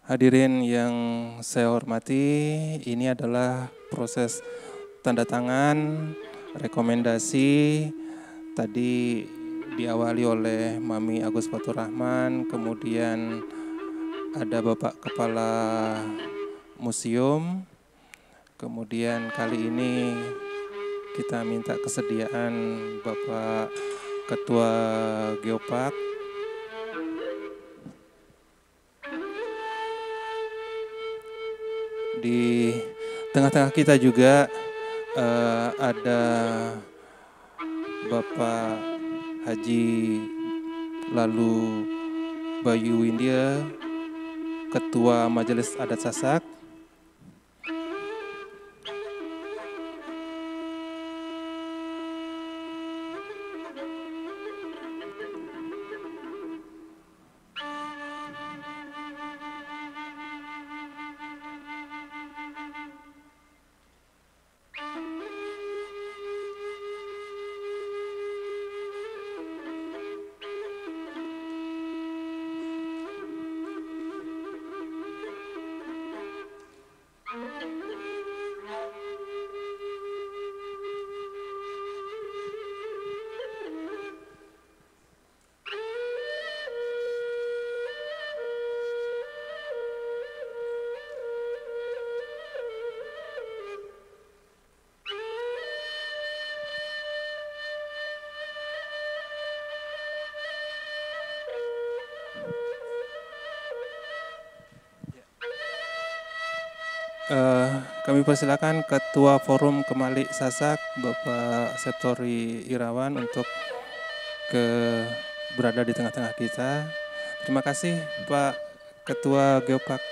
Hadirin yang saya hormati, ini adalah proses tanda tangan rekomendasi tadi diawali oleh Mami Agus Batu Rahman, kemudian ada Bapak Kepala Museum. Kemudian kali ini kita minta kesediaan Bapak Ketua Geopark di tengah-tengah kita juga uh, ada Bapak Haji lalu Bayu Windia Ketua Majelis Adat Sasak dipersilakan Ketua Forum Kemalik Sasak Bapak Septori Irawan untuk ke berada di tengah-tengah kita. Terima kasih Pak Ketua Geopark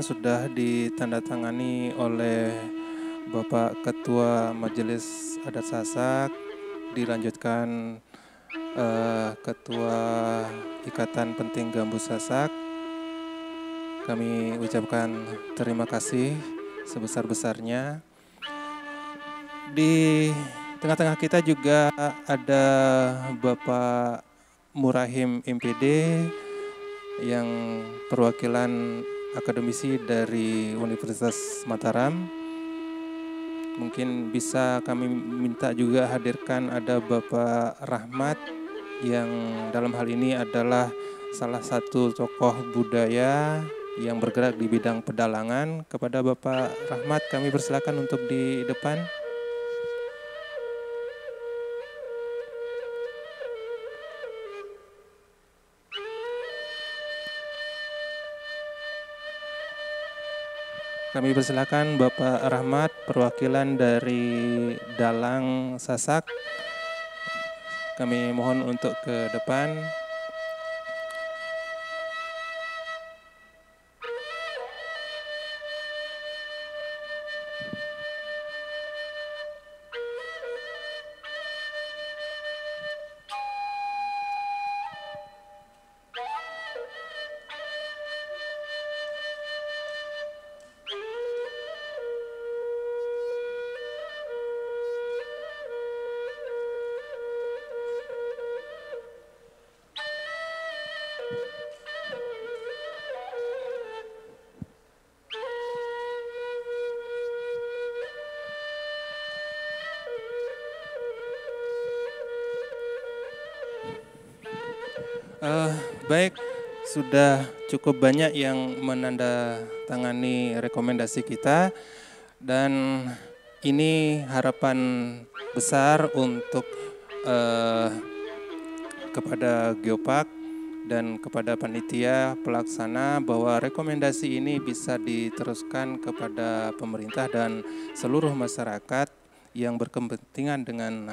sudah ditandatangani oleh Bapak Ketua Majelis Adat Sasak, dilanjutkan uh, Ketua Ikatan Penting Gambus Sasak. Kami ucapkan terima kasih sebesar-besarnya. Di tengah-tengah kita juga ada Bapak Murahim MPD yang perwakilan akademisi dari Universitas Mataram. Mungkin bisa kami minta juga hadirkan ada Bapak Rahmat yang dalam hal ini adalah salah satu tokoh budaya yang bergerak di bidang pedalangan. Kepada Bapak Rahmat kami persilakan untuk di depan. Kami persilakan Bapak Rahmat, perwakilan dari Dalang Sasak. Kami mohon untuk ke depan. sudah cukup banyak yang menandatangani rekomendasi kita dan ini harapan besar untuk eh, kepada Geopark dan kepada panitia pelaksana bahwa rekomendasi ini bisa diteruskan kepada pemerintah dan seluruh masyarakat yang berkepentingan dengan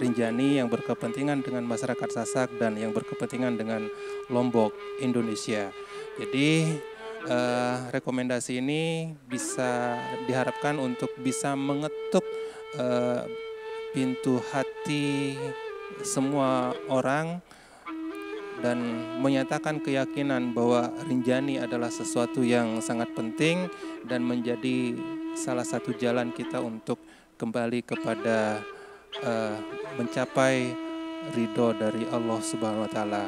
Rinjani yang berkepentingan dengan masyarakat Sasak dan yang berkepentingan dengan Lombok Indonesia. Jadi eh, rekomendasi ini bisa diharapkan untuk bisa mengetuk eh, pintu hati semua orang dan menyatakan keyakinan bahwa Rinjani adalah sesuatu yang sangat penting dan menjadi salah satu jalan kita untuk kembali kepada uh, mencapai ridho dari Allah Subhanahu wa taala.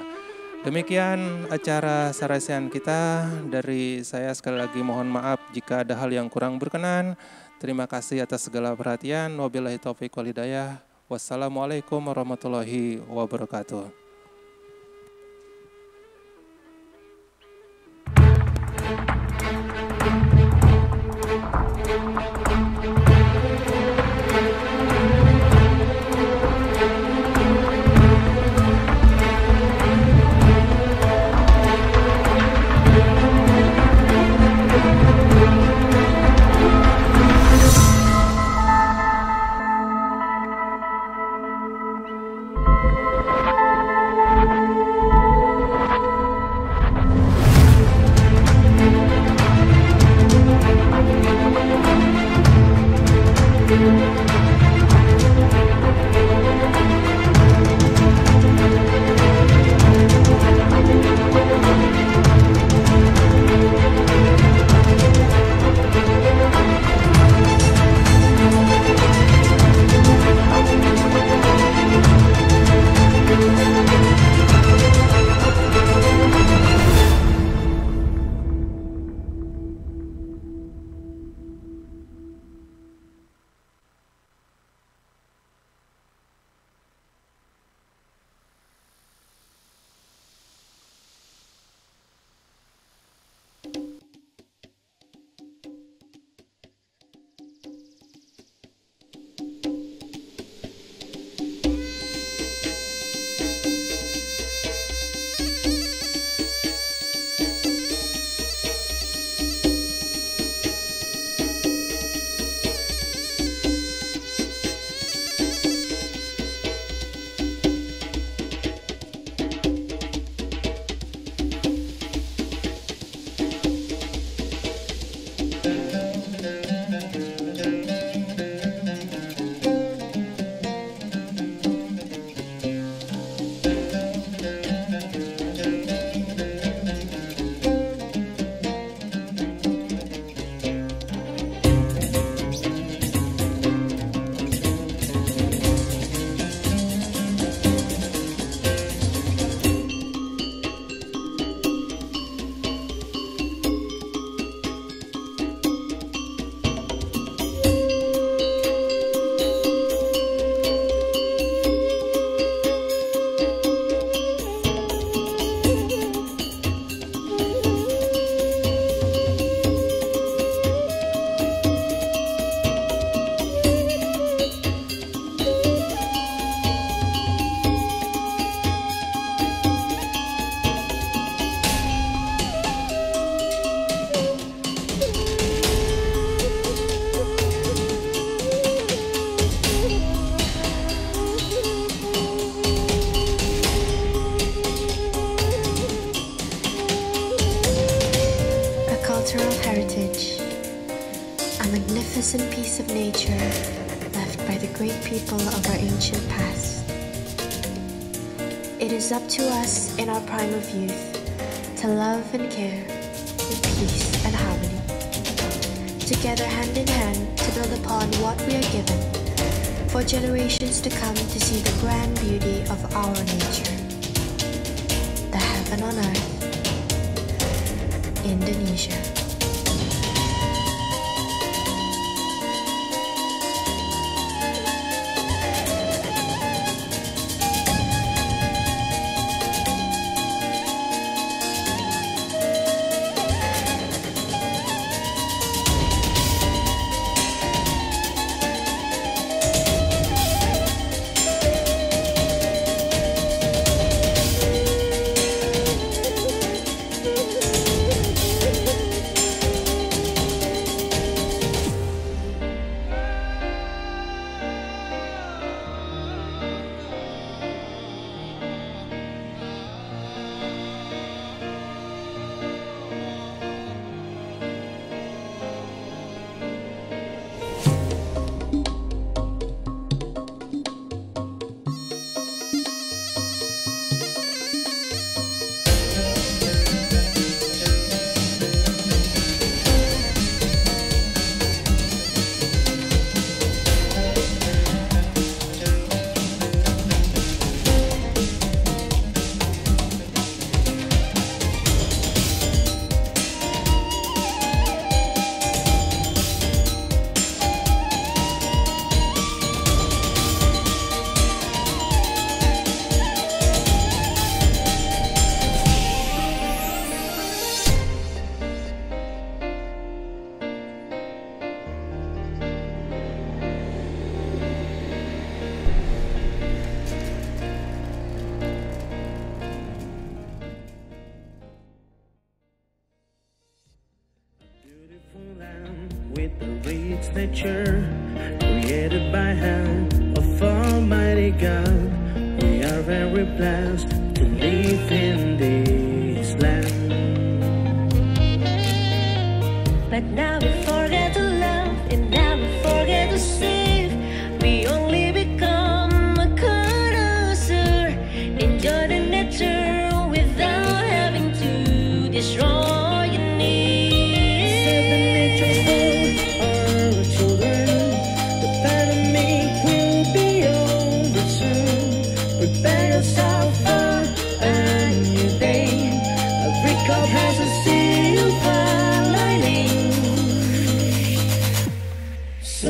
Demikian acara sarasian kita dari saya sekali lagi mohon maaf jika ada hal yang kurang berkenan. Terima kasih atas segala perhatian. Wabillahi taufiq wal Wassalamualaikum warahmatullahi wabarakatuh. up to us in our prime of youth to love and care with peace and harmony. Together, hand in hand, to build upon what we are given for generations to come to see the grand beauty of our nature, the heaven on earth, Indonesia.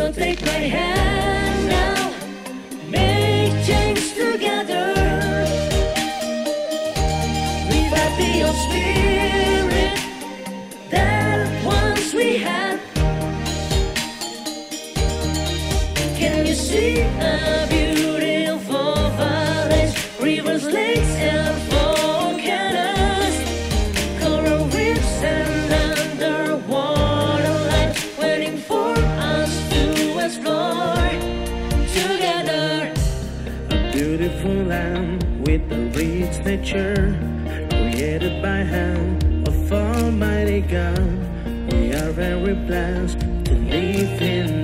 so take my hand. beautiful land with the rich nature created by hand of Almighty God. We are very blessed to live in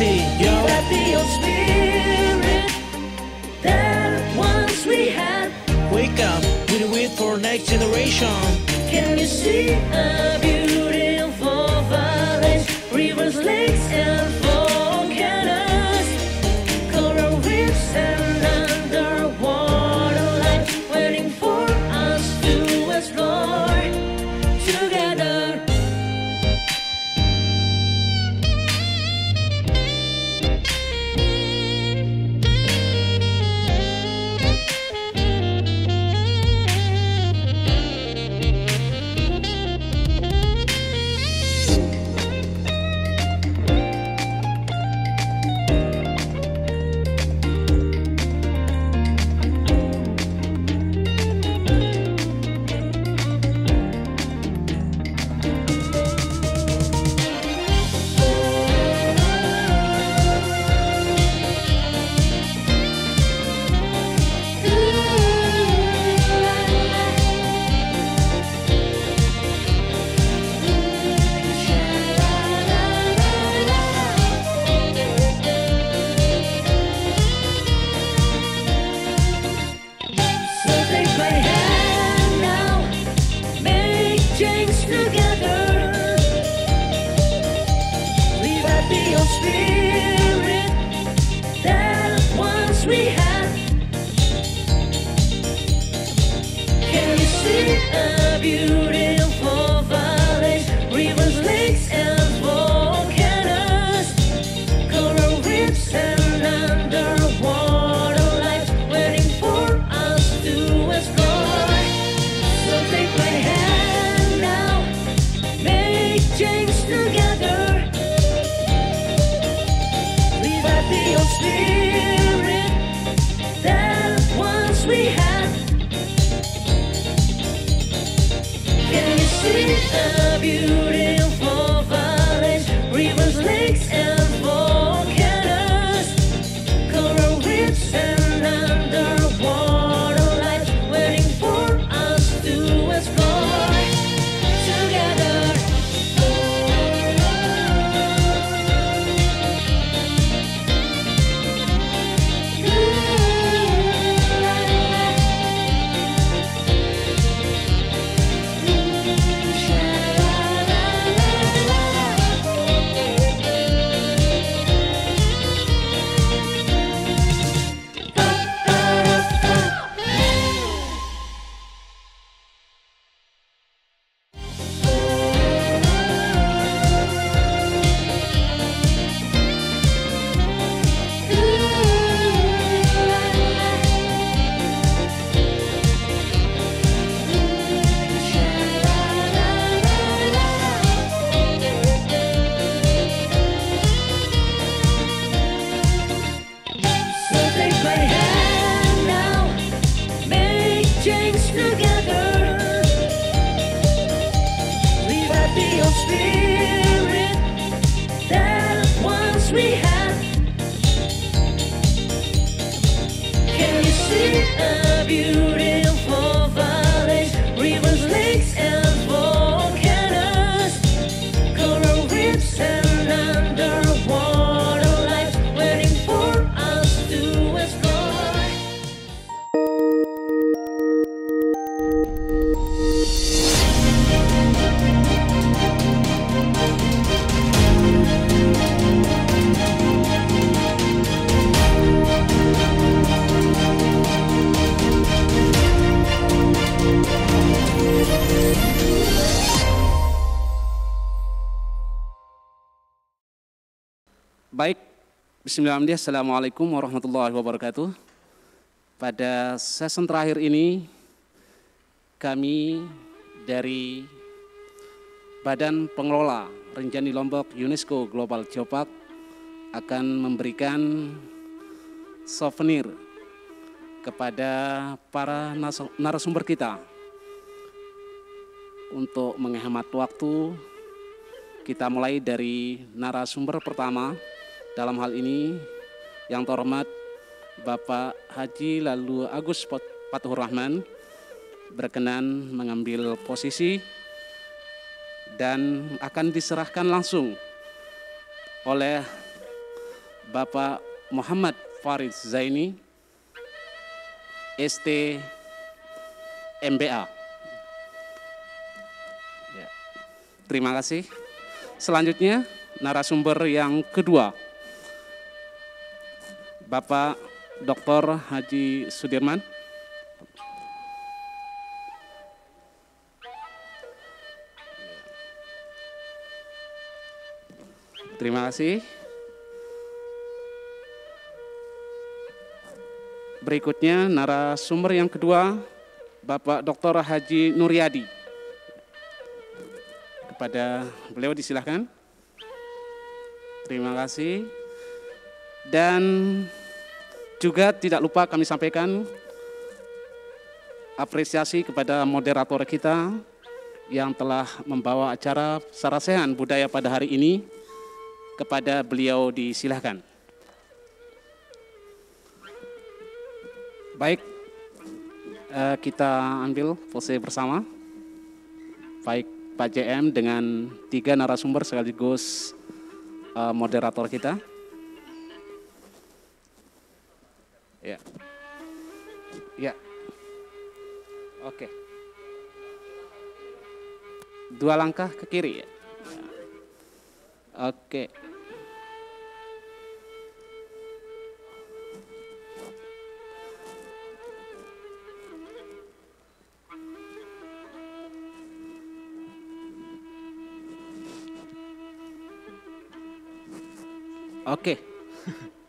unity. You that the old spirit that once we had. Wake up, we do it for next generation. Can you see a Bismillahirrahmanirrahim. Assalamualaikum warahmatullahi wabarakatuh. Pada season terakhir ini, kami dari Badan Pengelola Rinjani Lombok UNESCO Global Geopark akan memberikan souvenir kepada para narasumber kita untuk menghemat waktu kita mulai dari narasumber pertama dalam hal ini yang terhormat Bapak Haji lalu Agus Patuh Rahman berkenan mengambil posisi dan akan diserahkan langsung oleh Bapak Muhammad Farid Zaini ST MBA. Ya. Terima kasih. Selanjutnya narasumber yang kedua. Bapak Dr. Haji Sudirman. Terima kasih. Berikutnya narasumber yang kedua, Bapak Dr. Haji Nuryadi. Kepada beliau disilahkan. Terima kasih. Dan juga tidak lupa kami sampaikan apresiasi kepada moderator kita yang telah membawa acara Sarasehan Budaya pada hari ini. Kepada beliau disilahkan. Baik, eh, kita ambil pose bersama. Baik Pak JM dengan tiga narasumber sekaligus eh, moderator kita. Ya. Ya. Oke. Dua langkah ke kiri ya. Oke. Oke.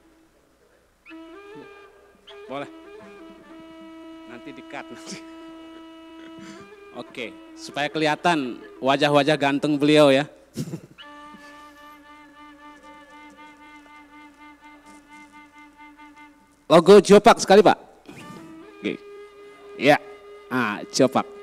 Boleh. Nanti dekat nanti. Oke, supaya kelihatan wajah-wajah ganteng beliau ya. Logo Jopak sekali Pak. Oke. Ya. Ah, Jopak.